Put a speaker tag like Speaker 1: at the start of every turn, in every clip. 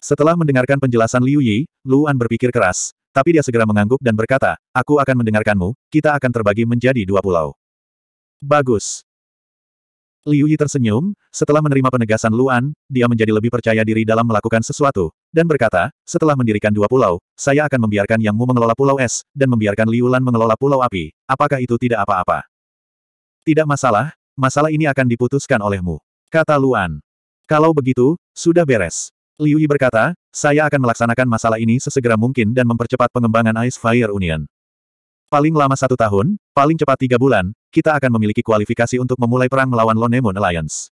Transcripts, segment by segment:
Speaker 1: Setelah mendengarkan penjelasan Liu Yi, Luan berpikir keras, tapi dia segera mengangguk dan berkata, aku akan mendengarkanmu, kita akan terbagi menjadi dua pulau. Bagus. Liu Yi tersenyum, setelah menerima penegasan Luan, dia menjadi lebih percaya diri dalam melakukan sesuatu, dan berkata, setelah mendirikan dua pulau, saya akan membiarkan Yang Mu mengelola pulau es, dan membiarkan Liulan mengelola pulau api, apakah itu tidak apa-apa? Tidak masalah, masalah ini akan diputuskan olehmu. Kata Luan. Kalau begitu, sudah beres. Liu Yi berkata, saya akan melaksanakan masalah ini sesegera mungkin dan mempercepat pengembangan Ice Fire Union. Paling lama satu tahun, paling cepat tiga bulan, kita akan memiliki kualifikasi untuk memulai perang melawan Lone Moon Alliance.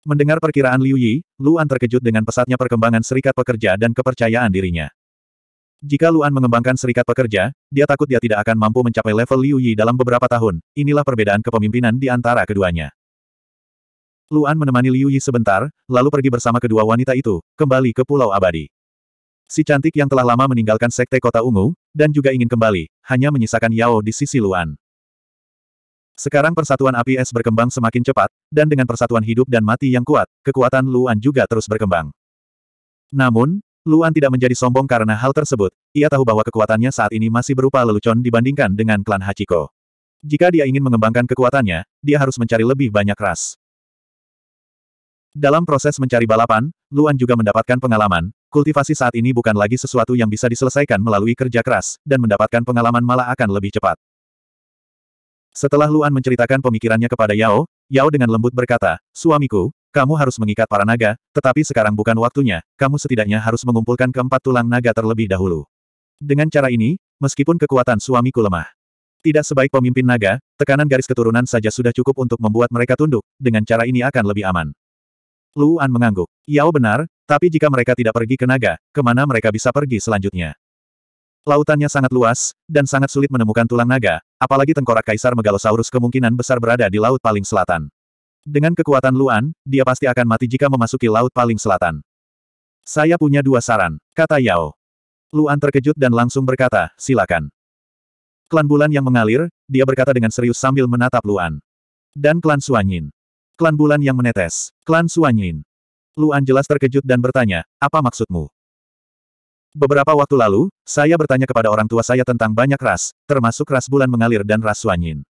Speaker 1: Mendengar perkiraan Liu Yi, Luan terkejut dengan pesatnya perkembangan serikat pekerja dan kepercayaan dirinya. Jika Luan mengembangkan serikat pekerja, dia takut dia tidak akan mampu mencapai level Liu Yi dalam beberapa tahun. Inilah perbedaan kepemimpinan di antara keduanya. Luan menemani Liu Yi sebentar, lalu pergi bersama kedua wanita itu, kembali ke Pulau Abadi. Si cantik yang telah lama meninggalkan sekte kota ungu, dan juga ingin kembali, hanya menyisakan Yao di sisi Luan. Sekarang persatuan api es berkembang semakin cepat, dan dengan persatuan hidup dan mati yang kuat, kekuatan Luan juga terus berkembang. Namun, Luan tidak menjadi sombong karena hal tersebut, ia tahu bahwa kekuatannya saat ini masih berupa lelucon dibandingkan dengan klan Hachiko. Jika dia ingin mengembangkan kekuatannya, dia harus mencari lebih banyak ras. Dalam proses mencari balapan, Luan juga mendapatkan pengalaman, kultivasi saat ini bukan lagi sesuatu yang bisa diselesaikan melalui kerja keras, dan mendapatkan pengalaman malah akan lebih cepat. Setelah Luan menceritakan pemikirannya kepada Yao, Yao dengan lembut berkata, Suamiku, kamu harus mengikat para naga, tetapi sekarang bukan waktunya, kamu setidaknya harus mengumpulkan keempat tulang naga terlebih dahulu. Dengan cara ini, meskipun kekuatan suamiku lemah, tidak sebaik pemimpin naga, tekanan garis keturunan saja sudah cukup untuk membuat mereka tunduk, dengan cara ini akan lebih aman. Luan mengangguk. Yao benar, tapi jika mereka tidak pergi ke naga, kemana mereka bisa pergi selanjutnya? Lautannya sangat luas, dan sangat sulit menemukan tulang naga, apalagi tengkorak kaisar Megalosaurus kemungkinan besar berada di laut paling selatan. Dengan kekuatan Luan, dia pasti akan mati jika memasuki laut paling selatan. Saya punya dua saran, kata Yao. Luan terkejut dan langsung berkata, silakan. Klan Bulan yang mengalir, dia berkata dengan serius sambil menatap Luan. Dan klan Suanyin. Klan Bulan yang menetes, klan Suanyin. Luan jelas terkejut dan bertanya, apa maksudmu? Beberapa waktu lalu, saya bertanya kepada orang tua saya tentang banyak ras, termasuk ras bulan mengalir dan ras suanyin.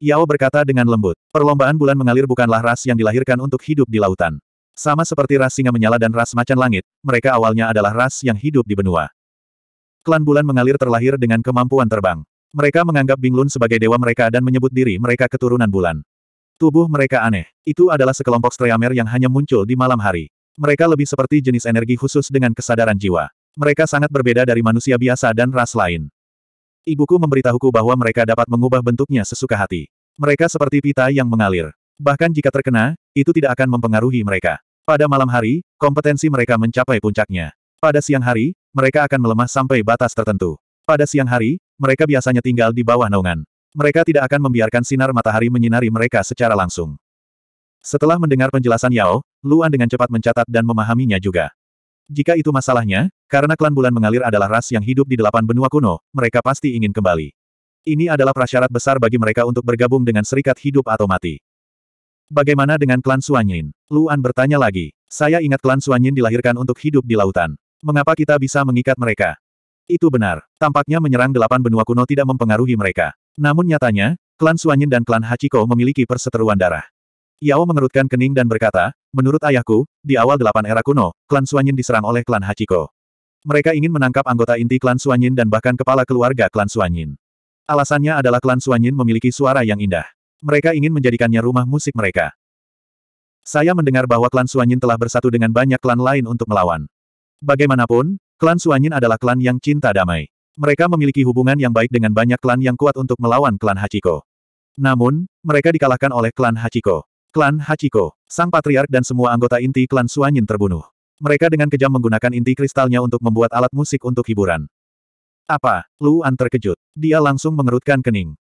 Speaker 1: Yao berkata dengan lembut, perlombaan bulan mengalir bukanlah ras yang dilahirkan untuk hidup di lautan. Sama seperti ras singa menyala dan ras macan langit, mereka awalnya adalah ras yang hidup di benua. Klan bulan mengalir terlahir dengan kemampuan terbang. Mereka menganggap Binglun sebagai dewa mereka dan menyebut diri mereka keturunan bulan. Tubuh mereka aneh. Itu adalah sekelompok streamer yang hanya muncul di malam hari. Mereka lebih seperti jenis energi khusus dengan kesadaran jiwa. Mereka sangat berbeda dari manusia biasa dan ras lain. Ibuku memberitahuku bahwa mereka dapat mengubah bentuknya sesuka hati. Mereka seperti pita yang mengalir. Bahkan jika terkena, itu tidak akan mempengaruhi mereka. Pada malam hari, kompetensi mereka mencapai puncaknya. Pada siang hari, mereka akan melemah sampai batas tertentu. Pada siang hari, mereka biasanya tinggal di bawah naungan. Mereka tidak akan membiarkan sinar matahari menyinari mereka secara langsung. Setelah mendengar penjelasan Yao, Luan dengan cepat mencatat dan memahaminya juga. Jika itu masalahnya, karena klan bulan mengalir adalah ras yang hidup di delapan benua kuno, mereka pasti ingin kembali. Ini adalah prasyarat besar bagi mereka untuk bergabung dengan serikat hidup atau mati. Bagaimana dengan klan Suanyin? Luan bertanya lagi. Saya ingat klan Suanyin dilahirkan untuk hidup di lautan. Mengapa kita bisa mengikat mereka? Itu benar. Tampaknya menyerang delapan benua kuno tidak mempengaruhi mereka. Namun nyatanya, klan Suanyin dan klan Hachiko memiliki perseteruan darah. Yao mengerutkan kening dan berkata, menurut ayahku, di awal delapan era kuno, klan Suanyin diserang oleh klan Hachiko. Mereka ingin menangkap anggota inti klan Suanyin dan bahkan kepala keluarga klan Suanyin. Alasannya adalah klan Suanyin memiliki suara yang indah. Mereka ingin menjadikannya rumah musik mereka. Saya mendengar bahwa klan Suanyin telah bersatu dengan banyak klan lain untuk melawan. Bagaimanapun, klan Suanyin adalah klan yang cinta damai. Mereka memiliki hubungan yang baik dengan banyak klan yang kuat untuk melawan klan Hachiko. Namun, mereka dikalahkan oleh klan Hachiko. Klan Hachiko, sang patriark dan semua anggota inti klan Suanyin terbunuh. Mereka dengan kejam menggunakan inti kristalnya untuk membuat alat musik untuk hiburan. Apa? Luan terkejut. Dia langsung mengerutkan kening.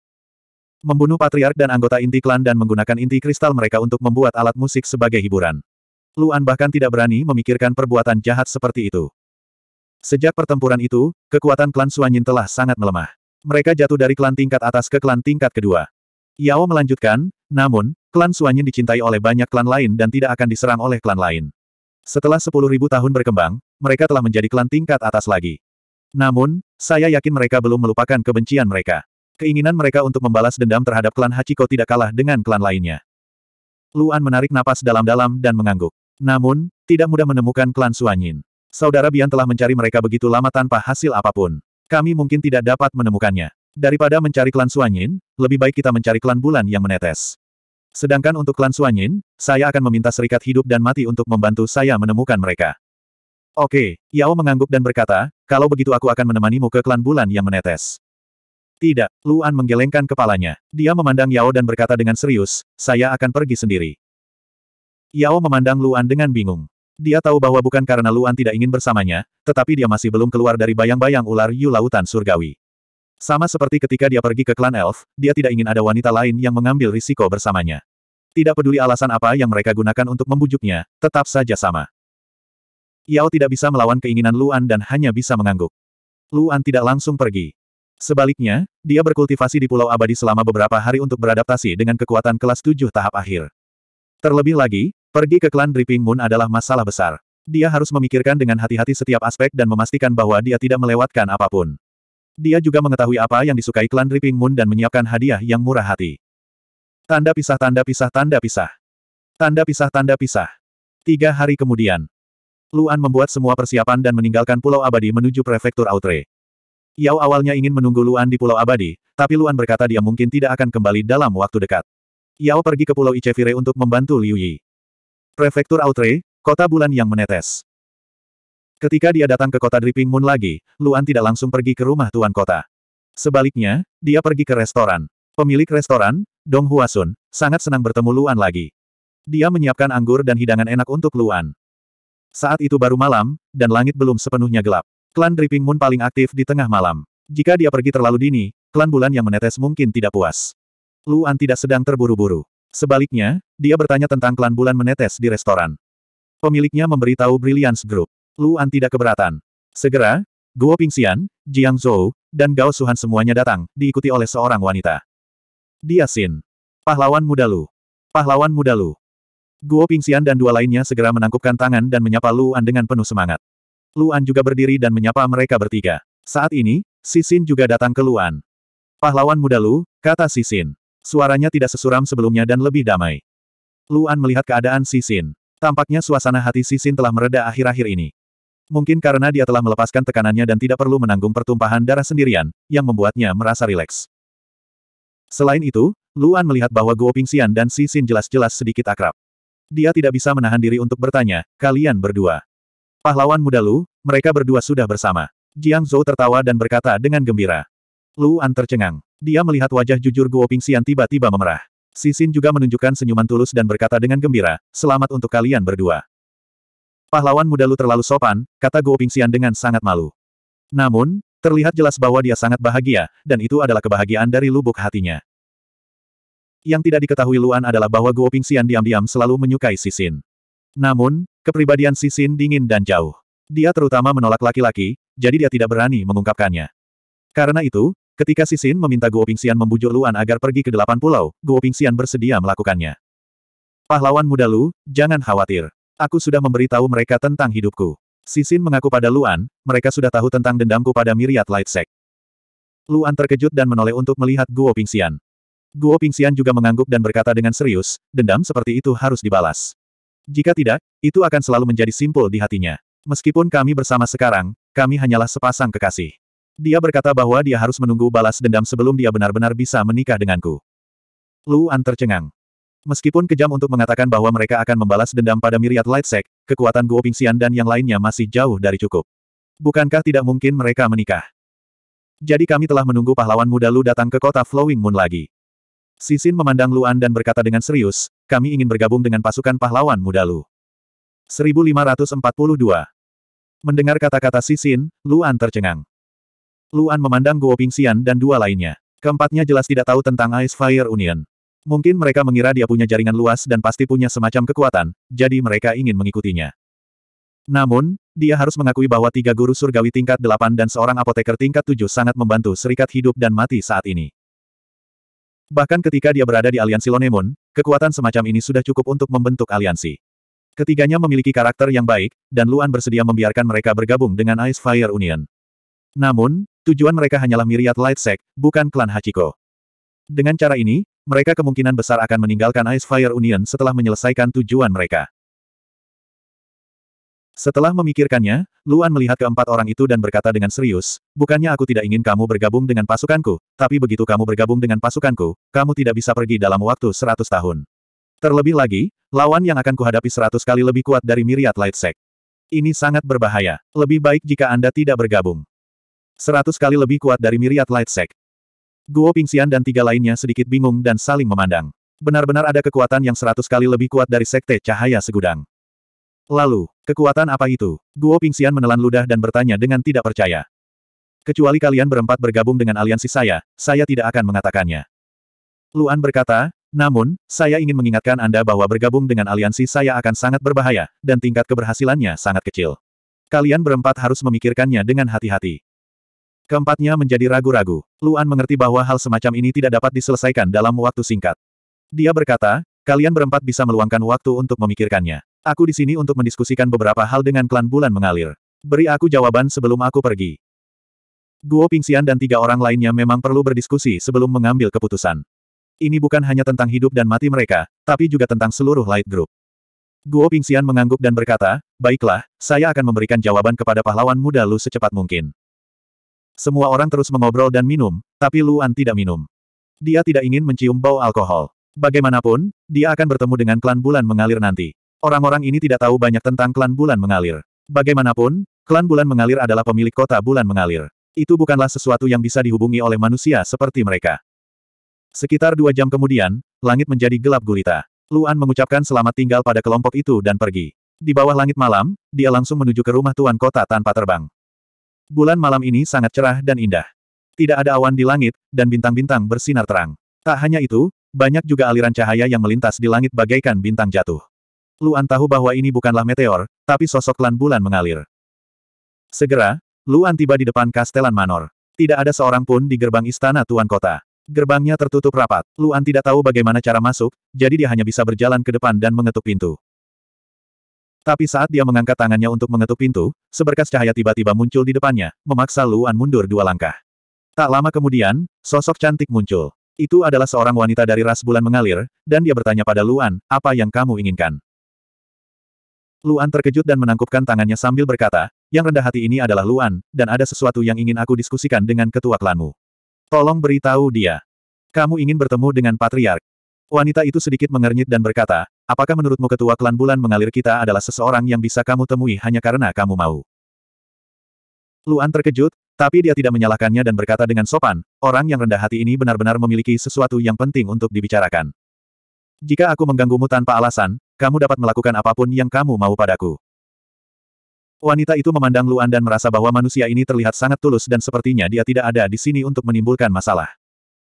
Speaker 1: Membunuh patriark dan anggota inti klan dan menggunakan inti kristal mereka untuk membuat alat musik sebagai hiburan. Luan bahkan tidak berani memikirkan perbuatan jahat seperti itu. Sejak pertempuran itu, kekuatan klan Suanyin telah sangat melemah. Mereka jatuh dari klan tingkat atas ke klan tingkat kedua. Yao melanjutkan, namun, Klan Suanyin dicintai oleh banyak klan lain dan tidak akan diserang oleh klan lain. Setelah 10.000 tahun berkembang, mereka telah menjadi klan tingkat atas lagi. Namun, saya yakin mereka belum melupakan kebencian mereka. Keinginan mereka untuk membalas dendam terhadap klan Hachiko tidak kalah dengan klan lainnya. Luan menarik napas dalam-dalam dan mengangguk. Namun, tidak mudah menemukan klan Suanyin. Saudara Bian telah mencari mereka begitu lama tanpa hasil apapun. Kami mungkin tidak dapat menemukannya. Daripada mencari klan Suanyin, lebih baik kita mencari klan bulan yang menetes. Sedangkan untuk klan Suanyin, saya akan meminta serikat hidup dan mati untuk membantu saya menemukan mereka. Oke, Yao mengangguk dan berkata, kalau begitu aku akan menemanimu ke klan bulan yang menetes. Tidak, Luan menggelengkan kepalanya. Dia memandang Yao dan berkata dengan serius, saya akan pergi sendiri. Yao memandang Luan dengan bingung. Dia tahu bahwa bukan karena Luan tidak ingin bersamanya, tetapi dia masih belum keluar dari bayang-bayang ular Yu Lautan Surgawi. Sama seperti ketika dia pergi ke klan elf, dia tidak ingin ada wanita lain yang mengambil risiko bersamanya. Tidak peduli alasan apa yang mereka gunakan untuk membujuknya, tetap saja sama. Yao tidak bisa melawan keinginan Luan dan hanya bisa mengangguk. Luan tidak langsung pergi. Sebaliknya, dia berkultivasi di Pulau Abadi selama beberapa hari untuk beradaptasi dengan kekuatan kelas 7 tahap akhir. Terlebih lagi, pergi ke klan Dripping Moon adalah masalah besar. Dia harus memikirkan dengan hati-hati setiap aspek dan memastikan bahwa dia tidak melewatkan apapun. Dia juga mengetahui apa yang disukai klan Ripping Moon dan menyiapkan hadiah yang murah hati. Tanda pisah tanda pisah tanda pisah. Tanda pisah tanda pisah. Tiga hari kemudian. Luan membuat semua persiapan dan meninggalkan Pulau Abadi menuju Prefektur Outre. Yao awalnya ingin menunggu Luan di Pulau Abadi, tapi Luan berkata dia mungkin tidak akan kembali dalam waktu dekat. Yao pergi ke Pulau Icevire untuk membantu Liu Yi. Prefektur Outre, kota bulan yang menetes. Ketika dia datang ke kota Dripping Moon lagi, Luan tidak langsung pergi ke rumah tuan kota. Sebaliknya, dia pergi ke restoran. Pemilik restoran, Dong Huasun, sangat senang bertemu Luan lagi. Dia menyiapkan anggur dan hidangan enak untuk Luan. Saat itu baru malam, dan langit belum sepenuhnya gelap. Klan Dripping Moon paling aktif di tengah malam. Jika dia pergi terlalu dini, klan bulan yang menetes mungkin tidak puas. Luan tidak sedang terburu-buru. Sebaliknya, dia bertanya tentang klan bulan menetes di restoran. Pemiliknya memberitahu Brilliance Group. Luan tidak keberatan. Segera, Guo Pingxian, Jiang Zhou, dan Gao Suhan semuanya datang, diikuti oleh seorang wanita. Dia Xin, Pahlawan muda Lu. Pahlawan muda Lu. Guo Pingxian dan dua lainnya segera menangkupkan tangan dan menyapa Luan dengan penuh semangat. Luan juga berdiri dan menyapa mereka bertiga. Saat ini, Sisin juga datang ke Luan. Pahlawan muda Lu, kata Sisin. Suaranya tidak sesuram sebelumnya dan lebih damai. Luan melihat keadaan Sisin. Tampaknya suasana hati Sisin telah mereda akhir-akhir ini. Mungkin karena dia telah melepaskan tekanannya dan tidak perlu menanggung pertumpahan darah sendirian, yang membuatnya merasa rileks. Selain itu, Luan melihat bahwa Guo Pingxian dan Si Xin jelas-jelas sedikit akrab. Dia tidak bisa menahan diri untuk bertanya, kalian berdua. Pahlawan muda Lu, mereka berdua sudah bersama. Jiang Zhou tertawa dan berkata dengan gembira. Luan tercengang. Dia melihat wajah jujur Guo Pingxian tiba-tiba memerah. Si Xin juga menunjukkan senyuman tulus dan berkata dengan gembira, selamat untuk kalian berdua. Pahlawan muda lu terlalu sopan, kata Guo Pingxian dengan sangat malu. Namun, terlihat jelas bahwa dia sangat bahagia, dan itu adalah kebahagiaan dari lubuk hatinya. Yang tidak diketahui Luan adalah bahwa Guo Pingxian diam-diam selalu menyukai Sisin. Namun, kepribadian Sisin dingin dan jauh. Dia terutama menolak laki-laki, jadi dia tidak berani mengungkapkannya. Karena itu, ketika Sisin meminta Guo Pingxian membujuk Luan agar pergi ke delapan pulau, Guo Pingxian bersedia melakukannya. Pahlawan muda Lu, jangan khawatir. Aku sudah memberitahu mereka tentang hidupku. Sisin mengaku pada Luan, mereka sudah tahu tentang dendamku pada Miriat Lightsec. Luan terkejut dan menoleh untuk melihat Guo Pingxian. Guo Pingxian juga mengangguk dan berkata dengan serius, dendam seperti itu harus dibalas. Jika tidak, itu akan selalu menjadi simpul di hatinya. Meskipun kami bersama sekarang, kami hanyalah sepasang kekasih. Dia berkata bahwa dia harus menunggu balas dendam sebelum dia benar-benar bisa menikah denganku. Luan tercengang. Meskipun kejam untuk mengatakan bahwa mereka akan membalas dendam pada miriat Lightsec, kekuatan Guo Pingxian dan yang lainnya masih jauh dari cukup. Bukankah tidak mungkin mereka menikah? Jadi kami telah menunggu pahlawan muda Lu datang ke kota Flowing Moon lagi. Sisin memandang Luan dan berkata dengan serius, kami ingin bergabung dengan pasukan pahlawan muda Lu. 1542 Mendengar kata-kata Sisin, Luan tercengang. Luan memandang Guo Pingxian dan dua lainnya. Keempatnya jelas tidak tahu tentang Ice Fire Union. Mungkin mereka mengira dia punya jaringan luas dan pasti punya semacam kekuatan, jadi mereka ingin mengikutinya. Namun, dia harus mengakui bahwa tiga guru surgawi tingkat delapan dan seorang apoteker tingkat tujuh sangat membantu serikat hidup dan mati saat ini. Bahkan ketika dia berada di aliansi Lonemon, kekuatan semacam ini sudah cukup untuk membentuk aliansi. Ketiganya memiliki karakter yang baik, dan Luan bersedia membiarkan mereka bergabung dengan Ice Fire Union. Namun, tujuan mereka hanyalah Myriad Light bukan klan Hachiko. Dengan cara ini, mereka kemungkinan besar akan meninggalkan Ice Fire Union setelah menyelesaikan tujuan mereka. Setelah memikirkannya, Luan melihat keempat orang itu dan berkata dengan serius, bukannya aku tidak ingin kamu bergabung dengan pasukanku, tapi begitu kamu bergabung dengan pasukanku, kamu tidak bisa pergi dalam waktu seratus tahun. Terlebih lagi, lawan yang akan kuhadapi seratus kali lebih kuat dari Myriad Lightsec. Ini sangat berbahaya. Lebih baik jika Anda tidak bergabung. Seratus kali lebih kuat dari Myriad Lightsec. Guo Pingxian dan tiga lainnya sedikit bingung dan saling memandang. Benar-benar ada kekuatan yang seratus kali lebih kuat dari Sekte Cahaya Segudang. Lalu, kekuatan apa itu? Guo Pingxian menelan ludah dan bertanya dengan tidak percaya. Kecuali kalian berempat bergabung dengan aliansi saya, saya tidak akan mengatakannya. Luan berkata, namun, saya ingin mengingatkan Anda bahwa bergabung dengan aliansi saya akan sangat berbahaya, dan tingkat keberhasilannya sangat kecil. Kalian berempat harus memikirkannya dengan hati-hati. Keempatnya menjadi ragu-ragu. Luan mengerti bahwa hal semacam ini tidak dapat diselesaikan dalam waktu singkat. Dia berkata, kalian berempat bisa meluangkan waktu untuk memikirkannya. Aku di sini untuk mendiskusikan beberapa hal dengan klan bulan mengalir. Beri aku jawaban sebelum aku pergi. Guo Pingxian dan tiga orang lainnya memang perlu berdiskusi sebelum mengambil keputusan. Ini bukan hanya tentang hidup dan mati mereka, tapi juga tentang seluruh Light Group. Guo Pingxian mengangguk dan berkata, Baiklah, saya akan memberikan jawaban kepada pahlawan muda Lu secepat mungkin. Semua orang terus mengobrol dan minum, tapi Luan tidak minum. Dia tidak ingin mencium bau alkohol. Bagaimanapun, dia akan bertemu dengan klan bulan mengalir nanti. Orang-orang ini tidak tahu banyak tentang klan bulan mengalir. Bagaimanapun, klan bulan mengalir adalah pemilik kota bulan mengalir. Itu bukanlah sesuatu yang bisa dihubungi oleh manusia seperti mereka. Sekitar dua jam kemudian, langit menjadi gelap gulita. Luan mengucapkan selamat tinggal pada kelompok itu dan pergi. Di bawah langit malam, dia langsung menuju ke rumah tuan kota tanpa terbang. Bulan malam ini sangat cerah dan indah. Tidak ada awan di langit, dan bintang-bintang bersinar terang. Tak hanya itu, banyak juga aliran cahaya yang melintas di langit bagaikan bintang jatuh. Luan tahu bahwa ini bukanlah meteor, tapi sosok lan bulan mengalir. Segera, Luan tiba di depan Kastelan Manor. Tidak ada seorang pun di gerbang istana Tuan Kota. Gerbangnya tertutup rapat. Luan tidak tahu bagaimana cara masuk, jadi dia hanya bisa berjalan ke depan dan mengetuk pintu. Tapi saat dia mengangkat tangannya untuk mengetuk pintu, seberkas cahaya tiba-tiba muncul di depannya, memaksa Luan mundur dua langkah. Tak lama kemudian, sosok cantik muncul. Itu adalah seorang wanita dari ras bulan mengalir, dan dia bertanya pada Luan, apa yang kamu inginkan? Luan terkejut dan menangkupkan tangannya sambil berkata, yang rendah hati ini adalah Luan, dan ada sesuatu yang ingin aku diskusikan dengan ketua klanmu. Tolong beritahu dia. Kamu ingin bertemu dengan Patriark. Wanita itu sedikit mengernyit dan berkata, Apakah menurutmu ketua klan bulan mengalir kita adalah seseorang yang bisa kamu temui hanya karena kamu mau? Luan terkejut, tapi dia tidak menyalahkannya dan berkata dengan sopan, orang yang rendah hati ini benar-benar memiliki sesuatu yang penting untuk dibicarakan. Jika aku mengganggumu tanpa alasan, kamu dapat melakukan apapun yang kamu mau padaku. Wanita itu memandang Luan dan merasa bahwa manusia ini terlihat sangat tulus dan sepertinya dia tidak ada di sini untuk menimbulkan masalah.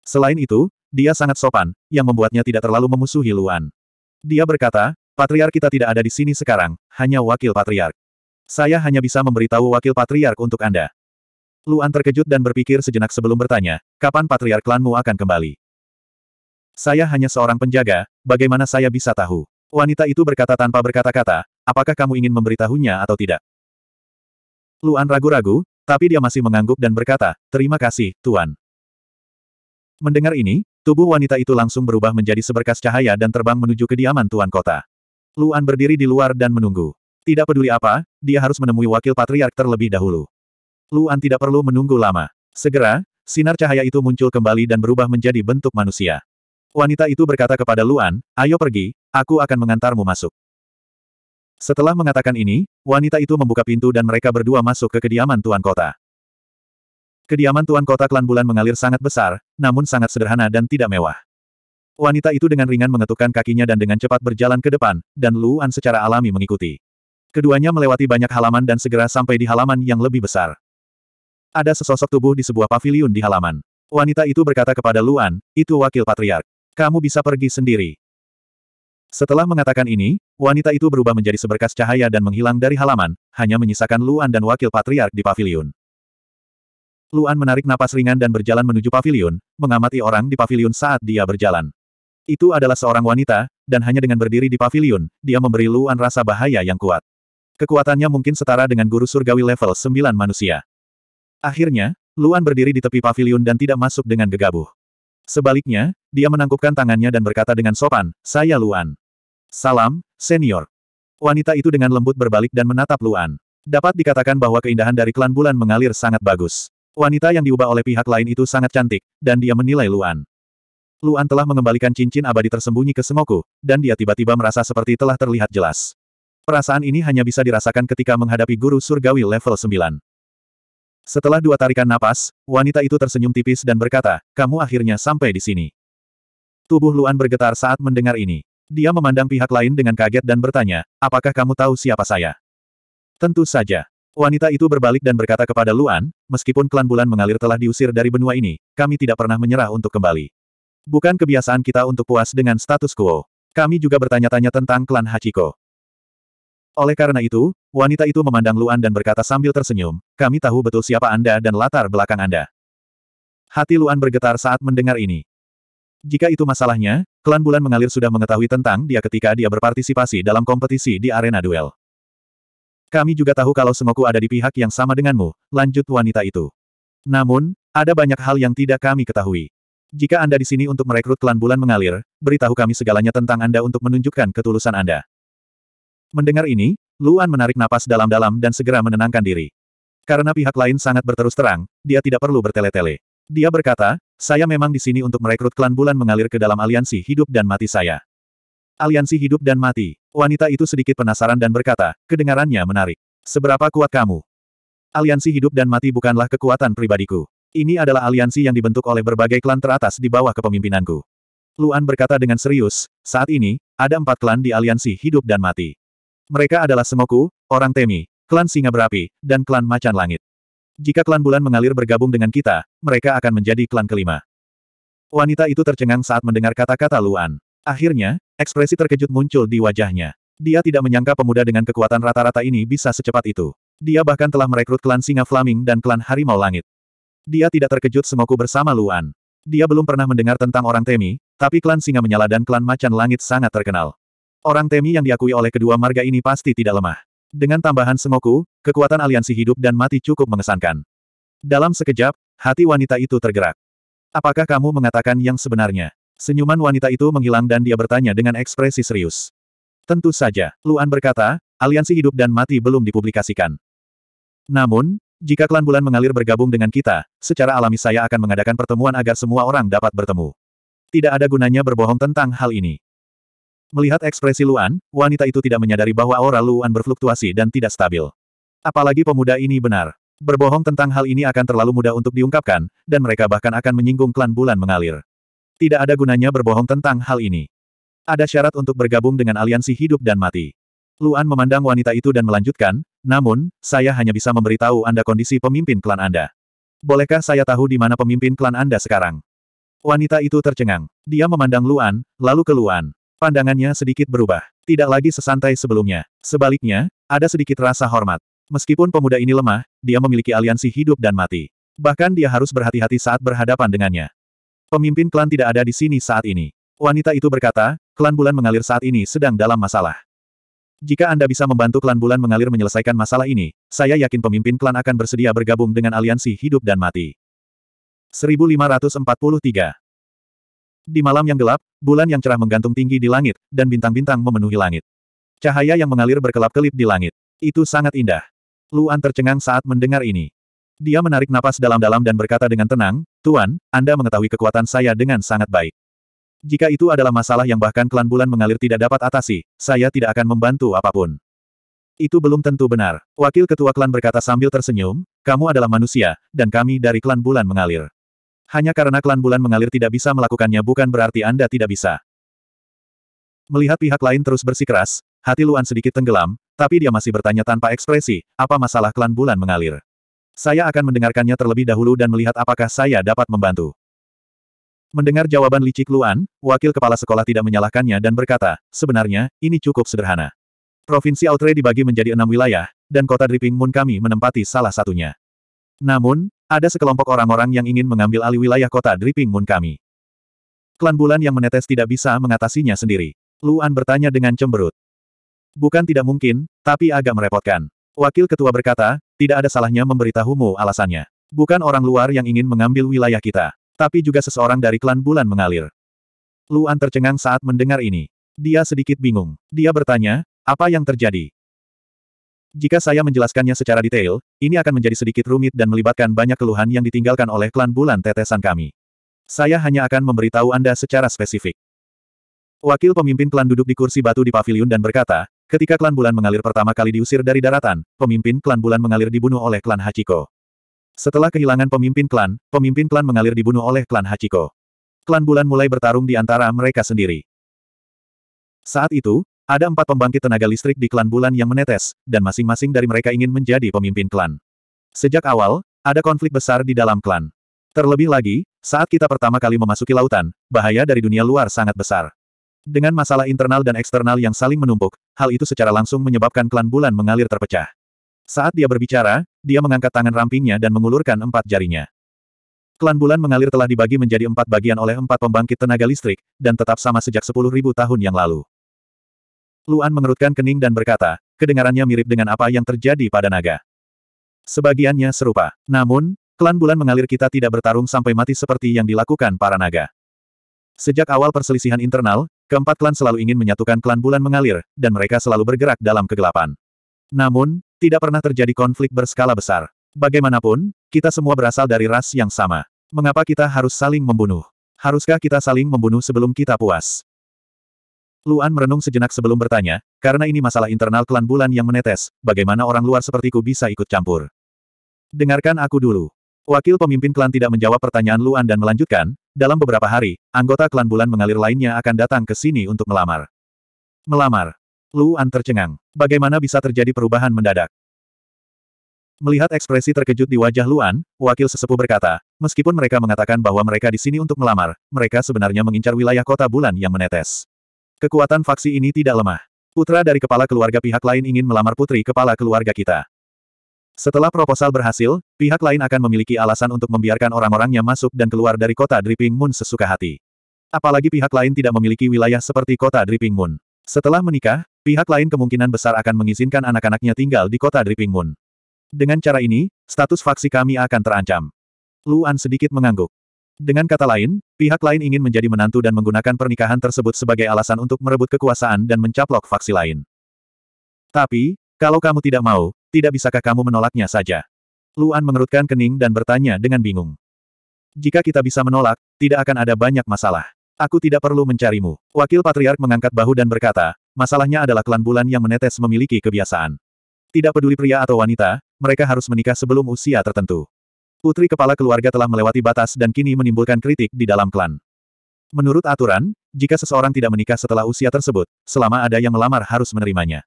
Speaker 1: Selain itu, dia sangat sopan, yang membuatnya tidak terlalu memusuhi Luan. Dia berkata, Patriark kita tidak ada di sini sekarang, hanya wakil patriark. Saya hanya bisa memberitahu wakil patriark untuk Anda. Luan terkejut dan berpikir sejenak sebelum bertanya, kapan patriark klanmu akan kembali? Saya hanya seorang penjaga, bagaimana saya bisa tahu? Wanita itu berkata tanpa berkata-kata, apakah kamu ingin memberitahunya atau tidak? Luan ragu-ragu, tapi dia masih mengangguk dan berkata, terima kasih, Tuan. Mendengar ini, Tubuh wanita itu langsung berubah menjadi seberkas cahaya dan terbang menuju kediaman tuan kota. Luan berdiri di luar dan menunggu. Tidak peduli apa, dia harus menemui wakil patriark terlebih dahulu. Luan tidak perlu menunggu lama. Segera, sinar cahaya itu muncul kembali dan berubah menjadi bentuk manusia. Wanita itu berkata kepada Luan, ayo pergi, aku akan mengantarmu masuk. Setelah mengatakan ini, wanita itu membuka pintu dan mereka berdua masuk ke kediaman tuan kota. Kediaman Tuan Kota Klan Bulan mengalir sangat besar, namun sangat sederhana dan tidak mewah. Wanita itu dengan ringan mengetukkan kakinya dan dengan cepat berjalan ke depan, dan Luan secara alami mengikuti. Keduanya melewati banyak halaman dan segera sampai di halaman yang lebih besar. Ada sesosok tubuh di sebuah paviliun di halaman. Wanita itu berkata kepada Luan, itu wakil patriark. Kamu bisa pergi sendiri. Setelah mengatakan ini, wanita itu berubah menjadi seberkas cahaya dan menghilang dari halaman, hanya menyisakan Luan dan wakil patriark di paviliun. Luan menarik napas ringan dan berjalan menuju pavilion, mengamati orang di pavilion saat dia berjalan. Itu adalah seorang wanita, dan hanya dengan berdiri di pavilion, dia memberi Luan rasa bahaya yang kuat. Kekuatannya mungkin setara dengan guru surgawi level 9 manusia. Akhirnya, Luan berdiri di tepi pavilion dan tidak masuk dengan gegabah. Sebaliknya, dia menangkupkan tangannya dan berkata dengan sopan, Saya Luan. Salam, senior. Wanita itu dengan lembut berbalik dan menatap Luan. Dapat dikatakan bahwa keindahan dari klan bulan mengalir sangat bagus. Wanita yang diubah oleh pihak lain itu sangat cantik, dan dia menilai Luan. Luan telah mengembalikan cincin abadi tersembunyi ke semoku, dan dia tiba-tiba merasa seperti telah terlihat jelas. Perasaan ini hanya bisa dirasakan ketika menghadapi guru surgawi level 9. Setelah dua tarikan napas, wanita itu tersenyum tipis dan berkata, kamu akhirnya sampai di sini. Tubuh Luan bergetar saat mendengar ini. Dia memandang pihak lain dengan kaget dan bertanya, apakah kamu tahu siapa saya? Tentu saja. Wanita itu berbalik dan berkata kepada Luan, meskipun klan bulan mengalir telah diusir dari benua ini, kami tidak pernah menyerah untuk kembali. Bukan kebiasaan kita untuk puas dengan status quo. Kami juga bertanya-tanya tentang klan Hachiko. Oleh karena itu, wanita itu memandang Luan dan berkata sambil tersenyum, kami tahu betul siapa Anda dan latar belakang Anda. Hati Luan bergetar saat mendengar ini. Jika itu masalahnya, klan bulan mengalir sudah mengetahui tentang dia ketika dia berpartisipasi dalam kompetisi di arena duel. Kami juga tahu kalau Semoku ada di pihak yang sama denganmu, lanjut wanita itu. Namun, ada banyak hal yang tidak kami ketahui. Jika Anda di sini untuk merekrut klan bulan mengalir, beritahu kami segalanya tentang Anda untuk menunjukkan ketulusan Anda. Mendengar ini, Luan menarik napas dalam-dalam dan segera menenangkan diri. Karena pihak lain sangat berterus terang, dia tidak perlu bertele-tele. Dia berkata, saya memang di sini untuk merekrut klan bulan mengalir ke dalam aliansi hidup dan mati saya aliansi hidup dan mati. Wanita itu sedikit penasaran dan berkata, kedengarannya menarik. Seberapa kuat kamu? Aliansi hidup dan mati bukanlah kekuatan pribadiku. Ini adalah aliansi yang dibentuk oleh berbagai klan teratas di bawah kepemimpinanku. Luan berkata dengan serius, saat ini, ada empat klan di aliansi hidup dan mati. Mereka adalah Semoku, Orang Temi, Klan Singa Berapi, dan Klan Macan Langit. Jika klan bulan mengalir bergabung dengan kita, mereka akan menjadi klan kelima. Wanita itu tercengang saat mendengar kata-kata Luan. Akhirnya, ekspresi terkejut muncul di wajahnya. Dia tidak menyangka pemuda dengan kekuatan rata-rata ini bisa secepat itu. Dia bahkan telah merekrut klan Singa Flaming dan klan Harimau Langit. Dia tidak terkejut semoku bersama Luan. Dia belum pernah mendengar tentang orang Temi, tapi klan Singa Menyala dan klan Macan Langit sangat terkenal. Orang Temi yang diakui oleh kedua marga ini pasti tidak lemah. Dengan tambahan semoku, kekuatan aliansi hidup dan mati cukup mengesankan. Dalam sekejap, hati wanita itu tergerak. Apakah kamu mengatakan yang sebenarnya? Senyuman wanita itu menghilang dan dia bertanya dengan ekspresi serius. Tentu saja, Luan berkata, aliansi hidup dan mati belum dipublikasikan. Namun, jika klan bulan mengalir bergabung dengan kita, secara alami saya akan mengadakan pertemuan agar semua orang dapat bertemu. Tidak ada gunanya berbohong tentang hal ini. Melihat ekspresi Luan, wanita itu tidak menyadari bahwa aura Luan berfluktuasi dan tidak stabil. Apalagi pemuda ini benar. Berbohong tentang hal ini akan terlalu mudah untuk diungkapkan, dan mereka bahkan akan menyinggung klan bulan mengalir. Tidak ada gunanya berbohong tentang hal ini. Ada syarat untuk bergabung dengan aliansi hidup dan mati. Luan memandang wanita itu dan melanjutkan, namun, saya hanya bisa memberitahu Anda kondisi pemimpin klan Anda. Bolehkah saya tahu di mana pemimpin klan Anda sekarang? Wanita itu tercengang. Dia memandang Luan, lalu ke Luan. Pandangannya sedikit berubah. Tidak lagi sesantai sebelumnya. Sebaliknya, ada sedikit rasa hormat. Meskipun pemuda ini lemah, dia memiliki aliansi hidup dan mati. Bahkan dia harus berhati-hati saat berhadapan dengannya. Pemimpin klan tidak ada di sini saat ini. Wanita itu berkata, klan bulan mengalir saat ini sedang dalam masalah. Jika Anda bisa membantu klan bulan mengalir menyelesaikan masalah ini, saya yakin pemimpin klan akan bersedia bergabung dengan aliansi hidup dan mati. 1543 Di malam yang gelap, bulan yang cerah menggantung tinggi di langit, dan bintang-bintang memenuhi langit. Cahaya yang mengalir berkelap-kelip di langit. Itu sangat indah. Luan tercengang saat mendengar ini. Dia menarik napas dalam-dalam dan berkata dengan tenang, Tuan, Anda mengetahui kekuatan saya dengan sangat baik. Jika itu adalah masalah yang bahkan klan bulan mengalir tidak dapat atasi, saya tidak akan membantu apapun. Itu belum tentu benar. Wakil ketua klan berkata sambil tersenyum, kamu adalah manusia, dan kami dari klan bulan mengalir. Hanya karena klan bulan mengalir tidak bisa melakukannya bukan berarti Anda tidak bisa. Melihat pihak lain terus bersikeras, hati Luan sedikit tenggelam, tapi dia masih bertanya tanpa ekspresi, apa masalah klan bulan mengalir. Saya akan mendengarkannya terlebih dahulu dan melihat apakah saya dapat membantu. Mendengar jawaban Licik Luan, wakil kepala sekolah tidak menyalahkannya dan berkata, sebenarnya, ini cukup sederhana. Provinsi Outre dibagi menjadi enam wilayah, dan kota Dripping Moon kami menempati salah satunya. Namun, ada sekelompok orang-orang yang ingin mengambil alih wilayah kota Dripping Moon kami. Klan bulan yang menetes tidak bisa mengatasinya sendiri. Luan bertanya dengan cemberut. Bukan tidak mungkin, tapi agak merepotkan. Wakil ketua berkata, tidak ada salahnya memberitahumu alasannya. Bukan orang luar yang ingin mengambil wilayah kita, tapi juga seseorang dari klan bulan mengalir. Luan tercengang saat mendengar ini. Dia sedikit bingung. Dia bertanya, apa yang terjadi? Jika saya menjelaskannya secara detail, ini akan menjadi sedikit rumit dan melibatkan banyak keluhan yang ditinggalkan oleh klan bulan tetesan kami. Saya hanya akan memberitahu Anda secara spesifik. Wakil pemimpin klan duduk di kursi batu di pavilion dan berkata, Ketika klan bulan mengalir pertama kali diusir dari daratan, pemimpin klan bulan mengalir dibunuh oleh klan Hachiko. Setelah kehilangan pemimpin klan, pemimpin klan mengalir dibunuh oleh klan Hachiko. Klan bulan mulai bertarung di antara mereka sendiri. Saat itu, ada empat pembangkit tenaga listrik di klan bulan yang menetes, dan masing-masing dari mereka ingin menjadi pemimpin klan. Sejak awal, ada konflik besar di dalam klan. Terlebih lagi, saat kita pertama kali memasuki lautan, bahaya dari dunia luar sangat besar. Dengan masalah internal dan eksternal yang saling menumpuk, hal itu secara langsung menyebabkan klan bulan mengalir terpecah. Saat dia berbicara, dia mengangkat tangan rampingnya dan mengulurkan empat jarinya. Klan bulan mengalir telah dibagi menjadi empat bagian oleh empat pembangkit tenaga listrik, dan tetap sama sejak sepuluh ribu tahun yang lalu. Luan mengerutkan kening dan berkata, kedengarannya mirip dengan apa yang terjadi pada naga. Sebagiannya serupa. Namun, klan bulan mengalir kita tidak bertarung sampai mati seperti yang dilakukan para naga. Sejak awal perselisihan internal, Keempat klan selalu ingin menyatukan klan bulan mengalir, dan mereka selalu bergerak dalam kegelapan. Namun, tidak pernah terjadi konflik berskala besar. Bagaimanapun, kita semua berasal dari ras yang sama. Mengapa kita harus saling membunuh? Haruskah kita saling membunuh sebelum kita puas? Luan merenung sejenak sebelum bertanya, karena ini masalah internal klan bulan yang menetes, bagaimana orang luar sepertiku bisa ikut campur? Dengarkan aku dulu. Wakil pemimpin klan tidak menjawab pertanyaan Luan dan melanjutkan, dalam beberapa hari, anggota klan bulan mengalir lainnya akan datang ke sini untuk melamar. Melamar. Luan tercengang. Bagaimana bisa terjadi perubahan mendadak? Melihat ekspresi terkejut di wajah Luan, wakil sesepuh berkata, meskipun mereka mengatakan bahwa mereka di sini untuk melamar, mereka sebenarnya mengincar wilayah kota bulan yang menetes. Kekuatan faksi ini tidak lemah. Putra dari kepala keluarga pihak lain ingin melamar putri kepala keluarga kita. Setelah proposal berhasil, pihak lain akan memiliki alasan untuk membiarkan orang-orangnya masuk dan keluar dari kota Dripping Moon sesuka hati. Apalagi pihak lain tidak memiliki wilayah seperti kota Dripping Moon. Setelah menikah, pihak lain kemungkinan besar akan mengizinkan anak-anaknya tinggal di kota Dripping Moon. Dengan cara ini, status faksi kami akan terancam. Luan sedikit mengangguk. Dengan kata lain, pihak lain ingin menjadi menantu dan menggunakan pernikahan tersebut sebagai alasan untuk merebut kekuasaan dan mencaplok faksi lain. Tapi, kalau kamu tidak mau, tidak bisakah kamu menolaknya saja? Luan mengerutkan kening dan bertanya dengan bingung. Jika kita bisa menolak, tidak akan ada banyak masalah. Aku tidak perlu mencarimu. Wakil Patriark mengangkat bahu dan berkata, masalahnya adalah klan bulan yang menetes memiliki kebiasaan. Tidak peduli pria atau wanita, mereka harus menikah sebelum usia tertentu. Putri kepala keluarga telah melewati batas dan kini menimbulkan kritik di dalam klan. Menurut aturan, jika seseorang tidak menikah setelah usia tersebut, selama ada yang melamar harus menerimanya.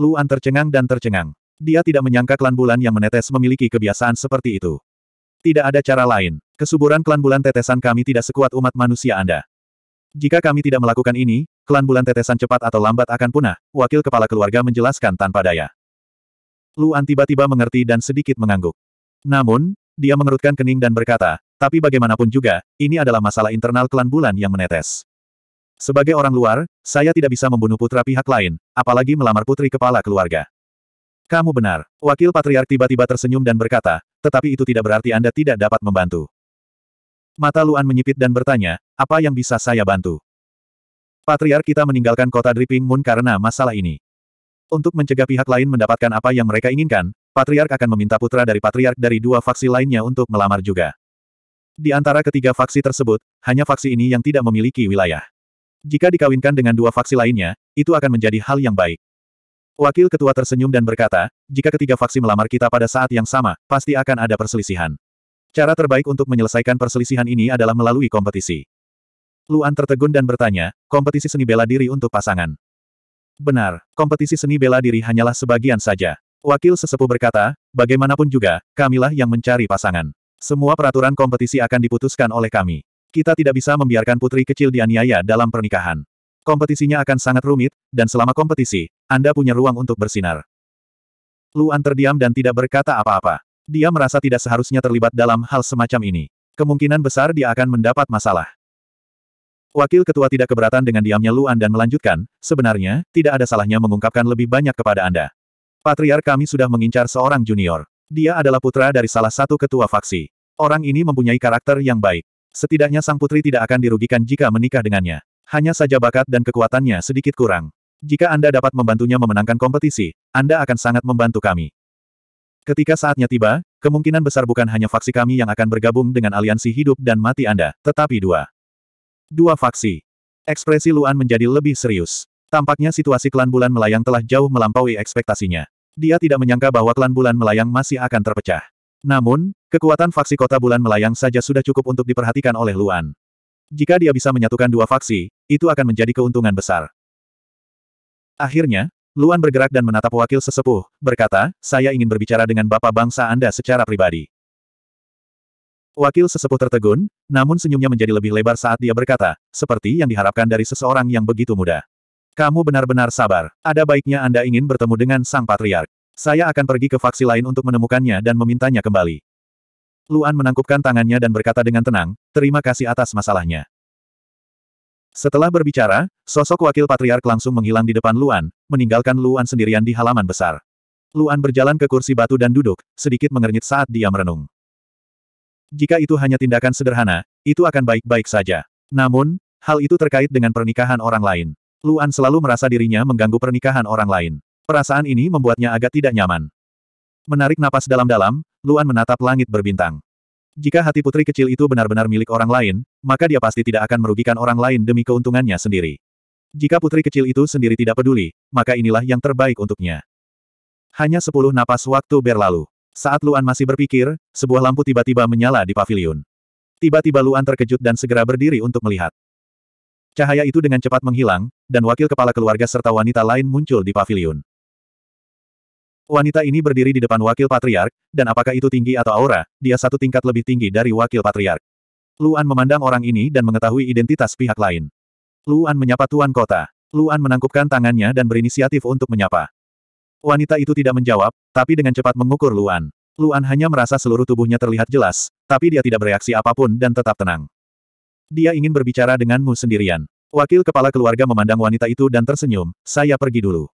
Speaker 1: Luan tercengang dan tercengang. Dia tidak menyangka klan bulan yang menetes memiliki kebiasaan seperti itu. Tidak ada cara lain. Kesuburan klan bulan tetesan kami tidak sekuat umat manusia Anda. Jika kami tidak melakukan ini, klan bulan tetesan cepat atau lambat akan punah, wakil kepala keluarga menjelaskan tanpa daya. Luan tiba-tiba mengerti dan sedikit mengangguk. Namun, dia mengerutkan kening dan berkata, tapi bagaimanapun juga, ini adalah masalah internal klan bulan yang menetes. Sebagai orang luar, saya tidak bisa membunuh putra pihak lain, apalagi melamar putri kepala keluarga. Kamu benar. Wakil Patriark tiba-tiba tersenyum dan berkata, tetapi itu tidak berarti Anda tidak dapat membantu. Mata Luan menyipit dan bertanya, apa yang bisa saya bantu? Patriark kita meninggalkan kota Dripping Moon karena masalah ini. Untuk mencegah pihak lain mendapatkan apa yang mereka inginkan, Patriark akan meminta putra dari Patriark dari dua faksi lainnya untuk melamar juga. Di antara ketiga faksi tersebut, hanya faksi ini yang tidak memiliki wilayah. Jika dikawinkan dengan dua faksi lainnya, itu akan menjadi hal yang baik. Wakil ketua tersenyum dan berkata, jika ketiga faksi melamar kita pada saat yang sama, pasti akan ada perselisihan. Cara terbaik untuk menyelesaikan perselisihan ini adalah melalui kompetisi. Luan tertegun dan bertanya, kompetisi seni bela diri untuk pasangan. Benar, kompetisi seni bela diri hanyalah sebagian saja. Wakil sesepuh berkata, bagaimanapun juga, kamilah yang mencari pasangan. Semua peraturan kompetisi akan diputuskan oleh kami. Kita tidak bisa membiarkan putri kecil dianiaya dalam pernikahan. Kompetisinya akan sangat rumit, dan selama kompetisi, Anda punya ruang untuk bersinar. Luan terdiam dan tidak berkata apa-apa. Dia merasa tidak seharusnya terlibat dalam hal semacam ini. Kemungkinan besar dia akan mendapat masalah. Wakil ketua tidak keberatan dengan diamnya Luan dan melanjutkan, sebenarnya, tidak ada salahnya mengungkapkan lebih banyak kepada Anda. Patriar kami sudah mengincar seorang junior. Dia adalah putra dari salah satu ketua faksi. Orang ini mempunyai karakter yang baik. Setidaknya sang putri tidak akan dirugikan jika menikah dengannya. Hanya saja bakat dan kekuatannya sedikit kurang. Jika Anda dapat membantunya memenangkan kompetisi, Anda akan sangat membantu kami. Ketika saatnya tiba, kemungkinan besar bukan hanya faksi kami yang akan bergabung dengan aliansi hidup dan mati Anda, tetapi dua. Dua faksi. Ekspresi Luan menjadi lebih serius. Tampaknya situasi klan bulan melayang telah jauh melampaui ekspektasinya. Dia tidak menyangka bahwa klan bulan melayang masih akan terpecah. Namun, kekuatan faksi kota bulan melayang saja sudah cukup untuk diperhatikan oleh Luan. Jika dia bisa menyatukan dua faksi, itu akan menjadi keuntungan besar. Akhirnya, Luan bergerak dan menatap wakil sesepuh, berkata, saya ingin berbicara dengan bapak bangsa Anda secara pribadi. Wakil sesepuh tertegun, namun senyumnya menjadi lebih lebar saat dia berkata, seperti yang diharapkan dari seseorang yang begitu muda. Kamu benar-benar sabar. Ada baiknya Anda ingin bertemu dengan sang patriark. Saya akan pergi ke faksi lain untuk menemukannya dan memintanya kembali. Luan menangkupkan tangannya dan berkata dengan tenang, terima kasih atas masalahnya. Setelah berbicara, sosok wakil patriark langsung menghilang di depan Luan, meninggalkan Luan sendirian di halaman besar. Luan berjalan ke kursi batu dan duduk, sedikit mengernyit saat dia merenung. Jika itu hanya tindakan sederhana, itu akan baik-baik saja. Namun, hal itu terkait dengan pernikahan orang lain. Luan selalu merasa dirinya mengganggu pernikahan orang lain. Perasaan ini membuatnya agak tidak nyaman. Menarik napas dalam-dalam, Luan menatap langit berbintang. Jika hati putri kecil itu benar-benar milik orang lain, maka dia pasti tidak akan merugikan orang lain demi keuntungannya sendiri. Jika putri kecil itu sendiri tidak peduli, maka inilah yang terbaik untuknya. Hanya sepuluh napas waktu berlalu. Saat Luan masih berpikir, sebuah lampu tiba-tiba menyala di pavilion. Tiba-tiba Luan terkejut dan segera berdiri untuk melihat. Cahaya itu dengan cepat menghilang, dan wakil kepala keluarga serta wanita lain muncul di pavilion. Wanita ini berdiri di depan wakil patriark, dan apakah itu tinggi atau aura, dia satu tingkat lebih tinggi dari wakil patriark. Luan memandang orang ini dan mengetahui identitas pihak lain. Luan menyapa Tuan Kota. Luan menangkupkan tangannya dan berinisiatif untuk menyapa. Wanita itu tidak menjawab, tapi dengan cepat mengukur Luan. Luan hanya merasa seluruh tubuhnya terlihat jelas, tapi dia tidak bereaksi apapun dan tetap tenang. Dia ingin berbicara denganmu sendirian. Wakil kepala keluarga memandang wanita itu dan tersenyum, saya pergi dulu.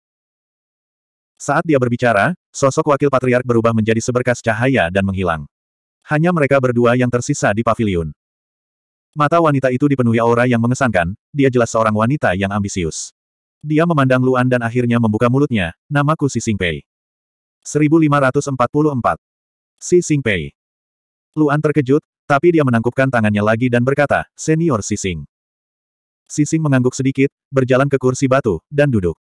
Speaker 1: Saat dia berbicara, sosok wakil patriark berubah menjadi seberkas cahaya dan menghilang. Hanya mereka berdua yang tersisa di paviliun. Mata wanita itu dipenuhi aura yang mengesankan, dia jelas seorang wanita yang ambisius. Dia memandang Luan dan akhirnya membuka mulutnya, namaku Si Pei." 1544. Si Singpei. Luan terkejut, tapi dia menangkupkan tangannya lagi dan berkata, Senior Si Si Sising mengangguk sedikit, berjalan ke kursi batu, dan duduk.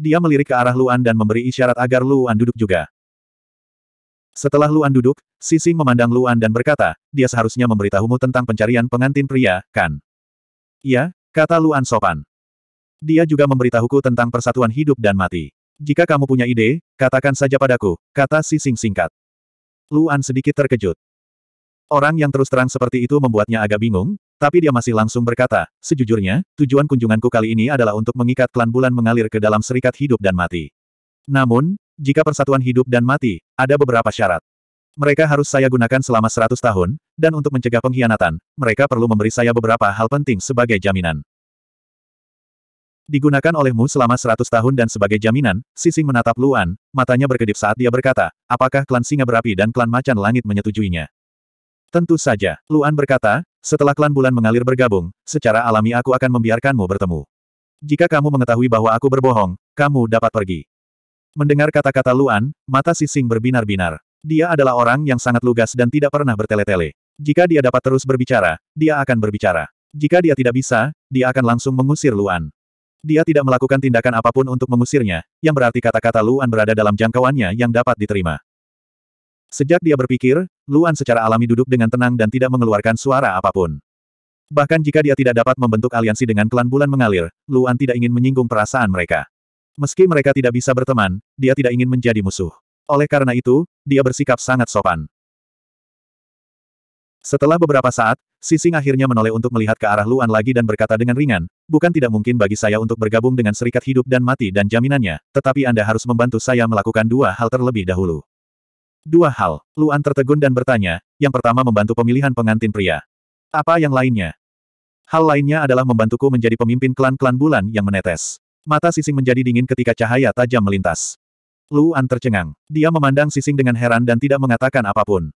Speaker 1: Dia melirik ke arah Luan dan memberi isyarat agar Luan duduk juga. Setelah Luan duduk, Sising memandang Luan dan berkata, dia seharusnya memberitahumu tentang pencarian pengantin pria, kan? Ya," kata Luan sopan. Dia juga memberitahuku tentang persatuan hidup dan mati. Jika kamu punya ide, katakan saja padaku, kata Sising singkat. Luan sedikit terkejut. Orang yang terus terang seperti itu membuatnya agak bingung, tapi dia masih langsung berkata, sejujurnya, tujuan kunjunganku kali ini adalah untuk mengikat klan bulan mengalir ke dalam serikat hidup dan mati. Namun, jika persatuan hidup dan mati, ada beberapa syarat. Mereka harus saya gunakan selama 100 tahun, dan untuk mencegah pengkhianatan, mereka perlu memberi saya beberapa hal penting sebagai jaminan. Digunakan olehmu selama 100 tahun dan sebagai jaminan, Sising menatap Luan, matanya berkedip saat dia berkata, apakah klan singa berapi dan klan macan langit menyetujuinya? Tentu saja, Luan berkata, setelah klan bulan mengalir bergabung, secara alami aku akan membiarkanmu bertemu. Jika kamu mengetahui bahwa aku berbohong, kamu dapat pergi. Mendengar kata-kata Luan, mata Sising berbinar-binar. Dia adalah orang yang sangat lugas dan tidak pernah bertele-tele. Jika dia dapat terus berbicara, dia akan berbicara. Jika dia tidak bisa, dia akan langsung mengusir Luan. Dia tidak melakukan tindakan apapun untuk mengusirnya, yang berarti kata-kata Luan berada dalam jangkauannya yang dapat diterima. Sejak dia berpikir, Luan secara alami duduk dengan tenang dan tidak mengeluarkan suara apapun. Bahkan jika dia tidak dapat membentuk aliansi dengan klan bulan mengalir, Luan tidak ingin menyinggung perasaan mereka. Meski mereka tidak bisa berteman, dia tidak ingin menjadi musuh. Oleh karena itu, dia bersikap sangat sopan. Setelah beberapa saat, Sising akhirnya menoleh untuk melihat ke arah Luan lagi dan berkata dengan ringan, bukan tidak mungkin bagi saya untuk bergabung dengan serikat hidup dan mati dan jaminannya, tetapi Anda harus membantu saya melakukan dua hal terlebih dahulu. Dua hal, Luan tertegun dan bertanya, yang pertama membantu pemilihan pengantin pria. Apa yang lainnya? Hal lainnya adalah membantuku menjadi pemimpin klan-klan bulan yang menetes. Mata Sising menjadi dingin ketika cahaya tajam melintas. Luan tercengang. Dia memandang Sising dengan heran dan tidak mengatakan apapun.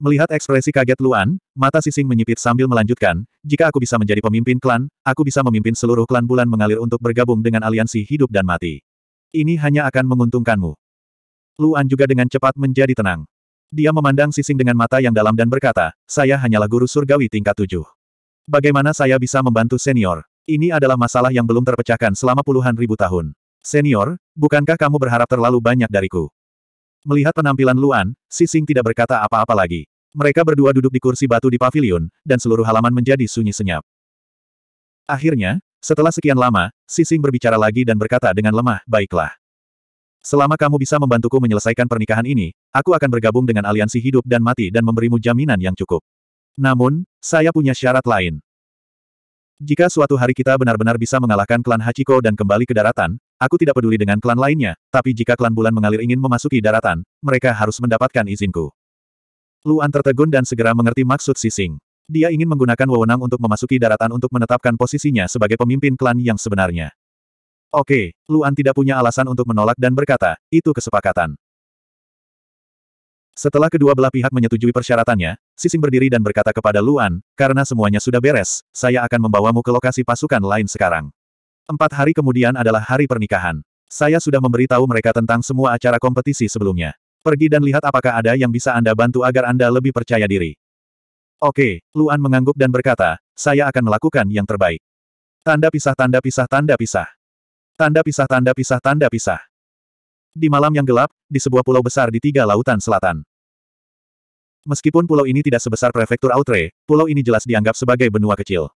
Speaker 1: Melihat ekspresi kaget Luan, mata Sising menyipit sambil melanjutkan, jika aku bisa menjadi pemimpin klan, aku bisa memimpin seluruh klan bulan mengalir untuk bergabung dengan aliansi hidup dan mati. Ini hanya akan menguntungkanmu. Luan juga dengan cepat menjadi tenang. Dia memandang Sising dengan mata yang dalam dan berkata, saya hanyalah guru surgawi tingkat tujuh. Bagaimana saya bisa membantu senior? Ini adalah masalah yang belum terpecahkan selama puluhan ribu tahun. Senior, bukankah kamu berharap terlalu banyak dariku? Melihat penampilan Luan, Sising tidak berkata apa-apa lagi. Mereka berdua duduk di kursi batu di pavilion, dan seluruh halaman menjadi sunyi senyap. Akhirnya, setelah sekian lama, Sising berbicara lagi dan berkata dengan lemah, baiklah. Selama kamu bisa membantuku menyelesaikan pernikahan ini, aku akan bergabung dengan aliansi hidup dan mati dan memberimu jaminan yang cukup. Namun, saya punya syarat lain. Jika suatu hari kita benar-benar bisa mengalahkan klan Hachiko dan kembali ke daratan, aku tidak peduli dengan klan lainnya, tapi jika klan bulan mengalir ingin memasuki daratan, mereka harus mendapatkan izinku. Luan tertegun dan segera mengerti maksud Sising. Dia ingin menggunakan wewenang untuk memasuki daratan untuk menetapkan posisinya sebagai pemimpin klan yang sebenarnya. Oke, Luan tidak punya alasan untuk menolak dan berkata, itu kesepakatan. Setelah kedua belah pihak menyetujui persyaratannya, Sising berdiri dan berkata kepada Luan, karena semuanya sudah beres, saya akan membawamu ke lokasi pasukan lain sekarang. Empat hari kemudian adalah hari pernikahan. Saya sudah memberitahu mereka tentang semua acara kompetisi sebelumnya. Pergi dan lihat apakah ada yang bisa Anda bantu agar Anda lebih percaya diri. Oke, Luan mengangguk dan berkata, saya akan melakukan yang terbaik. Tanda pisah tanda pisah tanda pisah. Tanda pisah tanda pisah tanda pisah. Di malam yang gelap, di sebuah pulau besar di tiga lautan selatan. Meskipun pulau ini tidak sebesar prefektur Outre, pulau ini jelas dianggap sebagai benua kecil.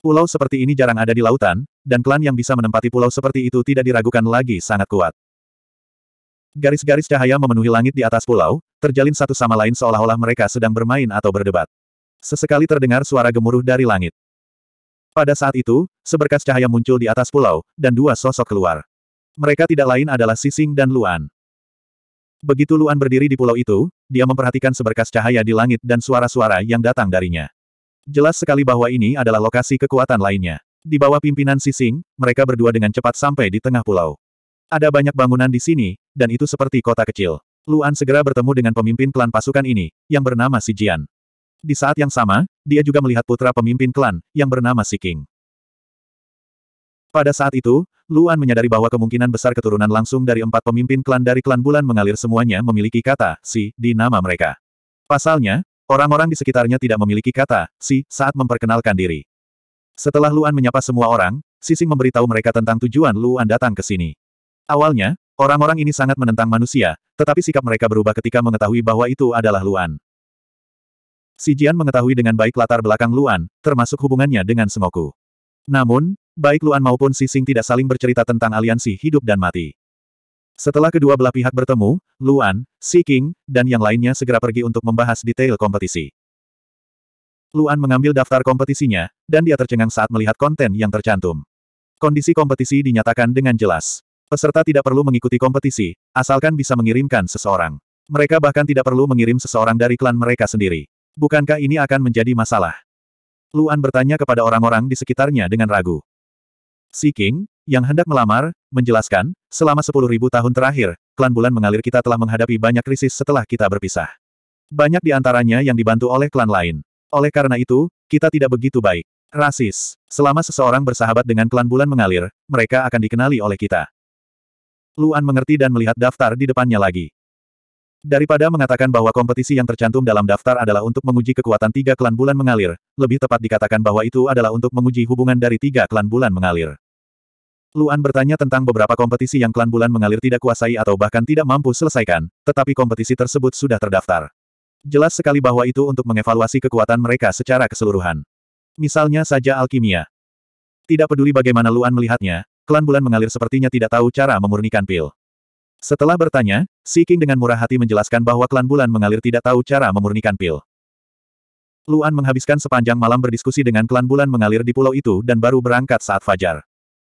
Speaker 1: Pulau seperti ini jarang ada di lautan, dan klan yang bisa menempati pulau seperti itu tidak diragukan lagi sangat kuat. Garis-garis cahaya memenuhi langit di atas pulau, terjalin satu sama lain seolah-olah mereka sedang bermain atau berdebat. Sesekali terdengar suara gemuruh dari langit. Pada saat itu, seberkas cahaya muncul di atas pulau, dan dua sosok keluar. Mereka tidak lain adalah Sising dan Luan. Begitu Luan berdiri di pulau itu, dia memperhatikan seberkas cahaya di langit dan suara-suara yang datang darinya. Jelas sekali bahwa ini adalah lokasi kekuatan lainnya. Di bawah pimpinan Sising, mereka berdua dengan cepat sampai di tengah pulau. Ada banyak bangunan di sini, dan itu seperti kota kecil. Luan segera bertemu dengan pemimpin klan pasukan ini, yang bernama Sijian. Di saat yang sama, dia juga melihat putra pemimpin klan, yang bernama Si King. Pada saat itu, Luan menyadari bahwa kemungkinan besar keturunan langsung dari empat pemimpin klan dari klan bulan mengalir semuanya memiliki kata, si, di nama mereka. Pasalnya, orang-orang di sekitarnya tidak memiliki kata, si, saat memperkenalkan diri. Setelah Luan menyapa semua orang, Sising memberitahu mereka tentang tujuan Luan datang ke sini. Awalnya, orang-orang ini sangat menentang manusia, tetapi sikap mereka berubah ketika mengetahui bahwa itu adalah Luan. Si Jian mengetahui dengan baik latar belakang Luan, termasuk hubungannya dengan semoku. Namun, baik Luan maupun Si Sing tidak saling bercerita tentang aliansi hidup dan mati. Setelah kedua belah pihak bertemu, Luan, Si King, dan yang lainnya segera pergi untuk membahas detail kompetisi. Luan mengambil daftar kompetisinya, dan dia tercengang saat melihat konten yang tercantum. Kondisi kompetisi dinyatakan dengan jelas. Peserta tidak perlu mengikuti kompetisi, asalkan bisa mengirimkan seseorang. Mereka bahkan tidak perlu mengirim seseorang dari klan mereka sendiri. Bukankah ini akan menjadi masalah? Luan bertanya kepada orang-orang di sekitarnya dengan ragu. Si King, yang hendak melamar, menjelaskan, selama sepuluh ribu tahun terakhir, klan bulan mengalir kita telah menghadapi banyak krisis setelah kita berpisah. Banyak di antaranya yang dibantu oleh klan lain. Oleh karena itu, kita tidak begitu baik. Rasis. Selama seseorang bersahabat dengan klan bulan mengalir, mereka akan dikenali oleh kita. Luan mengerti dan melihat daftar di depannya lagi. Daripada mengatakan bahwa kompetisi yang tercantum dalam daftar adalah untuk menguji kekuatan tiga klan bulan mengalir, lebih tepat dikatakan bahwa itu adalah untuk menguji hubungan dari tiga klan bulan mengalir. Luan bertanya tentang beberapa kompetisi yang klan bulan mengalir tidak kuasai atau bahkan tidak mampu selesaikan, tetapi kompetisi tersebut sudah terdaftar. Jelas sekali bahwa itu untuk mengevaluasi kekuatan mereka secara keseluruhan. Misalnya saja alkimia. Tidak peduli bagaimana Luan melihatnya, klan bulan mengalir sepertinya tidak tahu cara memurnikan pil. Setelah bertanya, Siking dengan murah hati menjelaskan bahwa klan bulan mengalir tidak tahu cara memurnikan pil. Luan menghabiskan sepanjang malam berdiskusi dengan klan bulan mengalir di pulau itu dan baru berangkat saat fajar.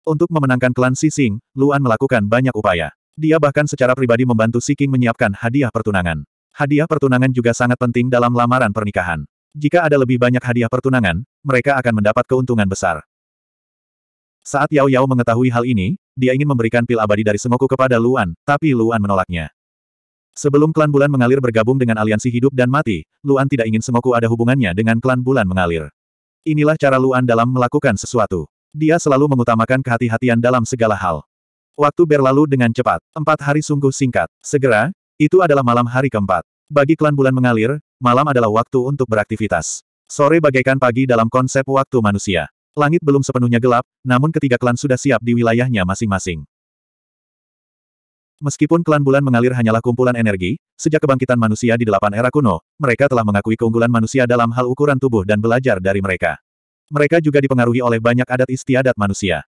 Speaker 1: Untuk memenangkan klan Sising, Luan melakukan banyak upaya. Dia bahkan secara pribadi membantu Siking menyiapkan hadiah pertunangan. Hadiah pertunangan juga sangat penting dalam lamaran pernikahan. Jika ada lebih banyak hadiah pertunangan, mereka akan mendapat keuntungan besar. Saat Yao Yao mengetahui hal ini, dia ingin memberikan pil abadi dari Sengoku kepada Luan, tapi Luan menolaknya. Sebelum klan bulan mengalir bergabung dengan aliansi hidup dan mati, Luan tidak ingin Sengoku ada hubungannya dengan klan bulan mengalir. Inilah cara Luan dalam melakukan sesuatu. Dia selalu mengutamakan kehati-hatian dalam segala hal. Waktu berlalu dengan cepat. Empat hari sungguh singkat. Segera, itu adalah malam hari keempat. Bagi klan bulan mengalir, malam adalah waktu untuk beraktivitas. Sore bagaikan pagi dalam konsep waktu manusia. Langit belum sepenuhnya gelap, namun ketiga klan sudah siap di wilayahnya masing-masing. Meskipun klan bulan mengalir hanyalah kumpulan energi, sejak kebangkitan manusia di delapan era kuno, mereka telah mengakui keunggulan manusia dalam hal ukuran tubuh dan belajar dari mereka. Mereka juga dipengaruhi oleh banyak adat istiadat manusia.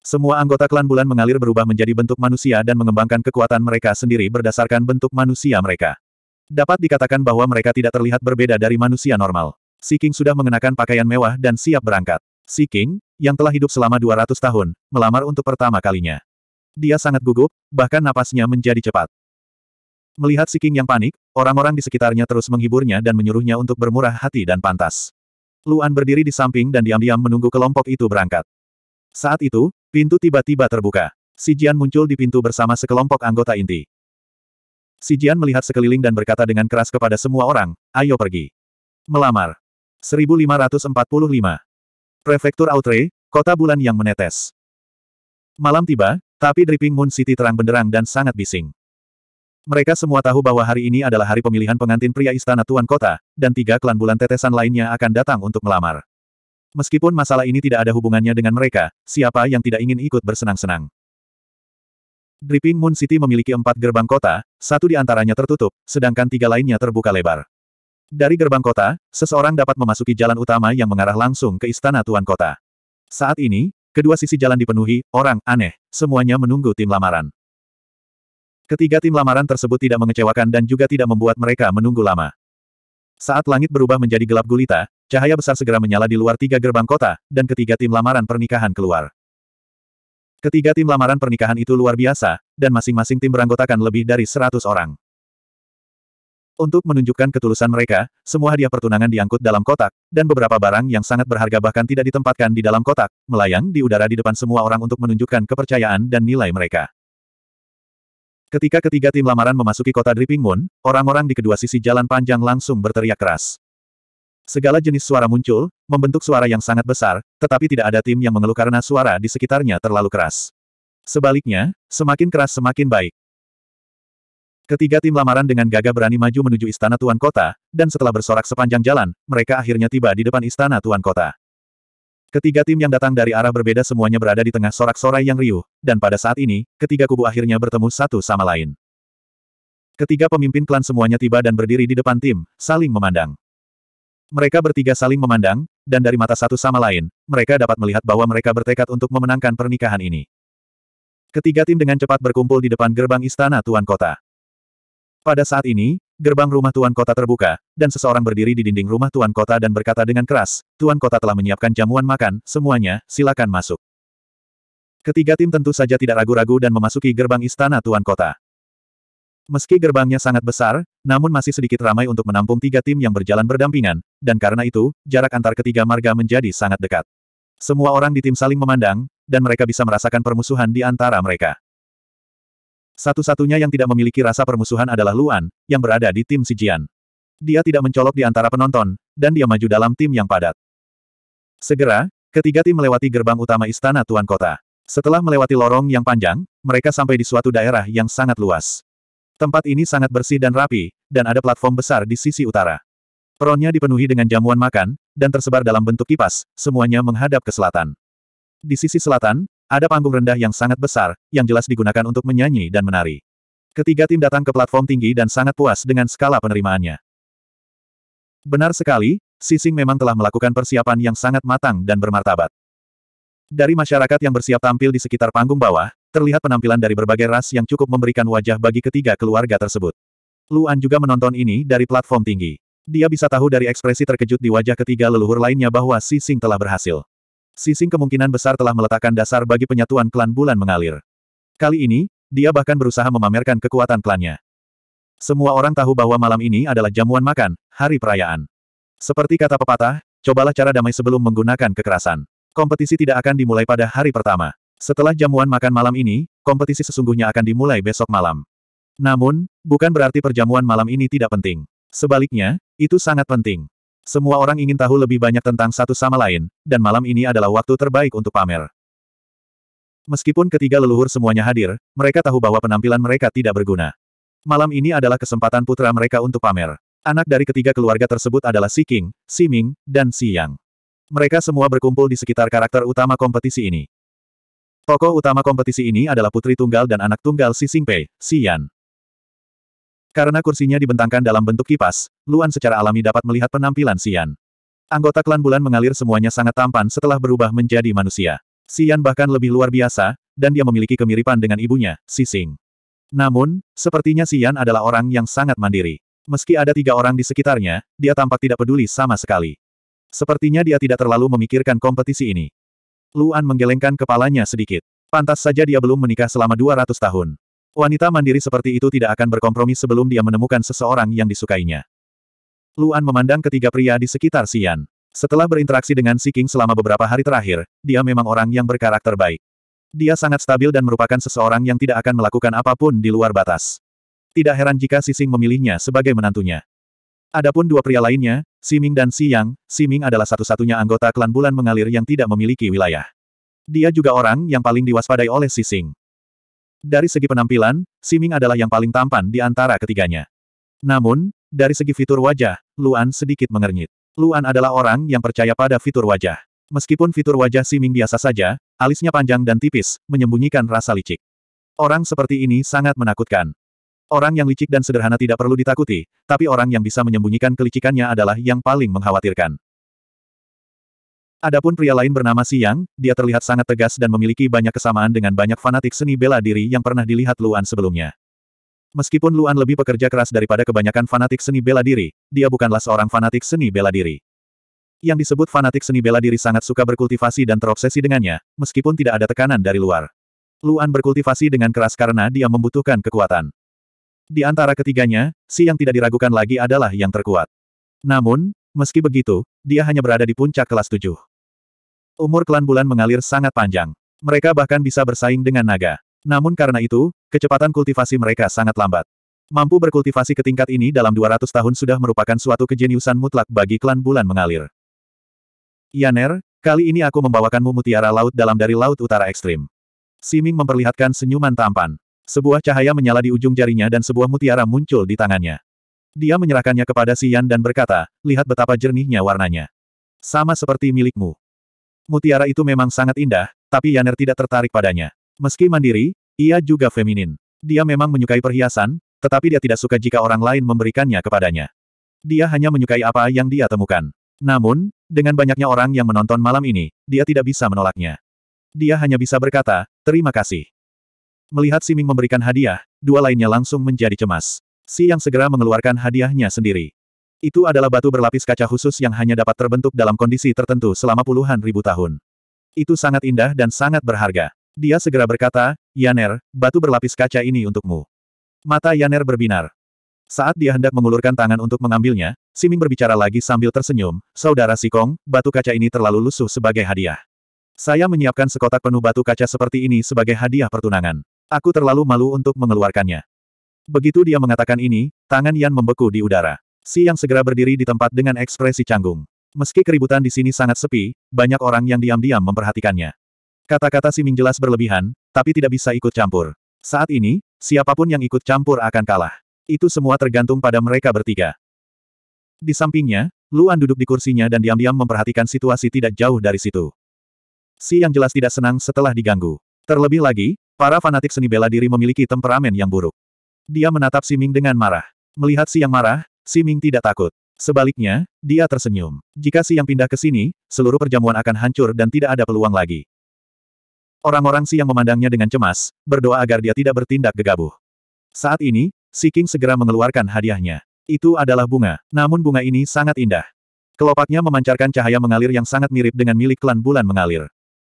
Speaker 1: Semua anggota klan bulan mengalir berubah menjadi bentuk manusia dan mengembangkan kekuatan mereka sendiri berdasarkan bentuk manusia mereka. Dapat dikatakan bahwa mereka tidak terlihat berbeda dari manusia normal. Si King sudah mengenakan pakaian mewah dan siap berangkat. Si King, yang telah hidup selama 200 tahun, melamar untuk pertama kalinya. Dia sangat gugup, bahkan napasnya menjadi cepat. Melihat si King yang panik, orang-orang di sekitarnya terus menghiburnya dan menyuruhnya untuk bermurah hati dan pantas. Luan berdiri di samping dan diam-diam menunggu kelompok itu berangkat. Saat itu, pintu tiba-tiba terbuka. Si Jian muncul di pintu bersama sekelompok anggota inti. Si Jian melihat sekeliling dan berkata dengan keras kepada semua orang, ayo pergi. Melamar. 1545. Prefektur Autre, kota bulan yang menetes. Malam tiba, tapi Dripping Moon City terang benderang dan sangat bising. Mereka semua tahu bahwa hari ini adalah hari pemilihan pengantin pria istana tuan kota, dan tiga klan bulan tetesan lainnya akan datang untuk melamar. Meskipun masalah ini tidak ada hubungannya dengan mereka, siapa yang tidak ingin ikut bersenang-senang? Dripping Moon City memiliki empat gerbang kota, satu di antaranya tertutup, sedangkan tiga lainnya terbuka lebar. Dari gerbang kota, seseorang dapat memasuki jalan utama yang mengarah langsung ke istana tuan kota. Saat ini, Kedua sisi jalan dipenuhi, orang, aneh, semuanya menunggu tim lamaran. Ketiga tim lamaran tersebut tidak mengecewakan dan juga tidak membuat mereka menunggu lama. Saat langit berubah menjadi gelap gulita, cahaya besar segera menyala di luar tiga gerbang kota, dan ketiga tim lamaran pernikahan keluar. Ketiga tim lamaran pernikahan itu luar biasa, dan masing-masing tim beranggotakan lebih dari seratus orang. Untuk menunjukkan ketulusan mereka, semua hadiah pertunangan diangkut dalam kotak, dan beberapa barang yang sangat berharga bahkan tidak ditempatkan di dalam kotak, melayang di udara di depan semua orang untuk menunjukkan kepercayaan dan nilai mereka. Ketika ketiga tim lamaran memasuki kota Dripping Moon, orang-orang di kedua sisi jalan panjang langsung berteriak keras. Segala jenis suara muncul, membentuk suara yang sangat besar, tetapi tidak ada tim yang mengeluh karena suara di sekitarnya terlalu keras. Sebaliknya, semakin keras semakin baik. Ketiga tim lamaran dengan gagah berani maju menuju istana Tuan Kota, dan setelah bersorak sepanjang jalan, mereka akhirnya tiba di depan istana Tuan Kota. Ketiga tim yang datang dari arah berbeda semuanya berada di tengah sorak-sorai yang riuh, dan pada saat ini, ketiga kubu akhirnya bertemu satu sama lain. Ketiga pemimpin klan semuanya tiba dan berdiri di depan tim, saling memandang. Mereka bertiga saling memandang, dan dari mata satu sama lain, mereka dapat melihat bahwa mereka bertekad untuk memenangkan pernikahan ini. Ketiga tim dengan cepat berkumpul di depan gerbang istana Tuan Kota. Pada saat ini, gerbang rumah tuan kota terbuka, dan seseorang berdiri di dinding rumah tuan kota dan berkata dengan keras, tuan kota telah menyiapkan jamuan makan, semuanya, silakan masuk. Ketiga tim tentu saja tidak ragu-ragu dan memasuki gerbang istana tuan kota. Meski gerbangnya sangat besar, namun masih sedikit ramai untuk menampung tiga tim yang berjalan berdampingan, dan karena itu, jarak antar ketiga marga menjadi sangat dekat. Semua orang di tim saling memandang, dan mereka bisa merasakan permusuhan di antara mereka. Satu-satunya yang tidak memiliki rasa permusuhan adalah Luan, yang berada di tim Sijian. Dia tidak mencolok di antara penonton, dan dia maju dalam tim yang padat. Segera, ketiga tim melewati gerbang utama istana Tuan Kota. Setelah melewati lorong yang panjang, mereka sampai di suatu daerah yang sangat luas. Tempat ini sangat bersih dan rapi, dan ada platform besar di sisi utara. Peronnya dipenuhi dengan jamuan makan, dan tersebar dalam bentuk kipas, semuanya menghadap ke selatan. Di sisi selatan, ada panggung rendah yang sangat besar, yang jelas digunakan untuk menyanyi dan menari. Ketiga tim datang ke platform tinggi dan sangat puas dengan skala penerimaannya. Benar sekali, Sising memang telah melakukan persiapan yang sangat matang dan bermartabat. Dari masyarakat yang bersiap tampil di sekitar panggung bawah, terlihat penampilan dari berbagai ras yang cukup memberikan wajah bagi ketiga keluarga tersebut. Luan juga menonton ini dari platform tinggi. Dia bisa tahu dari ekspresi terkejut di wajah ketiga leluhur lainnya bahwa Sising telah berhasil. Sising kemungkinan besar telah meletakkan dasar bagi penyatuan klan bulan mengalir. Kali ini, dia bahkan berusaha memamerkan kekuatan klannya. Semua orang tahu bahwa malam ini adalah jamuan makan, hari perayaan. Seperti kata pepatah, cobalah cara damai sebelum menggunakan kekerasan. Kompetisi tidak akan dimulai pada hari pertama. Setelah jamuan makan malam ini, kompetisi sesungguhnya akan dimulai besok malam. Namun, bukan berarti perjamuan malam ini tidak penting. Sebaliknya, itu sangat penting. Semua orang ingin tahu lebih banyak tentang satu sama lain, dan malam ini adalah waktu terbaik untuk pamer. Meskipun ketiga leluhur semuanya hadir, mereka tahu bahwa penampilan mereka tidak berguna. Malam ini adalah kesempatan putra mereka untuk pamer. Anak dari ketiga keluarga tersebut adalah Si King, Si Ming, dan Si Yang. Mereka semua berkumpul di sekitar karakter utama kompetisi ini. Tokoh utama kompetisi ini adalah putri tunggal dan anak tunggal Si Xingpei, Si Yan. Karena kursinya dibentangkan dalam bentuk kipas, Luan secara alami dapat melihat penampilan Sian. Anggota klan bulan mengalir semuanya sangat tampan setelah berubah menjadi manusia. Sian bahkan lebih luar biasa, dan dia memiliki kemiripan dengan ibunya, Sising. Namun, sepertinya Sian adalah orang yang sangat mandiri. Meski ada tiga orang di sekitarnya, dia tampak tidak peduli sama sekali. Sepertinya dia tidak terlalu memikirkan kompetisi ini. Luan menggelengkan kepalanya sedikit. Pantas saja dia belum menikah selama 200 tahun. Wanita mandiri seperti itu tidak akan berkompromi sebelum dia menemukan seseorang yang disukainya. Luan memandang ketiga pria di sekitar Sian. Setelah berinteraksi dengan Si King selama beberapa hari terakhir, dia memang orang yang berkarakter baik. Dia sangat stabil dan merupakan seseorang yang tidak akan melakukan apapun di luar batas. Tidak heran jika Si Sing memilihnya sebagai menantunya. Adapun dua pria lainnya, Si Ming dan Si Yang, Si Ming adalah satu-satunya anggota klan bulan mengalir yang tidak memiliki wilayah. Dia juga orang yang paling diwaspadai oleh Si Sing. Dari segi penampilan, Siming adalah yang paling tampan di antara ketiganya. Namun, dari segi fitur wajah, Luan sedikit mengernyit. Luan adalah orang yang percaya pada fitur wajah. Meskipun fitur wajah Siming biasa saja, alisnya panjang dan tipis, menyembunyikan rasa licik. Orang seperti ini sangat menakutkan. Orang yang licik dan sederhana tidak perlu ditakuti, tapi orang yang bisa menyembunyikan kelicikannya adalah yang paling mengkhawatirkan. Adapun pria lain bernama Siang, dia terlihat sangat tegas dan memiliki banyak kesamaan dengan banyak fanatik seni bela diri yang pernah dilihat Luan sebelumnya. Meskipun Luan lebih pekerja keras daripada kebanyakan fanatik seni bela diri, dia bukanlah seorang fanatik seni bela diri. Yang disebut fanatik seni bela diri sangat suka berkultivasi dan terobsesi dengannya, meskipun tidak ada tekanan dari luar. Luan berkultivasi dengan keras karena dia membutuhkan kekuatan. Di antara ketiganya, si yang tidak diragukan lagi adalah yang terkuat. Namun, meski begitu, dia hanya berada di puncak kelas tujuh. Umur klan bulan mengalir sangat panjang. Mereka bahkan bisa bersaing dengan naga. Namun karena itu, kecepatan kultivasi mereka sangat lambat. Mampu berkultivasi ke tingkat ini dalam 200 tahun sudah merupakan suatu kejeniusan mutlak bagi klan bulan mengalir. Yaner, kali ini aku membawakanmu mutiara laut dalam dari laut utara ekstrim. Siming memperlihatkan senyuman tampan. Sebuah cahaya menyala di ujung jarinya dan sebuah mutiara muncul di tangannya. Dia menyerahkannya kepada Sian dan berkata, lihat betapa jernihnya warnanya. Sama seperti milikmu. Mutiara itu memang sangat indah, tapi Yaner tidak tertarik padanya. Meski mandiri, ia juga feminin. Dia memang menyukai perhiasan, tetapi dia tidak suka jika orang lain memberikannya kepadanya. Dia hanya menyukai apa yang dia temukan. Namun, dengan banyaknya orang yang menonton malam ini, dia tidak bisa menolaknya. Dia hanya bisa berkata, terima kasih. Melihat Siming memberikan hadiah, dua lainnya langsung menjadi cemas. Si yang segera mengeluarkan hadiahnya sendiri. Itu adalah batu berlapis kaca khusus yang hanya dapat terbentuk dalam kondisi tertentu selama puluhan ribu tahun. Itu sangat indah dan sangat berharga. Dia segera berkata, Yaner, batu berlapis kaca ini untukmu. Mata Yaner berbinar. Saat dia hendak mengulurkan tangan untuk mengambilnya, Siming berbicara lagi sambil tersenyum, Saudara Sikong, batu kaca ini terlalu lusuh sebagai hadiah. Saya menyiapkan sekotak penuh batu kaca seperti ini sebagai hadiah pertunangan. Aku terlalu malu untuk mengeluarkannya. Begitu dia mengatakan ini, tangan Yan membeku di udara. Si yang segera berdiri di tempat dengan ekspresi canggung. Meski keributan di sini sangat sepi, banyak orang yang diam-diam memperhatikannya. Kata-kata Si Ming jelas berlebihan, tapi tidak bisa ikut campur. Saat ini, siapapun yang ikut campur akan kalah. Itu semua tergantung pada mereka bertiga. Di sampingnya, Luan duduk di kursinya dan diam-diam memperhatikan situasi tidak jauh dari situ. Si yang jelas tidak senang setelah diganggu. Terlebih lagi, para fanatik seni bela diri memiliki temperamen yang buruk. Dia menatap Si Ming dengan marah. Melihat Si yang marah, Si Ming tidak takut. Sebaliknya, dia tersenyum. Jika Siang pindah ke sini, seluruh perjamuan akan hancur dan tidak ada peluang lagi. Orang-orang Siang memandangnya dengan cemas, berdoa agar dia tidak bertindak gegabah. Saat ini, Si King segera mengeluarkan hadiahnya. Itu adalah bunga, namun bunga ini sangat indah. Kelopaknya memancarkan cahaya mengalir yang sangat mirip dengan milik klan bulan mengalir.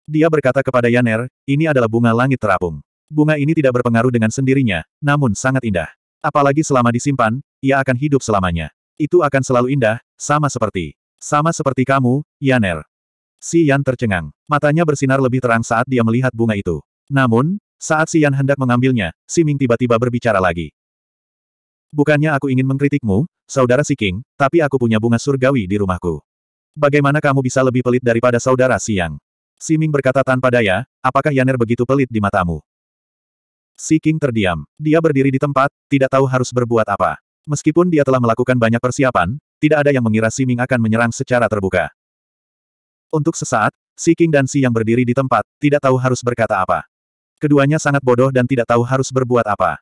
Speaker 1: Dia berkata kepada Yaner, ini adalah bunga langit terapung. Bunga ini tidak berpengaruh dengan sendirinya, namun sangat indah. Apalagi selama disimpan, ia akan hidup selamanya. Itu akan selalu indah, sama seperti. Sama seperti kamu, Yaner. Si Yan tercengang. Matanya bersinar lebih terang saat dia melihat bunga itu. Namun, saat si Yan hendak mengambilnya, si Ming tiba-tiba berbicara lagi. Bukannya aku ingin mengkritikmu, saudara si King, tapi aku punya bunga surgawi di rumahku. Bagaimana kamu bisa lebih pelit daripada saudara Siang? Si Ming berkata tanpa daya, apakah Yaner begitu pelit di matamu? Si King terdiam. Dia berdiri di tempat, tidak tahu harus berbuat apa. Meskipun dia telah melakukan banyak persiapan, tidak ada yang mengira Si Ming akan menyerang secara terbuka. Untuk sesaat, Si King dan Si yang berdiri di tempat, tidak tahu harus berkata apa. Keduanya sangat bodoh dan tidak tahu harus berbuat apa.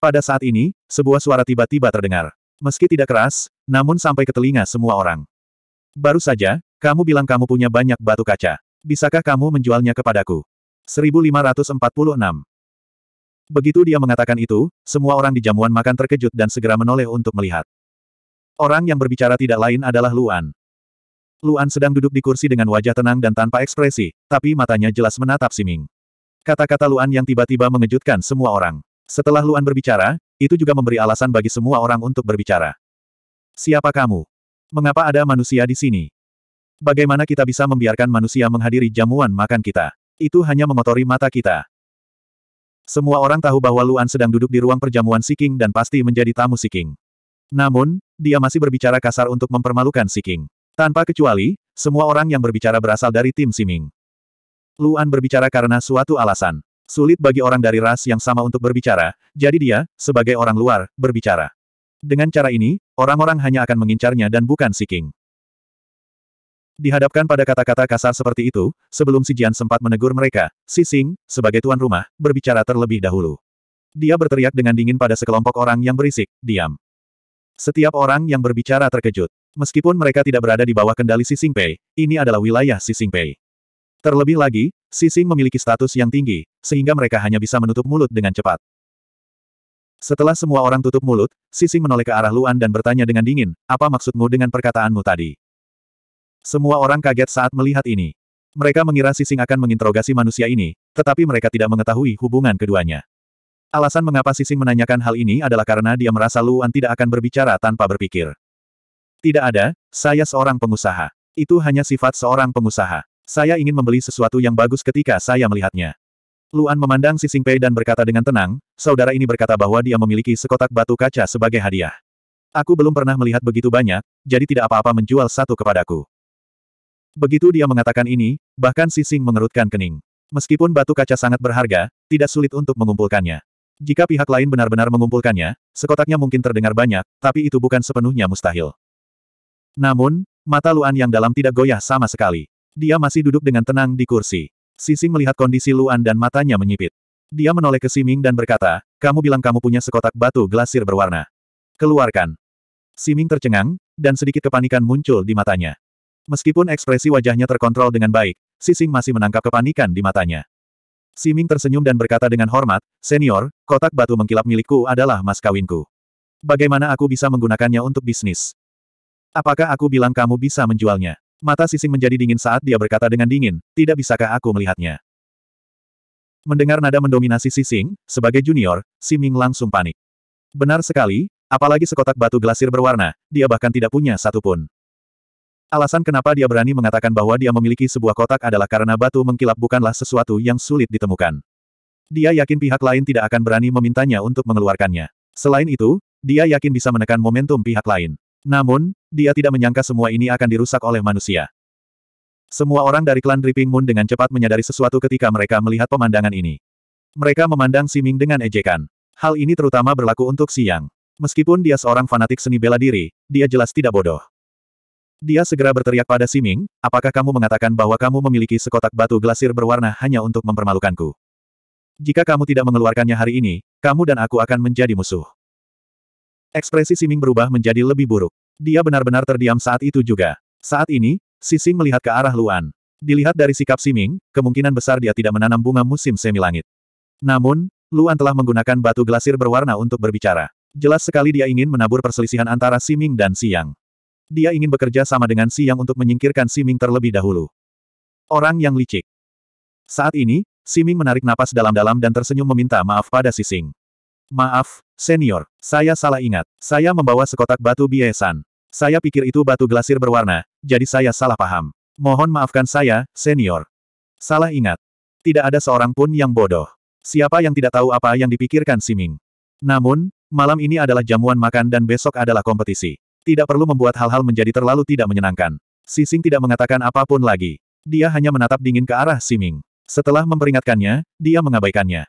Speaker 1: Pada saat ini, sebuah suara tiba-tiba terdengar. Meski tidak keras, namun sampai ke telinga semua orang. Baru saja, kamu bilang kamu punya banyak batu kaca. Bisakah kamu menjualnya kepadaku? 1546 Begitu dia mengatakan itu, semua orang di jamuan makan terkejut dan segera menoleh untuk melihat. Orang yang berbicara tidak lain adalah Luan. Luan sedang duduk di kursi dengan wajah tenang dan tanpa ekspresi, tapi matanya jelas menatap Siming. Kata-kata Luan yang tiba-tiba mengejutkan semua orang. Setelah Luan berbicara, itu juga memberi alasan bagi semua orang untuk berbicara. Siapa kamu? Mengapa ada manusia di sini? Bagaimana kita bisa membiarkan manusia menghadiri jamuan makan kita? Itu hanya mengotori mata kita. Semua orang tahu bahwa Luan sedang duduk di ruang perjamuan Siking dan pasti menjadi tamu Siking. Namun, dia masih berbicara kasar untuk mempermalukan Siking. Tanpa kecuali, semua orang yang berbicara berasal dari tim Siming. Luan berbicara karena suatu alasan. Sulit bagi orang dari ras yang sama untuk berbicara, jadi dia, sebagai orang luar, berbicara. Dengan cara ini, orang-orang hanya akan mengincarnya dan bukan Siking. Dihadapkan pada kata-kata kasar seperti itu, sebelum si Jian sempat menegur mereka, si Sing, sebagai tuan rumah, berbicara terlebih dahulu. Dia berteriak dengan dingin pada sekelompok orang yang berisik, diam. Setiap orang yang berbicara terkejut. Meskipun mereka tidak berada di bawah kendali Si Pei, ini adalah wilayah Si Pei. Terlebih lagi, Si Sing memiliki status yang tinggi, sehingga mereka hanya bisa menutup mulut dengan cepat. Setelah semua orang tutup mulut, Si Sing menoleh ke arah Luan dan bertanya dengan dingin, apa maksudmu dengan perkataanmu tadi? Semua orang kaget saat melihat ini. Mereka mengira Sising akan menginterogasi manusia ini, tetapi mereka tidak mengetahui hubungan keduanya. Alasan mengapa Sising menanyakan hal ini adalah karena dia merasa Luan tidak akan berbicara tanpa berpikir. Tidak ada, saya seorang pengusaha. Itu hanya sifat seorang pengusaha. Saya ingin membeli sesuatu yang bagus ketika saya melihatnya. Luan memandang Sising Pei dan berkata dengan tenang, saudara ini berkata bahwa dia memiliki sekotak batu kaca sebagai hadiah. Aku belum pernah melihat begitu banyak, jadi tidak apa-apa menjual satu kepadaku. Begitu dia mengatakan ini, bahkan Sising mengerutkan kening. Meskipun batu kaca sangat berharga, tidak sulit untuk mengumpulkannya. Jika pihak lain benar-benar mengumpulkannya, sekotaknya mungkin terdengar banyak, tapi itu bukan sepenuhnya mustahil. Namun, mata Luan yang dalam tidak goyah sama sekali. Dia masih duduk dengan tenang di kursi. Sising melihat kondisi Luan dan matanya menyipit. Dia menoleh ke Siming dan berkata, kamu bilang kamu punya sekotak batu glasir berwarna. Keluarkan. Siming tercengang, dan sedikit kepanikan muncul di matanya. Meskipun ekspresi wajahnya terkontrol dengan baik, Sising masih menangkap kepanikan di matanya. Siming tersenyum dan berkata dengan hormat, Senior, kotak batu mengkilap milikku adalah mas kawinku. Bagaimana aku bisa menggunakannya untuk bisnis? Apakah aku bilang kamu bisa menjualnya? Mata Sising menjadi dingin saat dia berkata dengan dingin, tidak bisakah aku melihatnya? Mendengar nada mendominasi Sising, sebagai junior, Siming langsung panik. Benar sekali, apalagi sekotak batu glasir berwarna, dia bahkan tidak punya satupun. Alasan kenapa dia berani mengatakan bahwa dia memiliki sebuah kotak adalah karena batu mengkilap bukanlah sesuatu yang sulit ditemukan. Dia yakin pihak lain tidak akan berani memintanya untuk mengeluarkannya. Selain itu, dia yakin bisa menekan momentum pihak lain. Namun, dia tidak menyangka semua ini akan dirusak oleh manusia. Semua orang dari klan Dripping Moon dengan cepat menyadari sesuatu ketika mereka melihat pemandangan ini. Mereka memandang Si Ming dengan ejekan. Hal ini terutama berlaku untuk Siang. Meskipun dia seorang fanatik seni bela diri, dia jelas tidak bodoh. Dia segera berteriak pada Siming, apakah kamu mengatakan bahwa kamu memiliki sekotak batu glasir berwarna hanya untuk mempermalukanku? Jika kamu tidak mengeluarkannya hari ini, kamu dan aku akan menjadi musuh. Ekspresi Siming berubah menjadi lebih buruk. Dia benar-benar terdiam saat itu juga. Saat ini, Si melihat ke arah Luan. Dilihat dari sikap Siming, kemungkinan besar dia tidak menanam bunga musim semi langit. Namun, Luan telah menggunakan batu glasir berwarna untuk berbicara. Jelas sekali dia ingin menabur perselisihan antara Siming dan Si dia ingin bekerja sama dengan Si Yang untuk menyingkirkan Si Ming terlebih dahulu. Orang yang licik. Saat ini, Si Ming menarik napas dalam-dalam dan tersenyum meminta maaf pada Si Sing. Maaf, senior, saya salah ingat. Saya membawa sekotak batu biesan. Saya pikir itu batu glasir berwarna, jadi saya salah paham. Mohon maafkan saya, senior. Salah ingat. Tidak ada seorang pun yang bodoh. Siapa yang tidak tahu apa yang dipikirkan Si Ming? Namun, malam ini adalah jamuan makan dan besok adalah kompetisi. Tidak perlu membuat hal-hal menjadi terlalu tidak menyenangkan. Sising tidak mengatakan apapun lagi. Dia hanya menatap dingin ke arah Siming. Setelah memperingatkannya, dia mengabaikannya.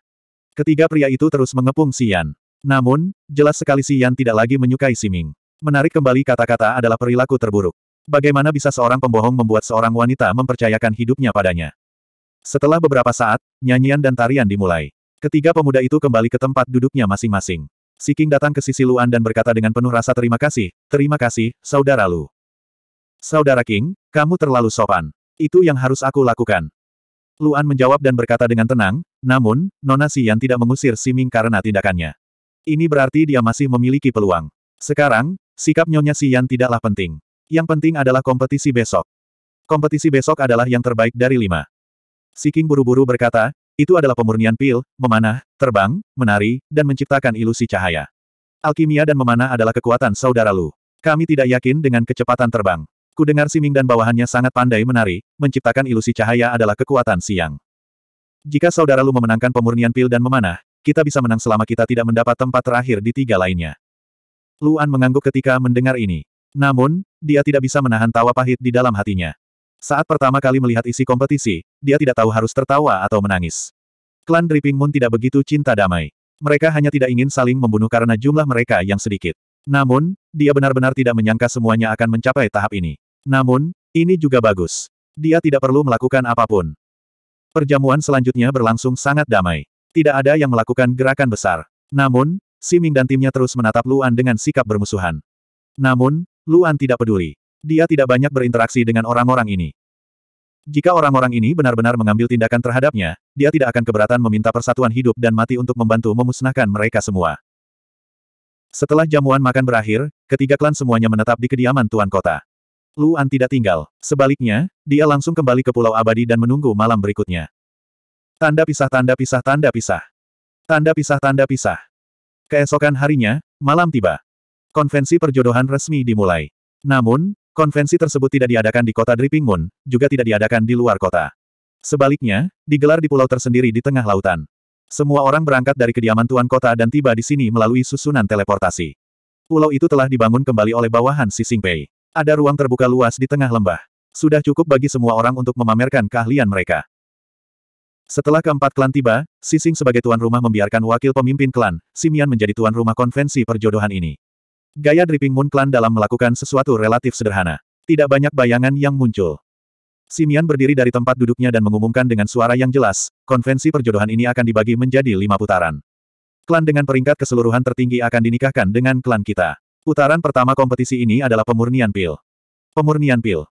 Speaker 1: Ketiga pria itu terus mengepung Sian. Namun, jelas sekali Sian tidak lagi menyukai Siming. Menarik kembali kata-kata adalah perilaku terburuk. Bagaimana bisa seorang pembohong membuat seorang wanita mempercayakan hidupnya padanya? Setelah beberapa saat, nyanyian dan tarian dimulai. Ketiga pemuda itu kembali ke tempat duduknya masing-masing. Siking datang ke sisi Luan dan berkata dengan penuh rasa terima kasih, terima kasih, saudara Lu. Saudara King, kamu terlalu sopan. Itu yang harus aku lakukan. Luan menjawab dan berkata dengan tenang, namun, Nona Xian tidak mengusir Si Ming karena tindakannya. Ini berarti dia masih memiliki peluang. Sekarang, sikap Nyonya Xian tidaklah penting. Yang penting adalah kompetisi besok. Kompetisi besok adalah yang terbaik dari lima. Siking buru-buru berkata, itu adalah pemurnian pil, memanah, terbang, menari, dan menciptakan ilusi cahaya. Alkimia dan memanah adalah kekuatan saudara Lu. Kami tidak yakin dengan kecepatan terbang. Kudengar Siming dan bawahannya sangat pandai menari, menciptakan ilusi cahaya adalah kekuatan siang. Jika saudara Lu memenangkan pemurnian pil dan memanah, kita bisa menang selama kita tidak mendapat tempat terakhir di tiga lainnya. Luan mengangguk ketika mendengar ini. Namun, dia tidak bisa menahan tawa pahit di dalam hatinya. Saat pertama kali melihat isi kompetisi, dia tidak tahu harus tertawa atau menangis. Klan Dripping Moon tidak begitu cinta damai. Mereka hanya tidak ingin saling membunuh karena jumlah mereka yang sedikit. Namun, dia benar-benar tidak menyangka semuanya akan mencapai tahap ini. Namun, ini juga bagus. Dia tidak perlu melakukan apapun. Perjamuan selanjutnya berlangsung sangat damai. Tidak ada yang melakukan gerakan besar. Namun, Siming dan timnya terus menatap Luan dengan sikap bermusuhan. Namun, Luan tidak peduli dia tidak banyak berinteraksi dengan orang-orang ini. Jika orang-orang ini benar-benar mengambil tindakan terhadapnya, dia tidak akan keberatan meminta persatuan hidup dan mati untuk membantu memusnahkan mereka semua. Setelah jamuan makan berakhir, ketiga klan semuanya menetap di kediaman Tuan Kota. Luan tidak tinggal. Sebaliknya, dia langsung kembali ke Pulau Abadi dan menunggu malam berikutnya. Tanda pisah tanda pisah tanda pisah. Tanda pisah tanda pisah. Keesokan harinya, malam tiba. Konvensi perjodohan resmi dimulai. Namun, Konvensi tersebut tidak diadakan di kota Dripping Moon, juga tidak diadakan di luar kota. Sebaliknya, digelar di pulau tersendiri di tengah lautan. Semua orang berangkat dari kediaman tuan kota dan tiba di sini melalui susunan teleportasi. Pulau itu telah dibangun kembali oleh bawahan Si Singpei. Ada ruang terbuka luas di tengah lembah. Sudah cukup bagi semua orang untuk memamerkan keahlian mereka. Setelah keempat klan tiba, Sising sebagai tuan rumah membiarkan wakil pemimpin klan, Simian menjadi tuan rumah konvensi perjodohan ini. Gaya Dripping Moon Clan dalam melakukan sesuatu relatif sederhana. Tidak banyak bayangan yang muncul. Simian berdiri dari tempat duduknya dan mengumumkan dengan suara yang jelas, konvensi perjodohan ini akan dibagi menjadi lima putaran. Klan dengan peringkat keseluruhan tertinggi akan dinikahkan dengan klan kita. Putaran pertama kompetisi ini adalah pemurnian pil. Pemurnian pil.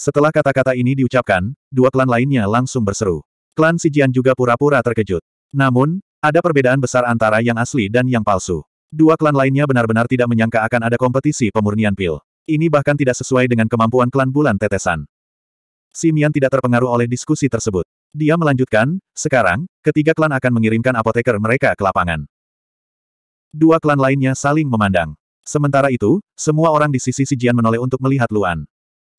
Speaker 1: Setelah kata-kata ini diucapkan, dua klan lainnya langsung berseru. Klan Sijian juga pura-pura terkejut. Namun, ada perbedaan besar antara yang asli dan yang palsu. Dua klan lainnya benar-benar tidak menyangka akan ada kompetisi pemurnian pil. Ini bahkan tidak sesuai dengan kemampuan klan bulan tetesan. Simian tidak terpengaruh oleh diskusi tersebut. Dia melanjutkan, sekarang, ketiga klan akan mengirimkan apoteker mereka ke lapangan. Dua klan lainnya saling memandang. Sementara itu, semua orang di sisi Sijian menoleh untuk melihat Luan.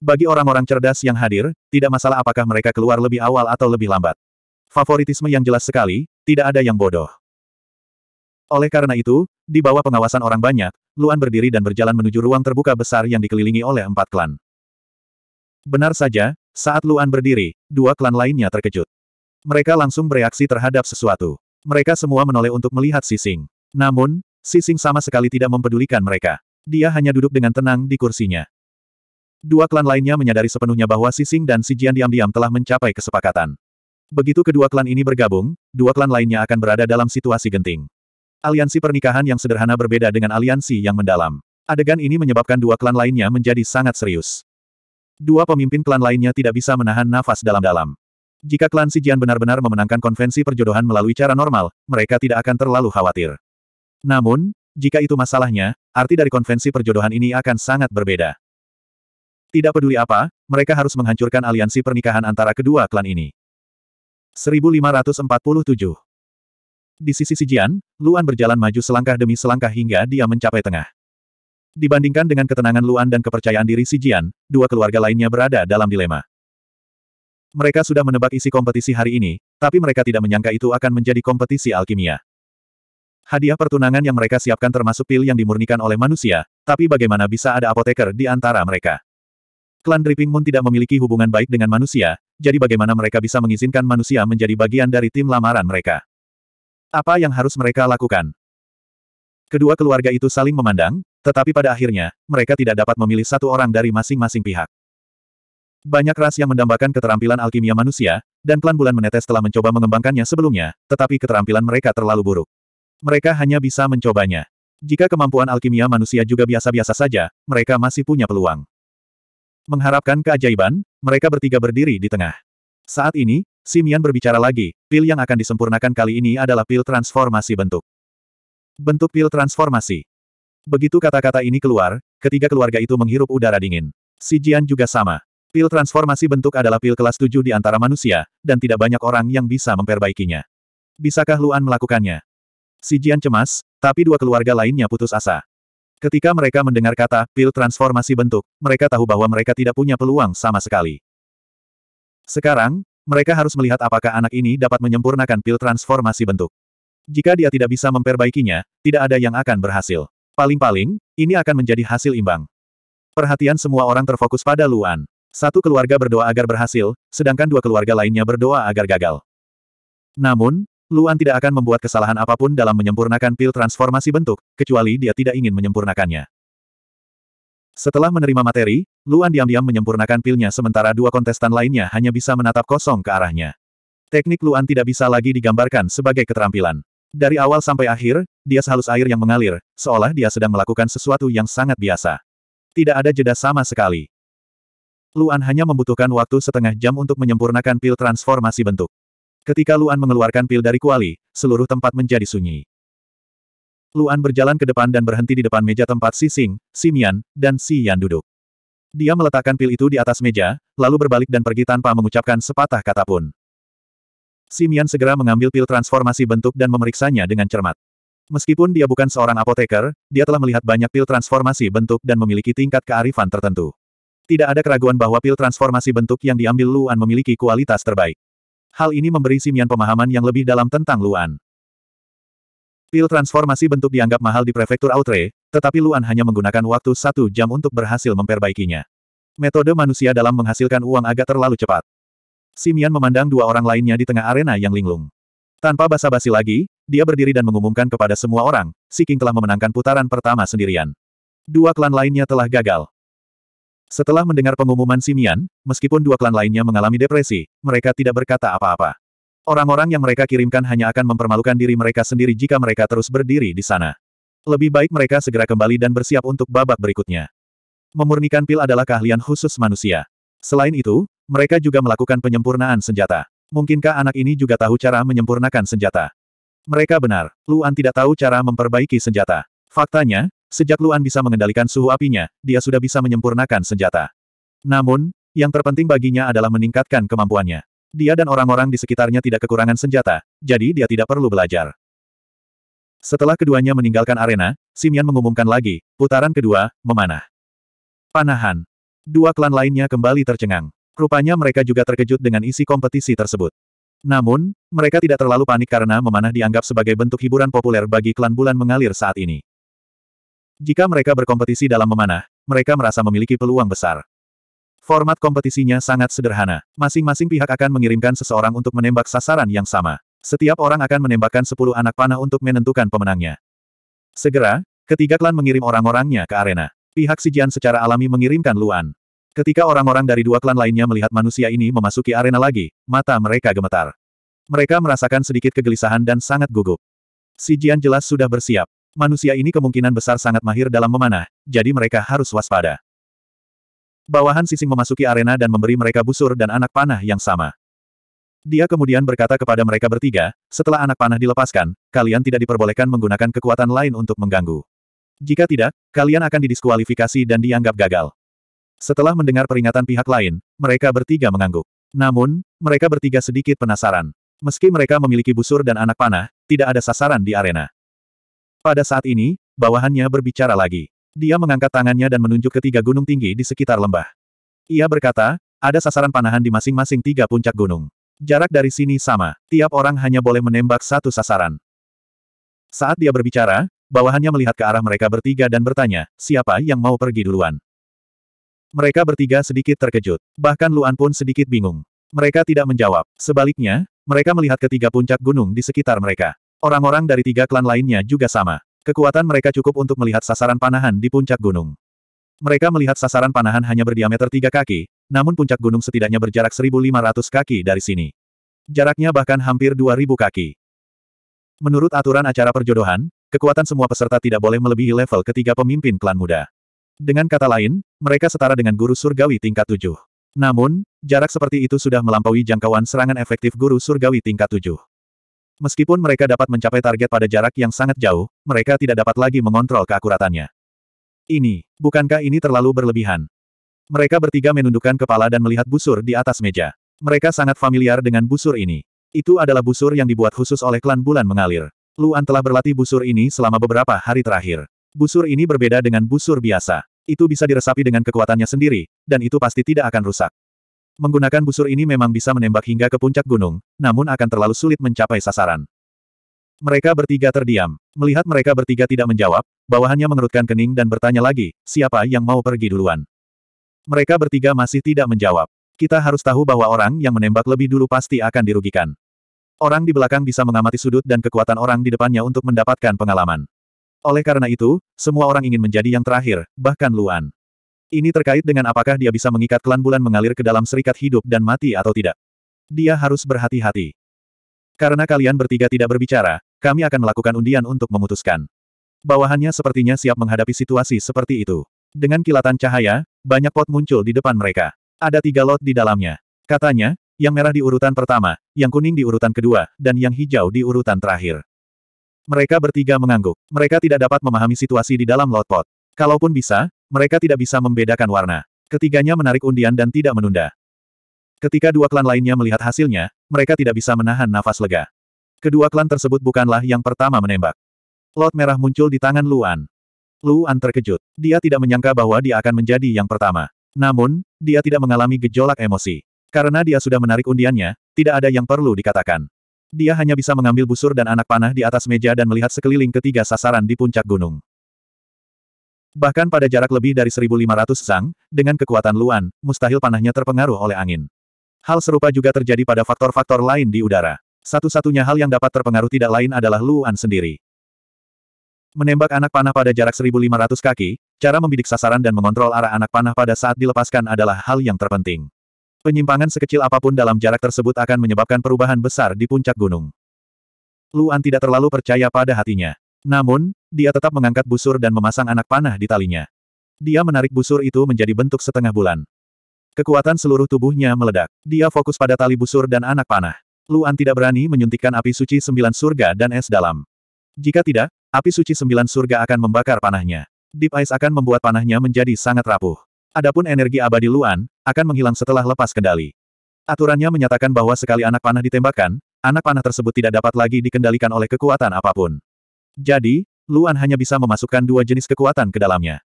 Speaker 1: Bagi orang-orang cerdas yang hadir, tidak masalah apakah mereka keluar lebih awal atau lebih lambat. Favoritisme yang jelas sekali, tidak ada yang bodoh. Oleh karena itu, di bawah pengawasan orang banyak, Luan berdiri dan berjalan menuju ruang terbuka besar yang dikelilingi oleh empat klan. Benar saja, saat Luan berdiri, dua klan lainnya terkejut. Mereka langsung bereaksi terhadap sesuatu. Mereka semua menoleh untuk melihat Sising. Namun, Sising sama sekali tidak mempedulikan mereka. Dia hanya duduk dengan tenang di kursinya. Dua klan lainnya menyadari sepenuhnya bahwa Sising dan Sijian diam-diam telah mencapai kesepakatan. Begitu kedua klan ini bergabung, dua klan lainnya akan berada dalam situasi genting. Aliansi pernikahan yang sederhana berbeda dengan aliansi yang mendalam. Adegan ini menyebabkan dua klan lainnya menjadi sangat serius. Dua pemimpin klan lainnya tidak bisa menahan nafas dalam-dalam. Jika klan Sijian benar-benar memenangkan konvensi perjodohan melalui cara normal, mereka tidak akan terlalu khawatir. Namun, jika itu masalahnya, arti dari konvensi perjodohan ini akan sangat berbeda. Tidak peduli apa, mereka harus menghancurkan aliansi pernikahan antara kedua klan ini. 1547 di sisi Sijian, Luan berjalan maju selangkah demi selangkah hingga dia mencapai tengah. Dibandingkan dengan ketenangan Luan dan kepercayaan diri Sijian, dua keluarga lainnya berada dalam dilema. Mereka sudah menebak isi kompetisi hari ini, tapi mereka tidak menyangka itu akan menjadi kompetisi alkimia. Hadiah pertunangan yang mereka siapkan termasuk pil yang dimurnikan oleh manusia, tapi bagaimana bisa ada apoteker di antara mereka? Klan Dripping Moon tidak memiliki hubungan baik dengan manusia, jadi bagaimana mereka bisa mengizinkan manusia menjadi bagian dari tim lamaran mereka? Apa yang harus mereka lakukan? Kedua keluarga itu saling memandang, tetapi pada akhirnya, mereka tidak dapat memilih satu orang dari masing-masing pihak. Banyak ras yang mendambakan keterampilan alkimia manusia, dan klan bulan menetes telah mencoba mengembangkannya sebelumnya, tetapi keterampilan mereka terlalu buruk. Mereka hanya bisa mencobanya. Jika kemampuan alkimia manusia juga biasa-biasa saja, mereka masih punya peluang. Mengharapkan keajaiban, mereka bertiga berdiri di tengah. Saat ini, Simian berbicara lagi, pil yang akan disempurnakan kali ini adalah pil transformasi bentuk. Bentuk pil transformasi. Begitu kata-kata ini keluar, ketiga keluarga itu menghirup udara dingin. Si Jian juga sama. Pil transformasi bentuk adalah pil kelas 7 di antara manusia, dan tidak banyak orang yang bisa memperbaikinya. Bisakah Luan melakukannya? Si Jian cemas, tapi dua keluarga lainnya putus asa. Ketika mereka mendengar kata, pil transformasi bentuk, mereka tahu bahwa mereka tidak punya peluang sama sekali. Sekarang, mereka harus melihat apakah anak ini dapat menyempurnakan pil transformasi bentuk. Jika dia tidak bisa memperbaikinya, tidak ada yang akan berhasil. Paling-paling, ini akan menjadi hasil imbang. Perhatian semua orang terfokus pada Luan. Satu keluarga berdoa agar berhasil, sedangkan dua keluarga lainnya berdoa agar gagal. Namun, Luan tidak akan membuat kesalahan apapun dalam menyempurnakan pil transformasi bentuk, kecuali dia tidak ingin menyempurnakannya. Setelah menerima materi, Luan diam-diam menyempurnakan pilnya sementara dua kontestan lainnya hanya bisa menatap kosong ke arahnya. Teknik Luan tidak bisa lagi digambarkan sebagai keterampilan. Dari awal sampai akhir, dia sehalus air yang mengalir, seolah dia sedang melakukan sesuatu yang sangat biasa. Tidak ada jeda sama sekali. Luan hanya membutuhkan waktu setengah jam untuk menyempurnakan pil transformasi bentuk. Ketika Luan mengeluarkan pil dari kuali, seluruh tempat menjadi sunyi. Luan berjalan ke depan dan berhenti di depan meja tempat Si Sing, Si Mian, dan Si Yan duduk. Dia meletakkan pil itu di atas meja, lalu berbalik dan pergi tanpa mengucapkan sepatah kata pun. Si Mian segera mengambil pil transformasi bentuk dan memeriksanya dengan cermat. Meskipun dia bukan seorang apoteker, dia telah melihat banyak pil transformasi bentuk dan memiliki tingkat kearifan tertentu. Tidak ada keraguan bahwa pil transformasi bentuk yang diambil Luan memiliki kualitas terbaik. Hal ini memberi Simian pemahaman yang lebih dalam tentang Luan. Pil transformasi bentuk dianggap mahal di prefektur Outre, tetapi Luan hanya menggunakan waktu satu jam untuk berhasil memperbaikinya. Metode manusia dalam menghasilkan uang agak terlalu cepat. Simian memandang dua orang lainnya di tengah arena yang linglung. Tanpa basa-basi lagi, dia berdiri dan mengumumkan kepada semua orang, Si telah memenangkan putaran pertama sendirian. Dua klan lainnya telah gagal. Setelah mendengar pengumuman Simian, meskipun dua klan lainnya mengalami depresi, mereka tidak berkata apa-apa. Orang-orang yang mereka kirimkan hanya akan mempermalukan diri mereka sendiri jika mereka terus berdiri di sana. Lebih baik mereka segera kembali dan bersiap untuk babak berikutnya. Memurnikan pil adalah keahlian khusus manusia. Selain itu, mereka juga melakukan penyempurnaan senjata. Mungkinkah anak ini juga tahu cara menyempurnakan senjata? Mereka benar, Luan tidak tahu cara memperbaiki senjata. Faktanya, sejak Luan bisa mengendalikan suhu apinya, dia sudah bisa menyempurnakan senjata. Namun, yang terpenting baginya adalah meningkatkan kemampuannya. Dia dan orang-orang di sekitarnya tidak kekurangan senjata, jadi dia tidak perlu belajar. Setelah keduanya meninggalkan arena, Simian mengumumkan lagi, putaran kedua, memanah. Panahan. Dua klan lainnya kembali tercengang. Rupanya mereka juga terkejut dengan isi kompetisi tersebut. Namun, mereka tidak terlalu panik karena memanah dianggap sebagai bentuk hiburan populer bagi klan bulan mengalir saat ini. Jika mereka berkompetisi dalam memanah, mereka merasa memiliki peluang besar. Format kompetisinya sangat sederhana. Masing-masing pihak akan mengirimkan seseorang untuk menembak sasaran yang sama. Setiap orang akan menembakkan 10 anak panah untuk menentukan pemenangnya. Segera, ketiga klan mengirim orang-orangnya ke arena. Pihak Sijian secara alami mengirimkan Luan. Ketika orang-orang dari dua klan lainnya melihat manusia ini memasuki arena lagi, mata mereka gemetar. Mereka merasakan sedikit kegelisahan dan sangat gugup. Sijian jelas sudah bersiap. Manusia ini kemungkinan besar sangat mahir dalam memanah, jadi mereka harus waspada. Bawahan Sising memasuki arena dan memberi mereka busur dan anak panah yang sama. Dia kemudian berkata kepada mereka bertiga, setelah anak panah dilepaskan, kalian tidak diperbolehkan menggunakan kekuatan lain untuk mengganggu. Jika tidak, kalian akan didiskualifikasi dan dianggap gagal. Setelah mendengar peringatan pihak lain, mereka bertiga mengangguk. Namun, mereka bertiga sedikit penasaran. Meski mereka memiliki busur dan anak panah, tidak ada sasaran di arena. Pada saat ini, bawahannya berbicara lagi. Dia mengangkat tangannya dan menunjuk ke tiga gunung tinggi di sekitar lembah. Ia berkata, ada sasaran panahan di masing-masing tiga puncak gunung. Jarak dari sini sama, tiap orang hanya boleh menembak satu sasaran. Saat dia berbicara, bawahannya melihat ke arah mereka bertiga dan bertanya, siapa yang mau pergi duluan? Mereka bertiga sedikit terkejut, bahkan Luan pun sedikit bingung. Mereka tidak menjawab, sebaliknya, mereka melihat ketiga puncak gunung di sekitar mereka. Orang-orang dari tiga klan lainnya juga sama. Kekuatan mereka cukup untuk melihat sasaran panahan di puncak gunung. Mereka melihat sasaran panahan hanya berdiameter tiga kaki, namun puncak gunung setidaknya berjarak 1.500 kaki dari sini. Jaraknya bahkan hampir 2.000 kaki. Menurut aturan acara perjodohan, kekuatan semua peserta tidak boleh melebihi level ketiga pemimpin klan muda. Dengan kata lain, mereka setara dengan guru surgawi tingkat tujuh. Namun, jarak seperti itu sudah melampaui jangkauan serangan efektif guru surgawi tingkat tujuh. Meskipun mereka dapat mencapai target pada jarak yang sangat jauh, mereka tidak dapat lagi mengontrol keakuratannya. Ini, bukankah ini terlalu berlebihan? Mereka bertiga menundukkan kepala dan melihat busur di atas meja. Mereka sangat familiar dengan busur ini. Itu adalah busur yang dibuat khusus oleh klan bulan mengalir. Luan telah berlatih busur ini selama beberapa hari terakhir. Busur ini berbeda dengan busur biasa. Itu bisa diresapi dengan kekuatannya sendiri, dan itu pasti tidak akan rusak. Menggunakan busur ini memang bisa menembak hingga ke puncak gunung, namun akan terlalu sulit mencapai sasaran. Mereka bertiga terdiam. Melihat mereka bertiga tidak menjawab, bawahannya mengerutkan kening dan bertanya lagi, siapa yang mau pergi duluan? Mereka bertiga masih tidak menjawab. Kita harus tahu bahwa orang yang menembak lebih dulu pasti akan dirugikan. Orang di belakang bisa mengamati sudut dan kekuatan orang di depannya untuk mendapatkan pengalaman. Oleh karena itu, semua orang ingin menjadi yang terakhir, bahkan Luan. Ini terkait dengan apakah dia bisa mengikat klan bulan mengalir ke dalam serikat hidup dan mati atau tidak. Dia harus berhati-hati. Karena kalian bertiga tidak berbicara, kami akan melakukan undian untuk memutuskan. Bawahannya sepertinya siap menghadapi situasi seperti itu. Dengan kilatan cahaya, banyak pot muncul di depan mereka. Ada tiga lot di dalamnya. Katanya, yang merah di urutan pertama, yang kuning di urutan kedua, dan yang hijau di urutan terakhir. Mereka bertiga mengangguk. Mereka tidak dapat memahami situasi di dalam lot pot. Kalaupun bisa, mereka tidak bisa membedakan warna. Ketiganya menarik undian dan tidak menunda. Ketika dua klan lainnya melihat hasilnya, mereka tidak bisa menahan nafas lega. Kedua klan tersebut bukanlah yang pertama menembak. Lot merah muncul di tangan Luan. Luan terkejut. Dia tidak menyangka bahwa dia akan menjadi yang pertama. Namun, dia tidak mengalami gejolak emosi. Karena dia sudah menarik undiannya, tidak ada yang perlu dikatakan. Dia hanya bisa mengambil busur dan anak panah di atas meja dan melihat sekeliling ketiga sasaran di puncak gunung. Bahkan pada jarak lebih dari 1500 sang, dengan kekuatan Luan, mustahil panahnya terpengaruh oleh angin. Hal serupa juga terjadi pada faktor-faktor lain di udara. Satu-satunya hal yang dapat terpengaruh tidak lain adalah Luan sendiri. Menembak anak panah pada jarak 1500 kaki, cara membidik sasaran dan mengontrol arah anak panah pada saat dilepaskan adalah hal yang terpenting. Penyimpangan sekecil apapun dalam jarak tersebut akan menyebabkan perubahan besar di puncak gunung. Luan tidak terlalu percaya pada hatinya. Namun, dia tetap mengangkat busur dan memasang anak panah di talinya. Dia menarik busur itu menjadi bentuk setengah bulan. Kekuatan seluruh tubuhnya meledak. Dia fokus pada tali busur dan anak panah. Luan tidak berani menyuntikkan api suci sembilan surga dan es dalam. Jika tidak, api suci sembilan surga akan membakar panahnya. Deep Ice akan membuat panahnya menjadi sangat rapuh. Adapun energi abadi Luan, akan menghilang setelah lepas kendali. Aturannya menyatakan bahwa sekali anak panah ditembakkan, anak panah tersebut tidak dapat lagi dikendalikan oleh kekuatan apapun. Jadi, Luan hanya bisa memasukkan dua jenis kekuatan ke dalamnya.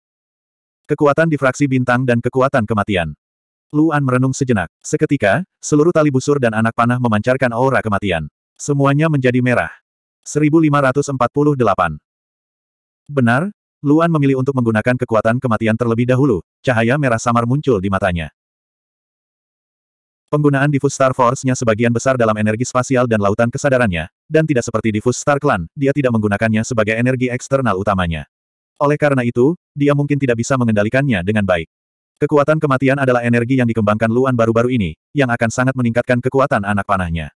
Speaker 1: Kekuatan difraksi bintang dan kekuatan kematian. Luan merenung sejenak. Seketika, seluruh tali busur dan anak panah memancarkan aura kematian. Semuanya menjadi merah. 1548. Benar, Luan memilih untuk menggunakan kekuatan kematian terlebih dahulu, cahaya merah samar muncul di matanya. Penggunaan Diffuse Star Force-nya sebagian besar dalam energi spasial dan lautan kesadarannya, dan tidak seperti Diffuse Star Clan, dia tidak menggunakannya sebagai energi eksternal utamanya. Oleh karena itu, dia mungkin tidak bisa mengendalikannya dengan baik. Kekuatan kematian adalah energi yang dikembangkan Luan baru-baru ini, yang akan sangat meningkatkan kekuatan anak panahnya.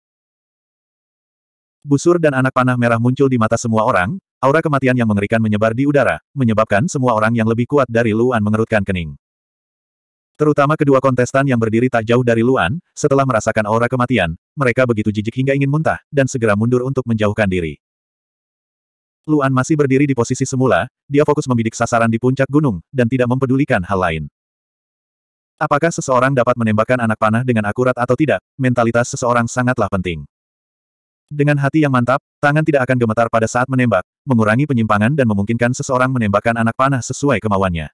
Speaker 1: Busur dan anak panah merah muncul di mata semua orang, aura kematian yang mengerikan menyebar di udara, menyebabkan semua orang yang lebih kuat dari Luan mengerutkan kening. Terutama kedua kontestan yang berdiri tak jauh dari Luan, setelah merasakan aura kematian, mereka begitu jijik hingga ingin muntah, dan segera mundur untuk menjauhkan diri. Luan masih berdiri di posisi semula, dia fokus membidik sasaran di puncak gunung, dan tidak mempedulikan hal lain. Apakah seseorang dapat menembakkan anak panah dengan akurat atau tidak, mentalitas seseorang sangatlah penting. Dengan hati yang mantap, tangan tidak akan gemetar pada saat menembak, mengurangi penyimpangan dan memungkinkan seseorang menembakkan anak panah sesuai kemauannya.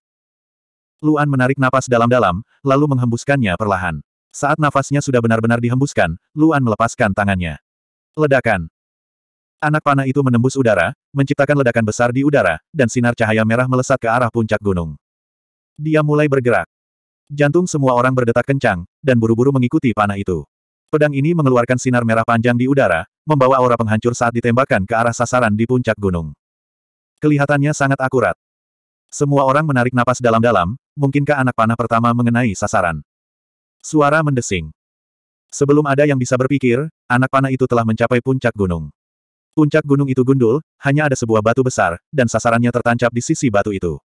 Speaker 1: Luan menarik napas dalam-dalam, lalu menghembuskannya perlahan. Saat nafasnya sudah benar-benar dihembuskan, Luan melepaskan tangannya. Ledakan. Anak panah itu menembus udara, menciptakan ledakan besar di udara, dan sinar cahaya merah melesat ke arah puncak gunung. Dia mulai bergerak. Jantung semua orang berdetak kencang, dan buru-buru mengikuti panah itu. Pedang ini mengeluarkan sinar merah panjang di udara, membawa aura penghancur saat ditembakkan ke arah sasaran di puncak gunung. Kelihatannya sangat akurat. Semua orang menarik napas dalam-dalam, mungkinkah anak panah pertama mengenai sasaran? Suara mendesing. Sebelum ada yang bisa berpikir, anak panah itu telah mencapai puncak gunung. Puncak gunung itu gundul, hanya ada sebuah batu besar, dan sasarannya tertancap di sisi batu itu.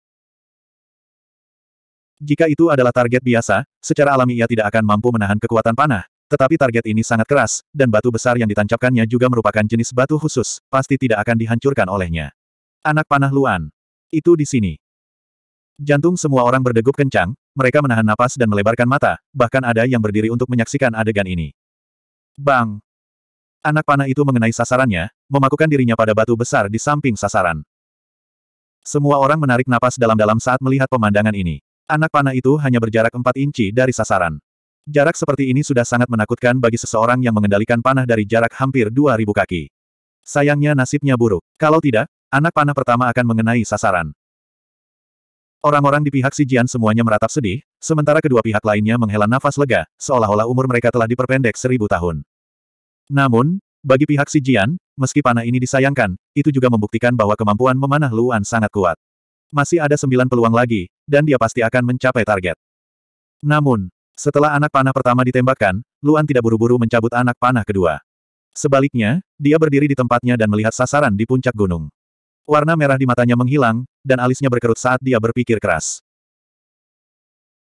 Speaker 1: Jika itu adalah target biasa, secara alami ia tidak akan mampu menahan kekuatan panah, tetapi target ini sangat keras, dan batu besar yang ditancapkannya juga merupakan jenis batu khusus, pasti tidak akan dihancurkan olehnya. Anak panah Luan. Itu di sini. Jantung semua orang berdegup kencang, mereka menahan napas dan melebarkan mata, bahkan ada yang berdiri untuk menyaksikan adegan ini. Bang! Anak panah itu mengenai sasarannya, memakukan dirinya pada batu besar di samping sasaran. Semua orang menarik napas dalam-dalam saat melihat pemandangan ini. Anak panah itu hanya berjarak 4 inci dari sasaran. Jarak seperti ini sudah sangat menakutkan bagi seseorang yang mengendalikan panah dari jarak hampir 2.000 kaki. Sayangnya nasibnya buruk. Kalau tidak, anak panah pertama akan mengenai sasaran. Orang-orang di pihak Xi Jian semuanya meratap sedih, sementara kedua pihak lainnya menghela nafas lega, seolah-olah umur mereka telah diperpendek seribu tahun. Namun, bagi pihak Xi Jian, meski panah ini disayangkan, itu juga membuktikan bahwa kemampuan memanah Luan sangat kuat. Masih ada sembilan peluang lagi, dan dia pasti akan mencapai target. Namun, setelah anak panah pertama ditembakkan, Luan tidak buru-buru mencabut anak panah kedua. Sebaliknya, dia berdiri di tempatnya dan melihat sasaran di puncak gunung. Warna merah di matanya menghilang, dan alisnya berkerut saat dia berpikir keras.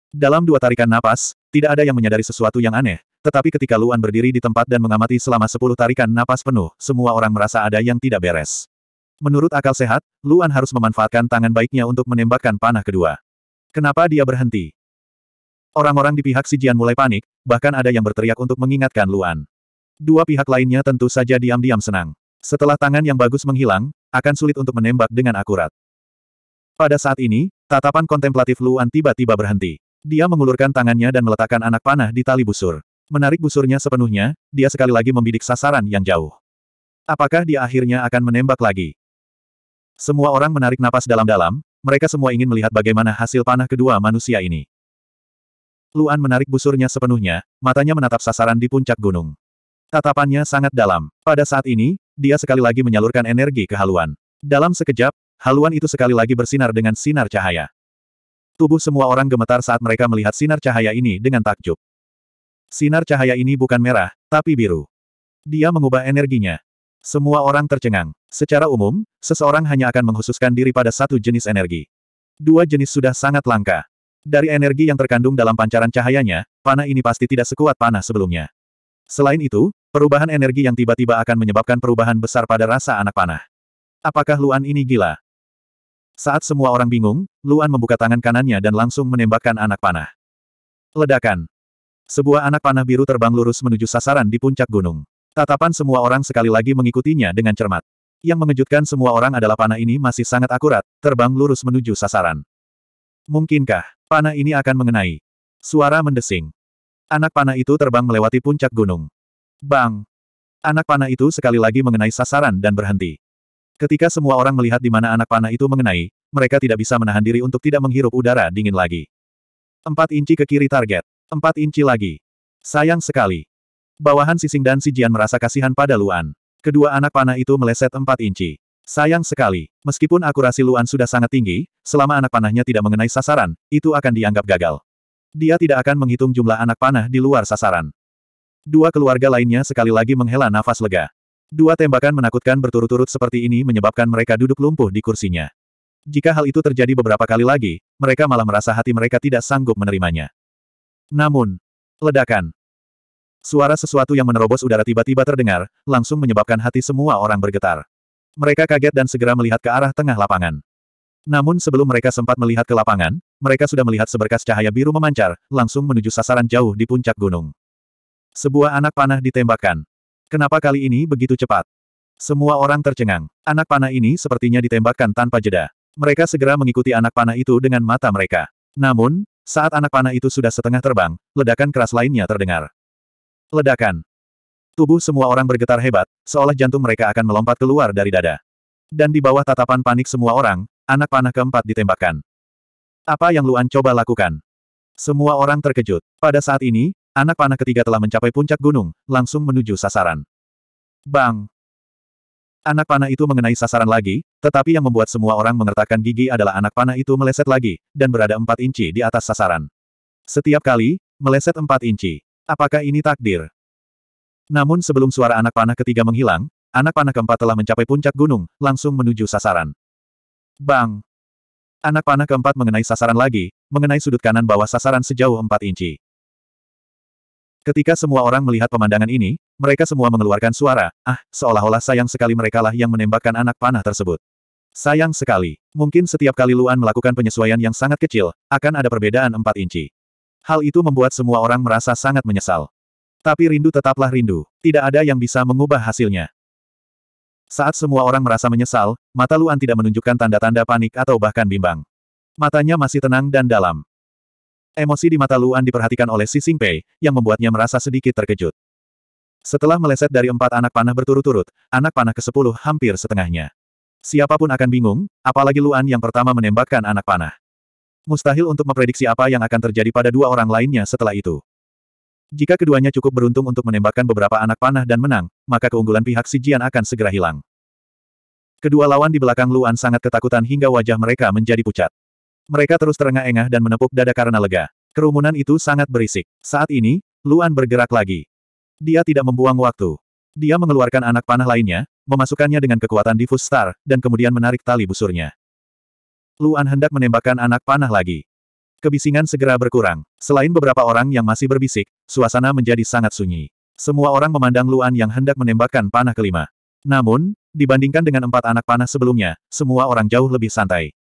Speaker 1: Dalam dua tarikan napas, tidak ada yang menyadari sesuatu yang aneh, tetapi ketika Luan berdiri di tempat dan mengamati selama sepuluh tarikan napas penuh, semua orang merasa ada yang tidak beres. Menurut akal sehat, Luan harus memanfaatkan tangan baiknya untuk menembakkan panah kedua. Kenapa dia berhenti? Orang-orang di pihak Sijian mulai panik, bahkan ada yang berteriak untuk mengingatkan Luan. Dua pihak lainnya tentu saja diam-diam senang. Setelah tangan yang bagus menghilang, akan sulit untuk menembak dengan akurat. Pada saat ini, tatapan kontemplatif Luan tiba-tiba berhenti. Dia mengulurkan tangannya dan meletakkan anak panah di tali busur. Menarik busurnya sepenuhnya, dia sekali lagi membidik sasaran yang jauh. Apakah dia akhirnya akan menembak lagi? Semua orang menarik napas dalam-dalam, mereka semua ingin melihat bagaimana hasil panah kedua manusia ini. Luan menarik busurnya sepenuhnya, matanya menatap sasaran di puncak gunung. Tatapannya sangat dalam. Pada saat ini, dia sekali lagi menyalurkan energi kehaluan. Dalam sekejap, Haluan itu sekali lagi bersinar dengan sinar cahaya. Tubuh semua orang gemetar saat mereka melihat sinar cahaya ini dengan takjub. Sinar cahaya ini bukan merah, tapi biru. Dia mengubah energinya. Semua orang tercengang. Secara umum, seseorang hanya akan menghususkan diri pada satu jenis energi. Dua jenis sudah sangat langka. Dari energi yang terkandung dalam pancaran cahayanya, panah ini pasti tidak sekuat panah sebelumnya. Selain itu, perubahan energi yang tiba-tiba akan menyebabkan perubahan besar pada rasa anak panah. Apakah Luan ini gila? Saat semua orang bingung, Luan membuka tangan kanannya dan langsung menembakkan anak panah. Ledakan. Sebuah anak panah biru terbang lurus menuju sasaran di puncak gunung. Tatapan semua orang sekali lagi mengikutinya dengan cermat. Yang mengejutkan semua orang adalah panah ini masih sangat akurat, terbang lurus menuju sasaran. Mungkinkah panah ini akan mengenai? Suara mendesing. Anak panah itu terbang melewati puncak gunung. Bang! Anak panah itu sekali lagi mengenai sasaran dan berhenti. Ketika semua orang melihat di mana anak panah itu mengenai, mereka tidak bisa menahan diri untuk tidak menghirup udara dingin lagi. Empat inci ke kiri target. Empat inci lagi. Sayang sekali. Bawahan Sising dan Sijian merasa kasihan pada Luan. Kedua anak panah itu meleset empat inci. Sayang sekali. Meskipun akurasi Luan sudah sangat tinggi, selama anak panahnya tidak mengenai sasaran, itu akan dianggap gagal. Dia tidak akan menghitung jumlah anak panah di luar sasaran. Dua keluarga lainnya sekali lagi menghela nafas lega. Dua tembakan menakutkan berturut-turut seperti ini menyebabkan mereka duduk lumpuh di kursinya. Jika hal itu terjadi beberapa kali lagi, mereka malah merasa hati mereka tidak sanggup menerimanya. Namun, ledakan. Suara sesuatu yang menerobos udara tiba-tiba terdengar, langsung menyebabkan hati semua orang bergetar. Mereka kaget dan segera melihat ke arah tengah lapangan. Namun sebelum mereka sempat melihat ke lapangan, mereka sudah melihat seberkas cahaya biru memancar, langsung menuju sasaran jauh di puncak gunung. Sebuah anak panah ditembakkan. Kenapa kali ini begitu cepat? Semua orang tercengang. Anak panah ini sepertinya ditembakkan tanpa jeda. Mereka segera mengikuti anak panah itu dengan mata mereka. Namun, saat anak panah itu sudah setengah terbang, ledakan keras lainnya terdengar. Ledakan. Tubuh semua orang bergetar hebat, seolah jantung mereka akan melompat keluar dari dada. Dan di bawah tatapan panik semua orang, anak panah keempat ditembakkan. Apa yang Luan coba lakukan? Semua orang terkejut. Pada saat ini, Anak panah ketiga telah mencapai puncak gunung, langsung menuju sasaran. Bang! Anak panah itu mengenai sasaran lagi, tetapi yang membuat semua orang mengertakkan gigi adalah anak panah itu meleset lagi, dan berada empat inci di atas sasaran. Setiap kali, meleset empat inci. Apakah ini takdir? Namun sebelum suara anak panah ketiga menghilang, anak panah keempat telah mencapai puncak gunung, langsung menuju sasaran. Bang! Anak panah keempat mengenai sasaran lagi, mengenai sudut kanan bawah sasaran sejauh empat inci. Ketika semua orang melihat pemandangan ini, mereka semua mengeluarkan suara, ah, seolah-olah sayang sekali merekalah yang menembakkan anak panah tersebut. Sayang sekali, mungkin setiap kali Luan melakukan penyesuaian yang sangat kecil, akan ada perbedaan 4 inci. Hal itu membuat semua orang merasa sangat menyesal. Tapi rindu tetaplah rindu, tidak ada yang bisa mengubah hasilnya. Saat semua orang merasa menyesal, mata Luan tidak menunjukkan tanda-tanda panik atau bahkan bimbang. Matanya masih tenang dan dalam. Emosi di mata Luan diperhatikan oleh Si Singpei, yang membuatnya merasa sedikit terkejut. Setelah meleset dari empat anak panah berturut-turut, anak panah ke-10 hampir setengahnya. Siapapun akan bingung, apalagi Luan yang pertama menembakkan anak panah. Mustahil untuk memprediksi apa yang akan terjadi pada dua orang lainnya setelah itu. Jika keduanya cukup beruntung untuk menembakkan beberapa anak panah dan menang, maka keunggulan pihak Si Jian akan segera hilang. Kedua lawan di belakang Luan sangat ketakutan hingga wajah mereka menjadi pucat. Mereka terus terengah-engah dan menepuk dada karena lega. Kerumunan itu sangat berisik. Saat ini, Luan bergerak lagi. Dia tidak membuang waktu. Dia mengeluarkan anak panah lainnya, memasukkannya dengan kekuatan Diffuse star, dan kemudian menarik tali busurnya. Luan hendak menembakkan anak panah lagi. Kebisingan segera berkurang. Selain beberapa orang yang masih berbisik, suasana menjadi sangat sunyi. Semua orang memandang Luan yang hendak menembakkan panah kelima. Namun, dibandingkan dengan empat anak panah sebelumnya, semua orang jauh lebih santai.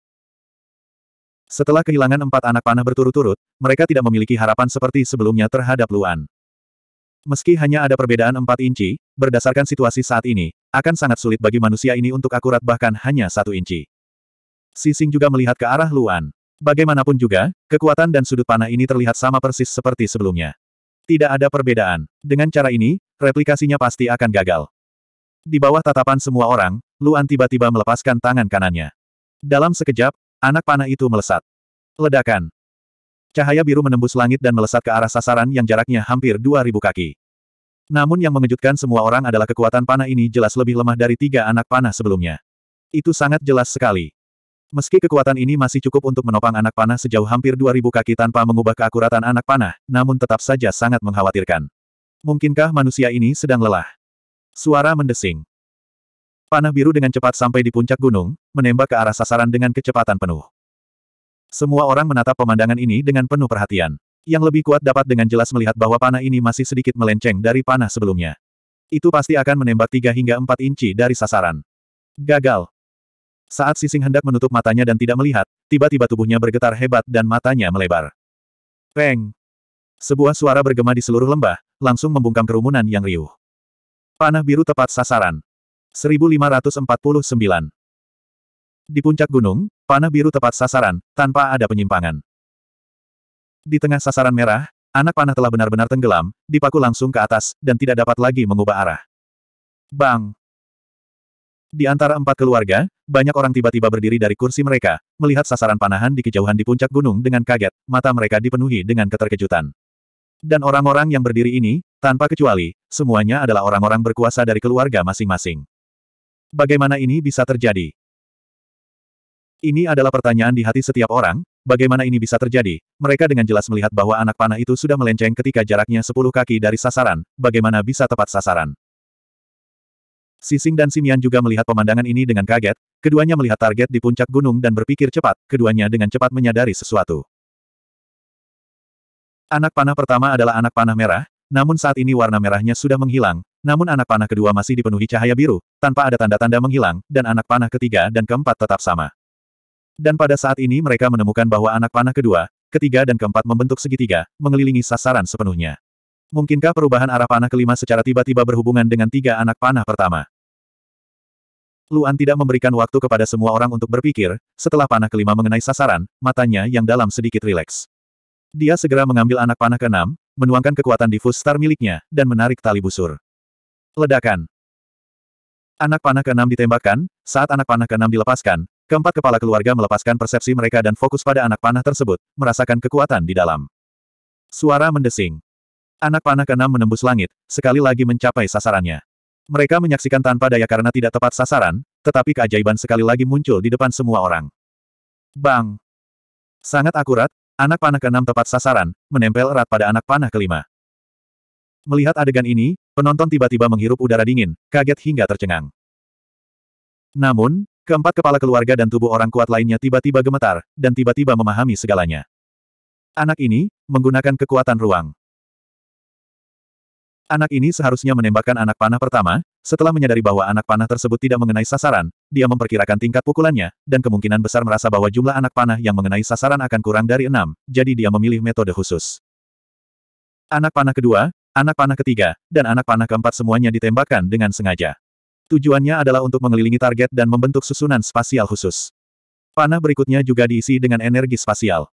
Speaker 1: Setelah kehilangan empat anak panah berturut-turut, mereka tidak memiliki harapan seperti sebelumnya terhadap Luan. Meski hanya ada perbedaan empat inci, berdasarkan situasi saat ini, akan sangat sulit bagi manusia ini untuk akurat bahkan hanya satu inci. Sising juga melihat ke arah Luan. Bagaimanapun juga, kekuatan dan sudut panah ini terlihat sama persis seperti sebelumnya. Tidak ada perbedaan. Dengan cara ini, replikasinya pasti akan gagal. Di bawah tatapan semua orang, Luan tiba-tiba melepaskan tangan kanannya. Dalam sekejap, Anak panah itu melesat. Ledakan. Cahaya biru menembus langit dan melesat ke arah sasaran yang jaraknya hampir 2.000 kaki. Namun yang mengejutkan semua orang adalah kekuatan panah ini jelas lebih lemah dari tiga anak panah sebelumnya. Itu sangat jelas sekali. Meski kekuatan ini masih cukup untuk menopang anak panah sejauh hampir 2.000 kaki tanpa mengubah keakuratan anak panah, namun tetap saja sangat mengkhawatirkan. Mungkinkah manusia ini sedang lelah? Suara mendesing. Panah biru dengan cepat sampai di puncak gunung, menembak ke arah sasaran dengan kecepatan penuh. Semua orang menatap pemandangan ini dengan penuh perhatian. Yang lebih kuat dapat dengan jelas melihat bahwa panah ini masih sedikit melenceng dari panah sebelumnya. Itu pasti akan menembak 3 hingga 4 inci dari sasaran. Gagal. Saat Sising hendak menutup matanya dan tidak melihat, tiba-tiba tubuhnya bergetar hebat dan matanya melebar. Peng! Sebuah suara bergema di seluruh lembah, langsung membungkam kerumunan yang riuh. Panah biru tepat sasaran. 1549. Di puncak gunung, panah biru tepat sasaran, tanpa ada penyimpangan. Di tengah sasaran merah, anak panah telah benar-benar tenggelam, dipaku langsung ke atas, dan tidak dapat lagi mengubah arah. Bang! Di antara empat keluarga, banyak orang tiba-tiba berdiri dari kursi mereka, melihat sasaran panahan di kejauhan di puncak gunung dengan kaget, mata mereka dipenuhi dengan keterkejutan. Dan orang-orang yang berdiri ini, tanpa kecuali, semuanya adalah orang-orang berkuasa dari keluarga masing-masing. Bagaimana ini bisa terjadi? Ini adalah pertanyaan di hati setiap orang, bagaimana ini bisa terjadi? Mereka dengan jelas melihat bahwa anak panah itu sudah melenceng ketika jaraknya 10 kaki dari sasaran, bagaimana bisa tepat sasaran? Sising dan Simian juga melihat pemandangan ini dengan kaget, keduanya melihat target di puncak gunung dan berpikir cepat, keduanya dengan cepat menyadari sesuatu. Anak panah pertama adalah anak panah merah, namun saat ini warna merahnya sudah menghilang, namun anak panah kedua masih dipenuhi cahaya biru, tanpa ada tanda-tanda menghilang, dan anak panah ketiga dan keempat tetap sama. Dan pada saat ini mereka menemukan bahwa anak panah kedua, ketiga dan keempat membentuk segitiga, mengelilingi sasaran sepenuhnya. Mungkinkah perubahan arah panah kelima secara tiba-tiba berhubungan dengan tiga anak panah pertama? Luan tidak memberikan waktu kepada semua orang untuk berpikir, setelah panah kelima mengenai sasaran, matanya yang dalam sedikit rileks. Dia segera mengambil anak panah keenam, menuangkan kekuatan difus star miliknya, dan menarik tali busur. Ledakan. Anak panah keenam ditembakkan, saat anak panah keenam dilepaskan, keempat kepala keluarga melepaskan persepsi mereka dan fokus pada anak panah tersebut, merasakan kekuatan di dalam. Suara mendesing. Anak panah keenam menembus langit, sekali lagi mencapai sasarannya. Mereka menyaksikan tanpa daya karena tidak tepat sasaran, tetapi keajaiban sekali lagi muncul di depan semua orang. Bang! Sangat akurat, anak panah keenam tepat sasaran, menempel erat pada anak panah kelima. Melihat adegan ini, penonton tiba-tiba menghirup udara dingin, kaget hingga tercengang. Namun, keempat kepala keluarga dan tubuh orang kuat lainnya tiba-tiba gemetar, dan tiba-tiba memahami segalanya. Anak ini, menggunakan kekuatan ruang. Anak ini seharusnya menembakkan anak panah pertama, setelah menyadari bahwa anak panah tersebut tidak mengenai sasaran, dia memperkirakan tingkat pukulannya, dan kemungkinan besar merasa bahwa jumlah anak panah yang mengenai sasaran akan kurang dari enam, jadi dia memilih metode khusus. Anak panah kedua, anak panah ketiga, dan anak panah keempat semuanya ditembakkan dengan sengaja. Tujuannya adalah untuk mengelilingi target dan membentuk susunan spasial khusus. Panah berikutnya juga diisi dengan energi spasial.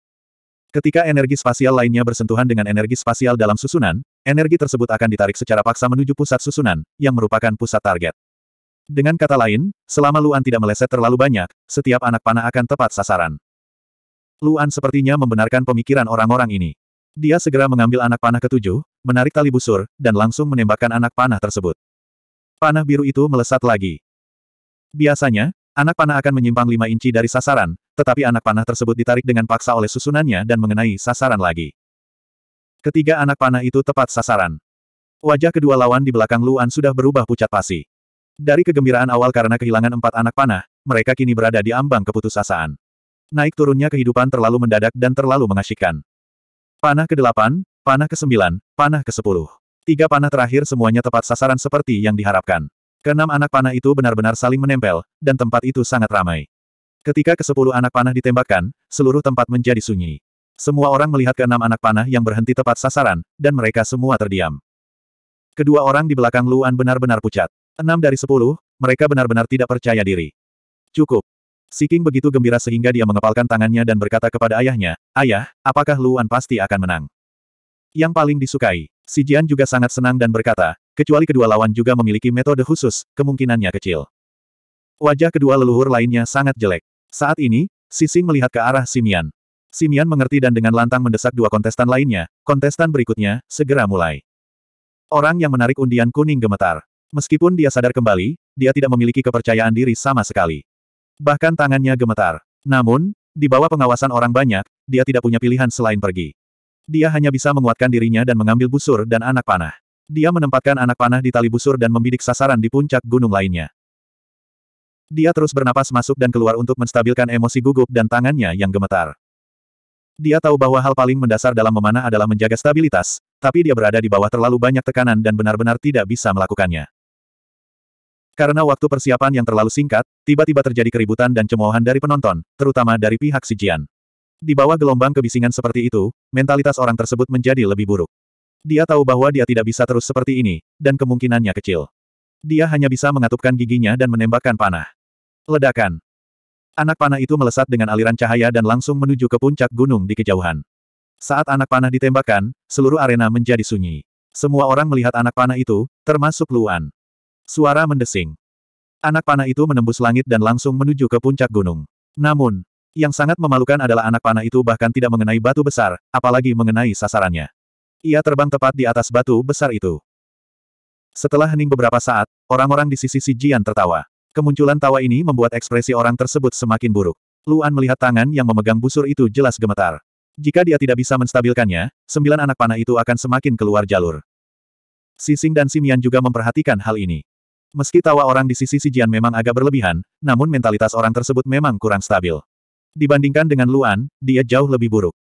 Speaker 1: Ketika energi spasial lainnya bersentuhan dengan energi spasial dalam susunan, energi tersebut akan ditarik secara paksa menuju pusat susunan, yang merupakan pusat target. Dengan kata lain, selama Luan tidak meleset terlalu banyak, setiap anak panah akan tepat sasaran. Luan sepertinya membenarkan pemikiran orang-orang ini. Dia segera mengambil anak panah ketujuh, menarik tali busur, dan langsung menembakkan anak panah tersebut. Panah biru itu melesat lagi. Biasanya, anak panah akan menyimpang lima inci dari sasaran, tetapi anak panah tersebut ditarik dengan paksa oleh susunannya dan mengenai sasaran lagi. Ketiga anak panah itu tepat sasaran. Wajah kedua lawan di belakang Luan sudah berubah pucat pasi. Dari kegembiraan awal karena kehilangan empat anak panah, mereka kini berada di ambang keputusasaan. Naik turunnya kehidupan terlalu mendadak dan terlalu mengasyikkan. Panah ke-8, panah ke-9, panah ke-10. Tiga panah terakhir semuanya tepat sasaran seperti yang diharapkan. Keenam anak panah itu benar-benar saling menempel, dan tempat itu sangat ramai. Ketika ke sepuluh anak panah ditembakkan, seluruh tempat menjadi sunyi. Semua orang melihat keenam anak panah yang berhenti tepat sasaran, dan mereka semua terdiam. Kedua orang di belakang Luan benar-benar pucat. Enam dari sepuluh, mereka benar-benar tidak percaya diri. Cukup, Siking begitu gembira sehingga dia mengepalkan tangannya dan berkata kepada ayahnya, Ayah, apakah Luan pasti akan menang? Yang paling disukai, si Jian juga sangat senang dan berkata, kecuali kedua lawan juga memiliki metode khusus, kemungkinannya kecil. Wajah kedua leluhur lainnya sangat jelek. Saat ini, Sising melihat ke arah Simian. Simian mengerti dan dengan lantang mendesak dua kontestan lainnya, kontestan berikutnya, segera mulai. Orang yang menarik undian kuning gemetar. Meskipun dia sadar kembali, dia tidak memiliki kepercayaan diri sama sekali. Bahkan tangannya gemetar. Namun, di bawah pengawasan orang banyak, dia tidak punya pilihan selain pergi. Dia hanya bisa menguatkan dirinya dan mengambil busur dan anak panah. Dia menempatkan anak panah di tali busur dan membidik sasaran di puncak gunung lainnya. Dia terus bernapas masuk dan keluar untuk menstabilkan emosi gugup dan tangannya yang gemetar. Dia tahu bahwa hal paling mendasar dalam memanah adalah menjaga stabilitas, tapi dia berada di bawah terlalu banyak tekanan dan benar-benar tidak bisa melakukannya. Karena waktu persiapan yang terlalu singkat, tiba-tiba terjadi keributan dan cemoohan dari penonton, terutama dari pihak Jian. Di bawah gelombang kebisingan seperti itu, mentalitas orang tersebut menjadi lebih buruk. Dia tahu bahwa dia tidak bisa terus seperti ini, dan kemungkinannya kecil. Dia hanya bisa mengatupkan giginya dan menembakkan panah. Ledakan. Anak panah itu melesat dengan aliran cahaya dan langsung menuju ke puncak gunung di kejauhan. Saat anak panah ditembakkan, seluruh arena menjadi sunyi. Semua orang melihat anak panah itu, termasuk Luan. Suara mendesing. Anak panah itu menembus langit dan langsung menuju ke puncak gunung. Namun, yang sangat memalukan adalah anak panah itu bahkan tidak mengenai batu besar, apalagi mengenai sasarannya. Ia terbang tepat di atas batu besar itu. Setelah hening beberapa saat, orang-orang di sisi Jian tertawa. Kemunculan tawa ini membuat ekspresi orang tersebut semakin buruk. Luan melihat tangan yang memegang busur itu jelas gemetar. Jika dia tidak bisa menstabilkannya, sembilan anak panah itu akan semakin keluar jalur. Sising dan Simian juga memperhatikan hal ini. Meski tawa orang di sisi Sijian memang agak berlebihan, namun mentalitas orang tersebut memang kurang stabil. Dibandingkan dengan Luan, dia jauh lebih buruk.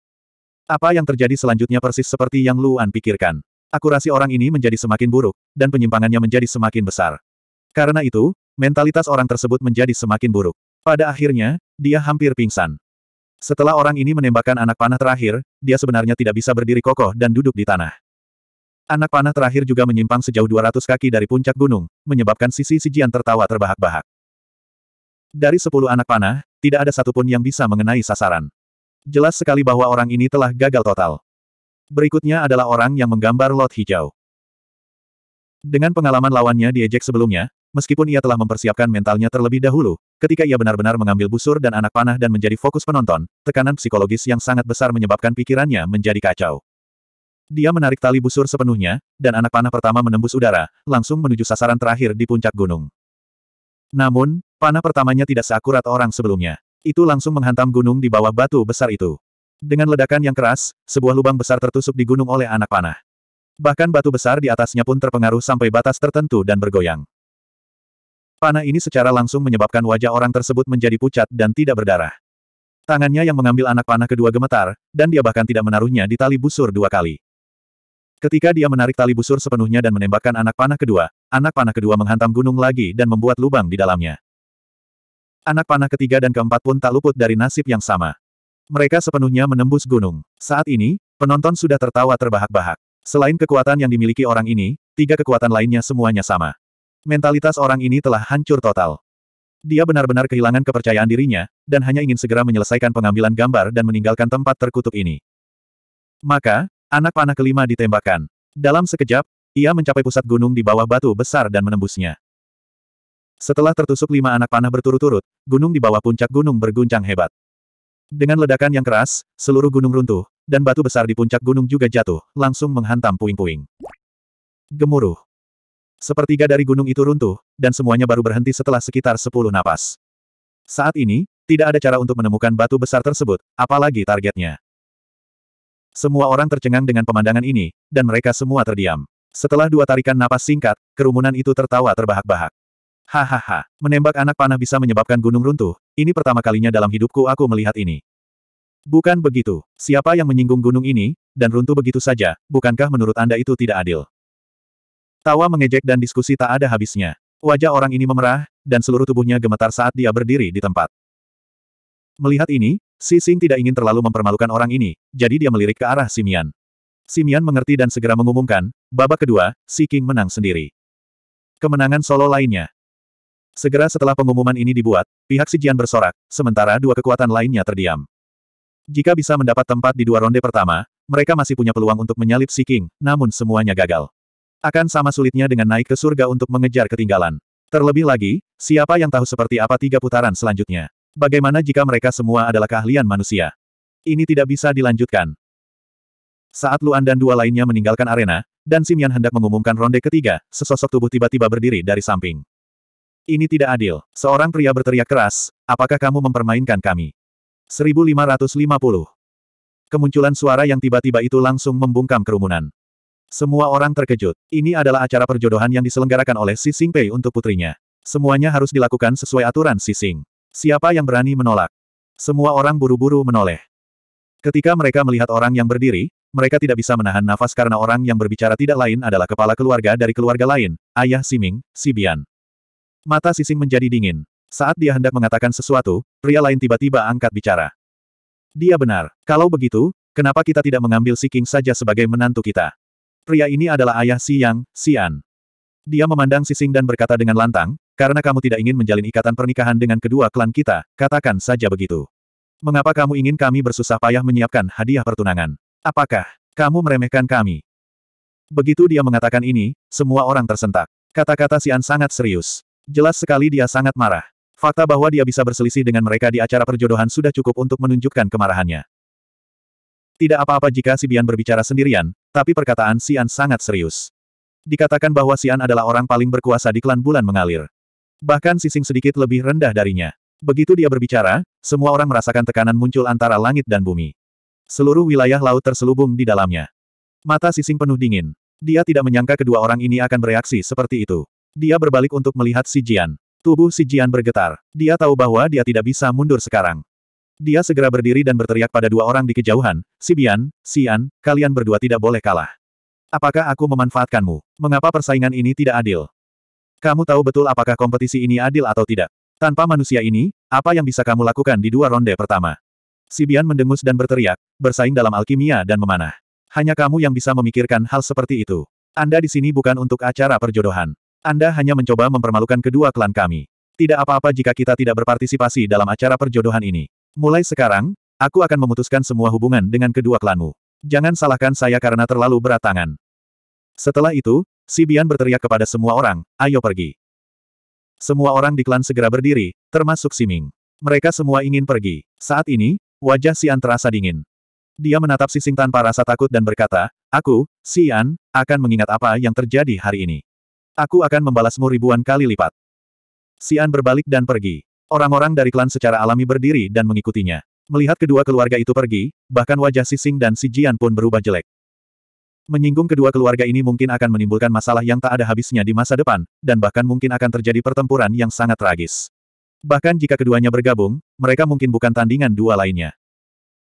Speaker 1: Apa yang terjadi selanjutnya persis seperti yang Luan pikirkan. Akurasi orang ini menjadi semakin buruk, dan penyimpangannya menjadi semakin besar. Karena itu, mentalitas orang tersebut menjadi semakin buruk. Pada akhirnya, dia hampir pingsan. Setelah orang ini menembakkan anak panah terakhir, dia sebenarnya tidak bisa berdiri kokoh dan duduk di tanah. Anak panah terakhir juga menyimpang sejauh 200 kaki dari puncak gunung, menyebabkan sisi Sijian tertawa terbahak-bahak. Dari sepuluh anak panah, tidak ada satupun yang bisa mengenai sasaran. Jelas sekali bahwa orang ini telah gagal total. Berikutnya adalah orang yang menggambar lot hijau. Dengan pengalaman lawannya diejek sebelumnya, meskipun ia telah mempersiapkan mentalnya terlebih dahulu, ketika ia benar-benar mengambil busur dan anak panah dan menjadi fokus penonton, tekanan psikologis yang sangat besar menyebabkan pikirannya menjadi kacau. Dia menarik tali busur sepenuhnya, dan anak panah pertama menembus udara, langsung menuju sasaran terakhir di puncak gunung. Namun, panah pertamanya tidak seakurat orang sebelumnya. Itu langsung menghantam gunung di bawah batu besar itu. Dengan ledakan yang keras, sebuah lubang besar tertusuk di gunung oleh anak panah. Bahkan batu besar di atasnya pun terpengaruh sampai batas tertentu dan bergoyang. Panah ini secara langsung menyebabkan wajah orang tersebut menjadi pucat dan tidak berdarah. Tangannya yang mengambil anak panah kedua gemetar, dan dia bahkan tidak menaruhnya di tali busur dua kali. Ketika dia menarik tali busur sepenuhnya dan menembakkan anak panah kedua, anak panah kedua menghantam gunung lagi dan membuat lubang di dalamnya. Anak panah ketiga dan keempat pun tak luput dari nasib yang sama. Mereka sepenuhnya menembus gunung. Saat ini, penonton sudah tertawa terbahak-bahak. Selain kekuatan yang dimiliki orang ini, tiga kekuatan lainnya semuanya sama. Mentalitas orang ini telah hancur total. Dia benar-benar kehilangan kepercayaan dirinya, dan hanya ingin segera menyelesaikan pengambilan gambar dan meninggalkan tempat terkutuk ini. Maka, Anak panah kelima ditembakkan. Dalam sekejap, ia mencapai pusat gunung di bawah batu besar dan menembusnya. Setelah tertusuk lima anak panah berturut-turut, gunung di bawah puncak gunung berguncang hebat. Dengan ledakan yang keras, seluruh gunung runtuh, dan batu besar di puncak gunung juga jatuh, langsung menghantam puing-puing. Gemuruh. Sepertiga dari gunung itu runtuh, dan semuanya baru berhenti setelah sekitar sepuluh napas. Saat ini, tidak ada cara untuk menemukan batu besar tersebut, apalagi targetnya. Semua orang tercengang dengan pemandangan ini, dan mereka semua terdiam. Setelah dua tarikan napas singkat, kerumunan itu tertawa terbahak-bahak. Hahaha, menembak anak panah bisa menyebabkan gunung runtuh, ini pertama kalinya dalam hidupku aku melihat ini. Bukan begitu, siapa yang menyinggung gunung ini, dan runtuh begitu saja, bukankah menurut Anda itu tidak adil? Tawa mengejek dan diskusi tak ada habisnya. Wajah orang ini memerah, dan seluruh tubuhnya gemetar saat dia berdiri di tempat. Melihat ini, Si Sing tidak ingin terlalu mempermalukan orang ini, jadi dia melirik ke arah Simian. Simian mengerti dan segera mengumumkan, babak kedua, Si King menang sendiri. Kemenangan solo lainnya. Segera setelah pengumuman ini dibuat, pihak Si Jian bersorak, sementara dua kekuatan lainnya terdiam. Jika bisa mendapat tempat di dua ronde pertama, mereka masih punya peluang untuk menyalip Si King, namun semuanya gagal. Akan sama sulitnya dengan naik ke surga untuk mengejar ketinggalan. Terlebih lagi, siapa yang tahu seperti apa tiga putaran selanjutnya. Bagaimana jika mereka semua adalah keahlian manusia? Ini tidak bisa dilanjutkan. Saat Luan dan dua lainnya meninggalkan arena, dan Simian hendak mengumumkan ronde ketiga, sesosok tubuh tiba-tiba berdiri dari samping. Ini tidak adil. Seorang pria berteriak keras, apakah kamu mempermainkan kami? 1550. Kemunculan suara yang tiba-tiba itu langsung membungkam kerumunan. Semua orang terkejut. Ini adalah acara perjodohan yang diselenggarakan oleh Si Pei untuk putrinya. Semuanya harus dilakukan sesuai aturan Si Sing. Siapa yang berani menolak? Semua orang buru-buru menoleh. Ketika mereka melihat orang yang berdiri, mereka tidak bisa menahan nafas karena orang yang berbicara tidak lain adalah kepala keluarga dari keluarga lain, ayah Siming, Sibian. Mata Sising menjadi dingin. Saat dia hendak mengatakan sesuatu, pria lain tiba-tiba angkat bicara. Dia benar. Kalau begitu, kenapa kita tidak mengambil Si King saja sebagai menantu kita? Pria ini adalah ayah Si Yang, An. Dia memandang Sising dan berkata dengan lantang, karena kamu tidak ingin menjalin ikatan pernikahan dengan kedua klan kita, katakan saja begitu. Mengapa kamu ingin kami bersusah payah menyiapkan hadiah pertunangan? Apakah kamu meremehkan kami? Begitu dia mengatakan ini, semua orang tersentak. Kata-kata Sian sangat serius. Jelas sekali dia sangat marah. Fakta bahwa dia bisa berselisih dengan mereka di acara perjodohan sudah cukup untuk menunjukkan kemarahannya. Tidak apa-apa jika Sibian berbicara sendirian, tapi perkataan Sian sangat serius. Dikatakan bahwa Sian adalah orang paling berkuasa di klan bulan mengalir. Bahkan Sising sedikit lebih rendah darinya. Begitu dia berbicara, semua orang merasakan tekanan muncul antara langit dan bumi. Seluruh wilayah laut terselubung di dalamnya. Mata Sising penuh dingin. Dia tidak menyangka kedua orang ini akan bereaksi seperti itu. Dia berbalik untuk melihat Si Jian. Tubuh Si Jian bergetar. Dia tahu bahwa dia tidak bisa mundur sekarang. Dia segera berdiri dan berteriak pada dua orang di kejauhan, Si Bian, Si An, kalian berdua tidak boleh kalah. Apakah aku memanfaatkanmu? Mengapa persaingan ini tidak adil? Kamu tahu betul apakah kompetisi ini adil atau tidak. Tanpa manusia ini, apa yang bisa kamu lakukan di dua ronde pertama? Sibian mendengus dan berteriak, bersaing dalam alkimia dan memanah. Hanya kamu yang bisa memikirkan hal seperti itu. Anda di sini bukan untuk acara perjodohan. Anda hanya mencoba mempermalukan kedua klan kami. Tidak apa-apa jika kita tidak berpartisipasi dalam acara perjodohan ini. Mulai sekarang, aku akan memutuskan semua hubungan dengan kedua klanmu. Jangan salahkan saya karena terlalu berat tangan. Setelah itu, Si berteriak kepada semua orang, ayo pergi. Semua orang di klan segera berdiri, termasuk Si Ming. Mereka semua ingin pergi. Saat ini, wajah Sian terasa dingin. Dia menatap Sising tanpa rasa takut dan berkata, Aku, Sian, akan mengingat apa yang terjadi hari ini. Aku akan membalasmu ribuan kali lipat. Sian berbalik dan pergi. Orang-orang dari klan secara alami berdiri dan mengikutinya. Melihat kedua keluarga itu pergi, bahkan wajah Sising dan Si Jian pun berubah jelek. Menyinggung kedua keluarga ini mungkin akan menimbulkan masalah yang tak ada habisnya di masa depan, dan bahkan mungkin akan terjadi pertempuran yang sangat tragis. Bahkan jika keduanya bergabung, mereka mungkin bukan tandingan dua lainnya.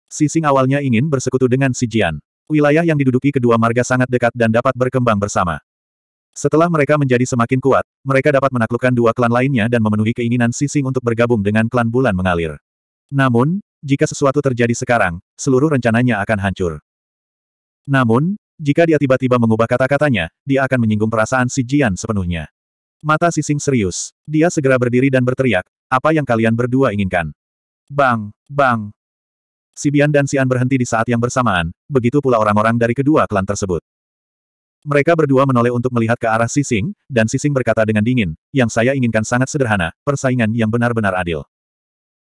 Speaker 1: Sising awalnya ingin bersekutu dengan Si Jian. Wilayah yang diduduki kedua marga sangat dekat dan dapat berkembang bersama. Setelah mereka menjadi semakin kuat, mereka dapat menaklukkan dua klan lainnya dan memenuhi keinginan Sising untuk bergabung dengan klan bulan mengalir. Namun, jika sesuatu terjadi sekarang, seluruh rencananya akan hancur. Namun, jika dia tiba-tiba mengubah kata-katanya, dia akan menyinggung perasaan si Jian sepenuhnya. Mata Sising serius. Dia segera berdiri dan berteriak, apa yang kalian berdua inginkan? Bang! Bang! Si Bian dan Sian berhenti di saat yang bersamaan, begitu pula orang-orang dari kedua klan tersebut. Mereka berdua menoleh untuk melihat ke arah Sising, dan Sising berkata dengan dingin, yang saya inginkan sangat sederhana, persaingan yang benar-benar adil.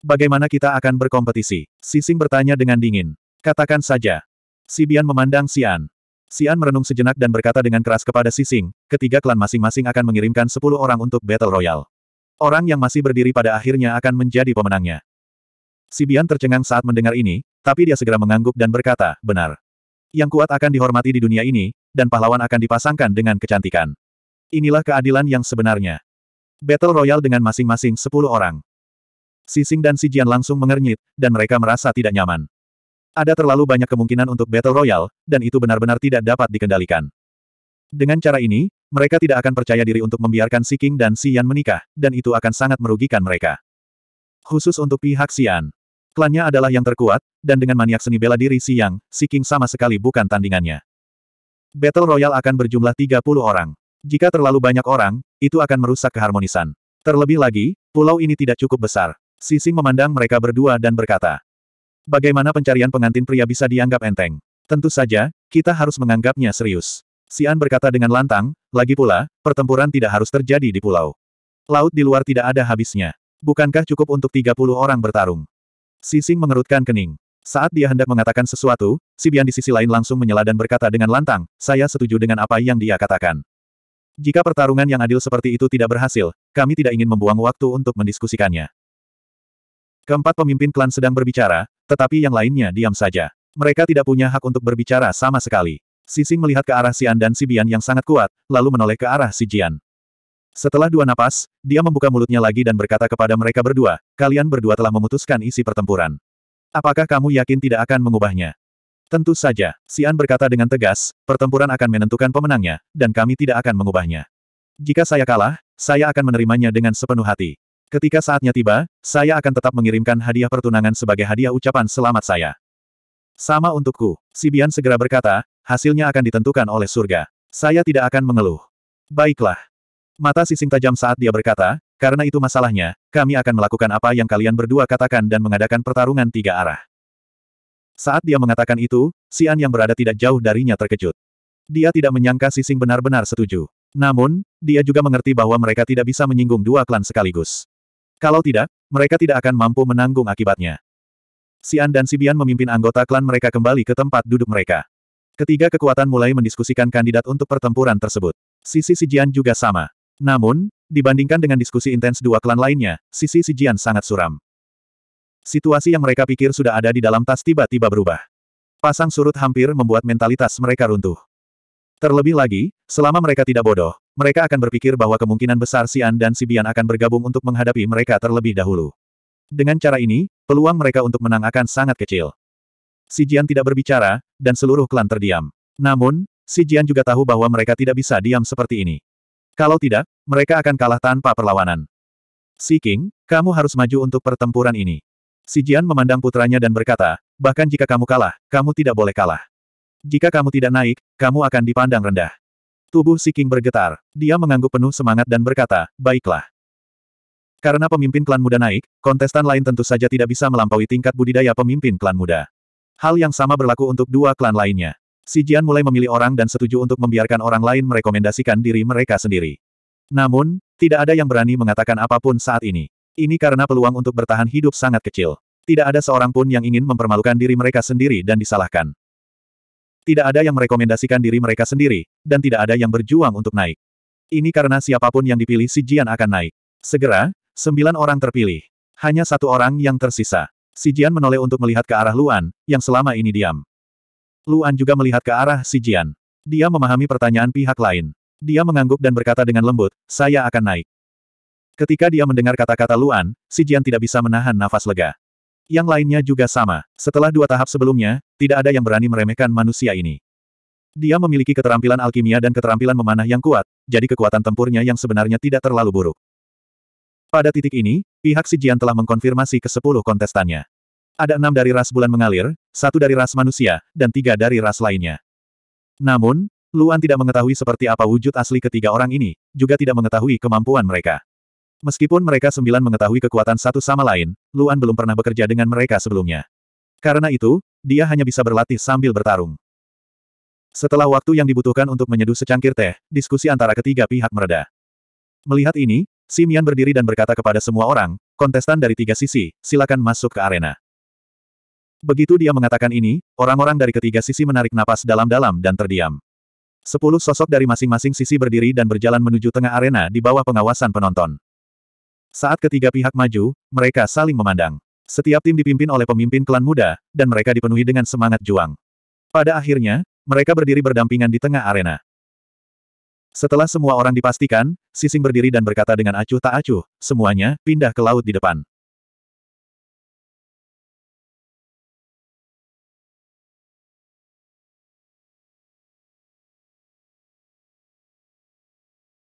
Speaker 1: Bagaimana kita akan berkompetisi? Sising bertanya dengan dingin. Katakan saja. Si Bian memandang Sian. Sian merenung sejenak dan berkata dengan keras kepada Sising, ketiga klan masing-masing akan mengirimkan sepuluh orang untuk Battle Royale. Orang yang masih berdiri pada akhirnya akan menjadi pemenangnya. Sibian tercengang saat mendengar ini, tapi dia segera mengangguk dan berkata, benar. Yang kuat akan dihormati di dunia ini, dan pahlawan akan dipasangkan dengan kecantikan. Inilah keadilan yang sebenarnya. Battle Royale dengan masing-masing sepuluh orang. Sising dan Sijian langsung mengernyit, dan mereka merasa tidak nyaman. Ada terlalu banyak kemungkinan untuk Battle royal, dan itu benar-benar tidak dapat dikendalikan. Dengan cara ini, mereka tidak akan percaya diri untuk membiarkan Si King dan Si Yan menikah, dan itu akan sangat merugikan mereka. Khusus untuk pihak Xian. Klannya adalah yang terkuat, dan dengan maniak seni bela diri Si Yang, Si King sama sekali bukan tandingannya. Battle royal akan berjumlah 30 orang. Jika terlalu banyak orang, itu akan merusak keharmonisan. Terlebih lagi, pulau ini tidak cukup besar. Si Sising memandang mereka berdua dan berkata, Bagaimana pencarian pengantin pria bisa dianggap enteng? Tentu saja, kita harus menganggapnya serius. Si'an berkata dengan lantang, lagi pula, pertempuran tidak harus terjadi di pulau. Laut di luar tidak ada habisnya. Bukankah cukup untuk 30 orang bertarung? Sising mengerutkan kening. Saat dia hendak mengatakan sesuatu, Sibian di sisi lain langsung menyela dan berkata dengan lantang, saya setuju dengan apa yang dia katakan. Jika pertarungan yang adil seperti itu tidak berhasil, kami tidak ingin membuang waktu untuk mendiskusikannya. Keempat pemimpin klan sedang berbicara, tetapi yang lainnya diam saja. Mereka tidak punya hak untuk berbicara sama sekali. Sising melihat ke arah Si'an dan Sibian yang sangat kuat, lalu menoleh ke arah Sijian. Setelah dua napas, dia membuka mulutnya lagi dan berkata kepada mereka berdua, kalian berdua telah memutuskan isi pertempuran. Apakah kamu yakin tidak akan mengubahnya? Tentu saja, Si'an berkata dengan tegas, pertempuran akan menentukan pemenangnya, dan kami tidak akan mengubahnya. Jika saya kalah, saya akan menerimanya dengan sepenuh hati. Ketika saatnya tiba, saya akan tetap mengirimkan hadiah pertunangan sebagai hadiah ucapan selamat saya. Sama untukku, Sibian segera berkata, hasilnya akan ditentukan oleh surga. Saya tidak akan mengeluh. Baiklah. Mata sising tajam saat dia berkata, karena itu masalahnya, kami akan melakukan apa yang kalian berdua katakan dan mengadakan pertarungan tiga arah. Saat dia mengatakan itu, Sian yang berada tidak jauh darinya terkejut. Dia tidak menyangka Sising benar-benar setuju. Namun, dia juga mengerti bahwa mereka tidak bisa menyinggung dua klan sekaligus. Kalau tidak, mereka tidak akan mampu menanggung akibatnya. Si'an dan Sibian memimpin anggota klan mereka kembali ke tempat duduk mereka. Ketiga kekuatan mulai mendiskusikan kandidat untuk pertempuran tersebut. Sisi Sijian juga sama. Namun, dibandingkan dengan diskusi intens dua klan lainnya, sisi Sijian sangat suram. Situasi yang mereka pikir sudah ada di dalam tas tiba-tiba berubah. Pasang surut hampir membuat mentalitas mereka runtuh. Terlebih lagi, selama mereka tidak bodoh, mereka akan berpikir bahwa kemungkinan besar Si'an dan Sibian akan bergabung untuk menghadapi mereka terlebih dahulu. Dengan cara ini, peluang mereka untuk menang akan sangat kecil. Sijian tidak berbicara, dan seluruh klan terdiam. Namun, Sijian juga tahu bahwa mereka tidak bisa diam seperti ini. Kalau tidak, mereka akan kalah tanpa perlawanan. Si King, kamu harus maju untuk pertempuran ini. Sijian memandang putranya dan berkata, bahkan jika kamu kalah, kamu tidak boleh kalah. Jika kamu tidak naik, kamu akan dipandang rendah. Tubuh Si King bergetar, dia mengangguk penuh semangat dan berkata, baiklah. Karena pemimpin klan muda naik, kontestan lain tentu saja tidak bisa melampaui tingkat budidaya pemimpin klan muda. Hal yang sama berlaku untuk dua klan lainnya. Si Jian mulai memilih orang dan setuju untuk membiarkan orang lain merekomendasikan diri mereka sendiri. Namun, tidak ada yang berani mengatakan apapun saat ini. Ini karena peluang untuk bertahan hidup sangat kecil. Tidak ada seorang pun yang ingin mempermalukan diri mereka sendiri dan disalahkan. Tidak ada yang merekomendasikan diri mereka sendiri, dan tidak ada yang berjuang untuk naik. Ini karena siapapun yang dipilih si Jian akan naik. Segera, sembilan orang terpilih. Hanya satu orang yang tersisa. Si Jian menoleh untuk melihat ke arah Luan, yang selama ini diam. Luan juga melihat ke arah si Jian. Dia memahami pertanyaan pihak lain. Dia mengangguk dan berkata dengan lembut, saya akan naik. Ketika dia mendengar kata-kata Luan, si Jian tidak bisa menahan nafas lega. Yang lainnya juga sama. Setelah dua tahap sebelumnya, tidak ada yang berani meremehkan manusia ini. Dia memiliki keterampilan alkimia dan keterampilan memanah yang kuat, jadi kekuatan tempurnya yang sebenarnya tidak terlalu buruk. Pada titik ini, pihak si jian telah mengkonfirmasi ke sepuluh kontestannya. Ada enam dari ras bulan mengalir, satu dari ras manusia, dan tiga dari ras lainnya. Namun, Luan tidak mengetahui seperti apa wujud asli ketiga orang ini, juga tidak mengetahui kemampuan mereka. Meskipun mereka sembilan mengetahui kekuatan satu sama lain, Luan belum pernah bekerja dengan mereka sebelumnya. Karena itu, dia hanya bisa berlatih sambil bertarung. Setelah waktu yang dibutuhkan untuk menyeduh secangkir teh, diskusi antara ketiga pihak mereda. Melihat ini, Simian berdiri dan berkata kepada semua orang, kontestan dari tiga sisi, silakan masuk ke arena. Begitu dia mengatakan ini, orang-orang dari ketiga sisi menarik napas dalam-dalam dan terdiam. Sepuluh sosok dari masing-masing sisi berdiri dan berjalan menuju tengah arena di bawah pengawasan penonton. Saat ketiga pihak maju, mereka saling memandang. Setiap tim dipimpin oleh pemimpin klan muda, dan mereka dipenuhi dengan semangat juang. Pada akhirnya, mereka berdiri berdampingan di tengah arena. Setelah semua orang dipastikan, Sising berdiri dan berkata dengan acuh tak acuh, semuanya, pindah ke laut di depan.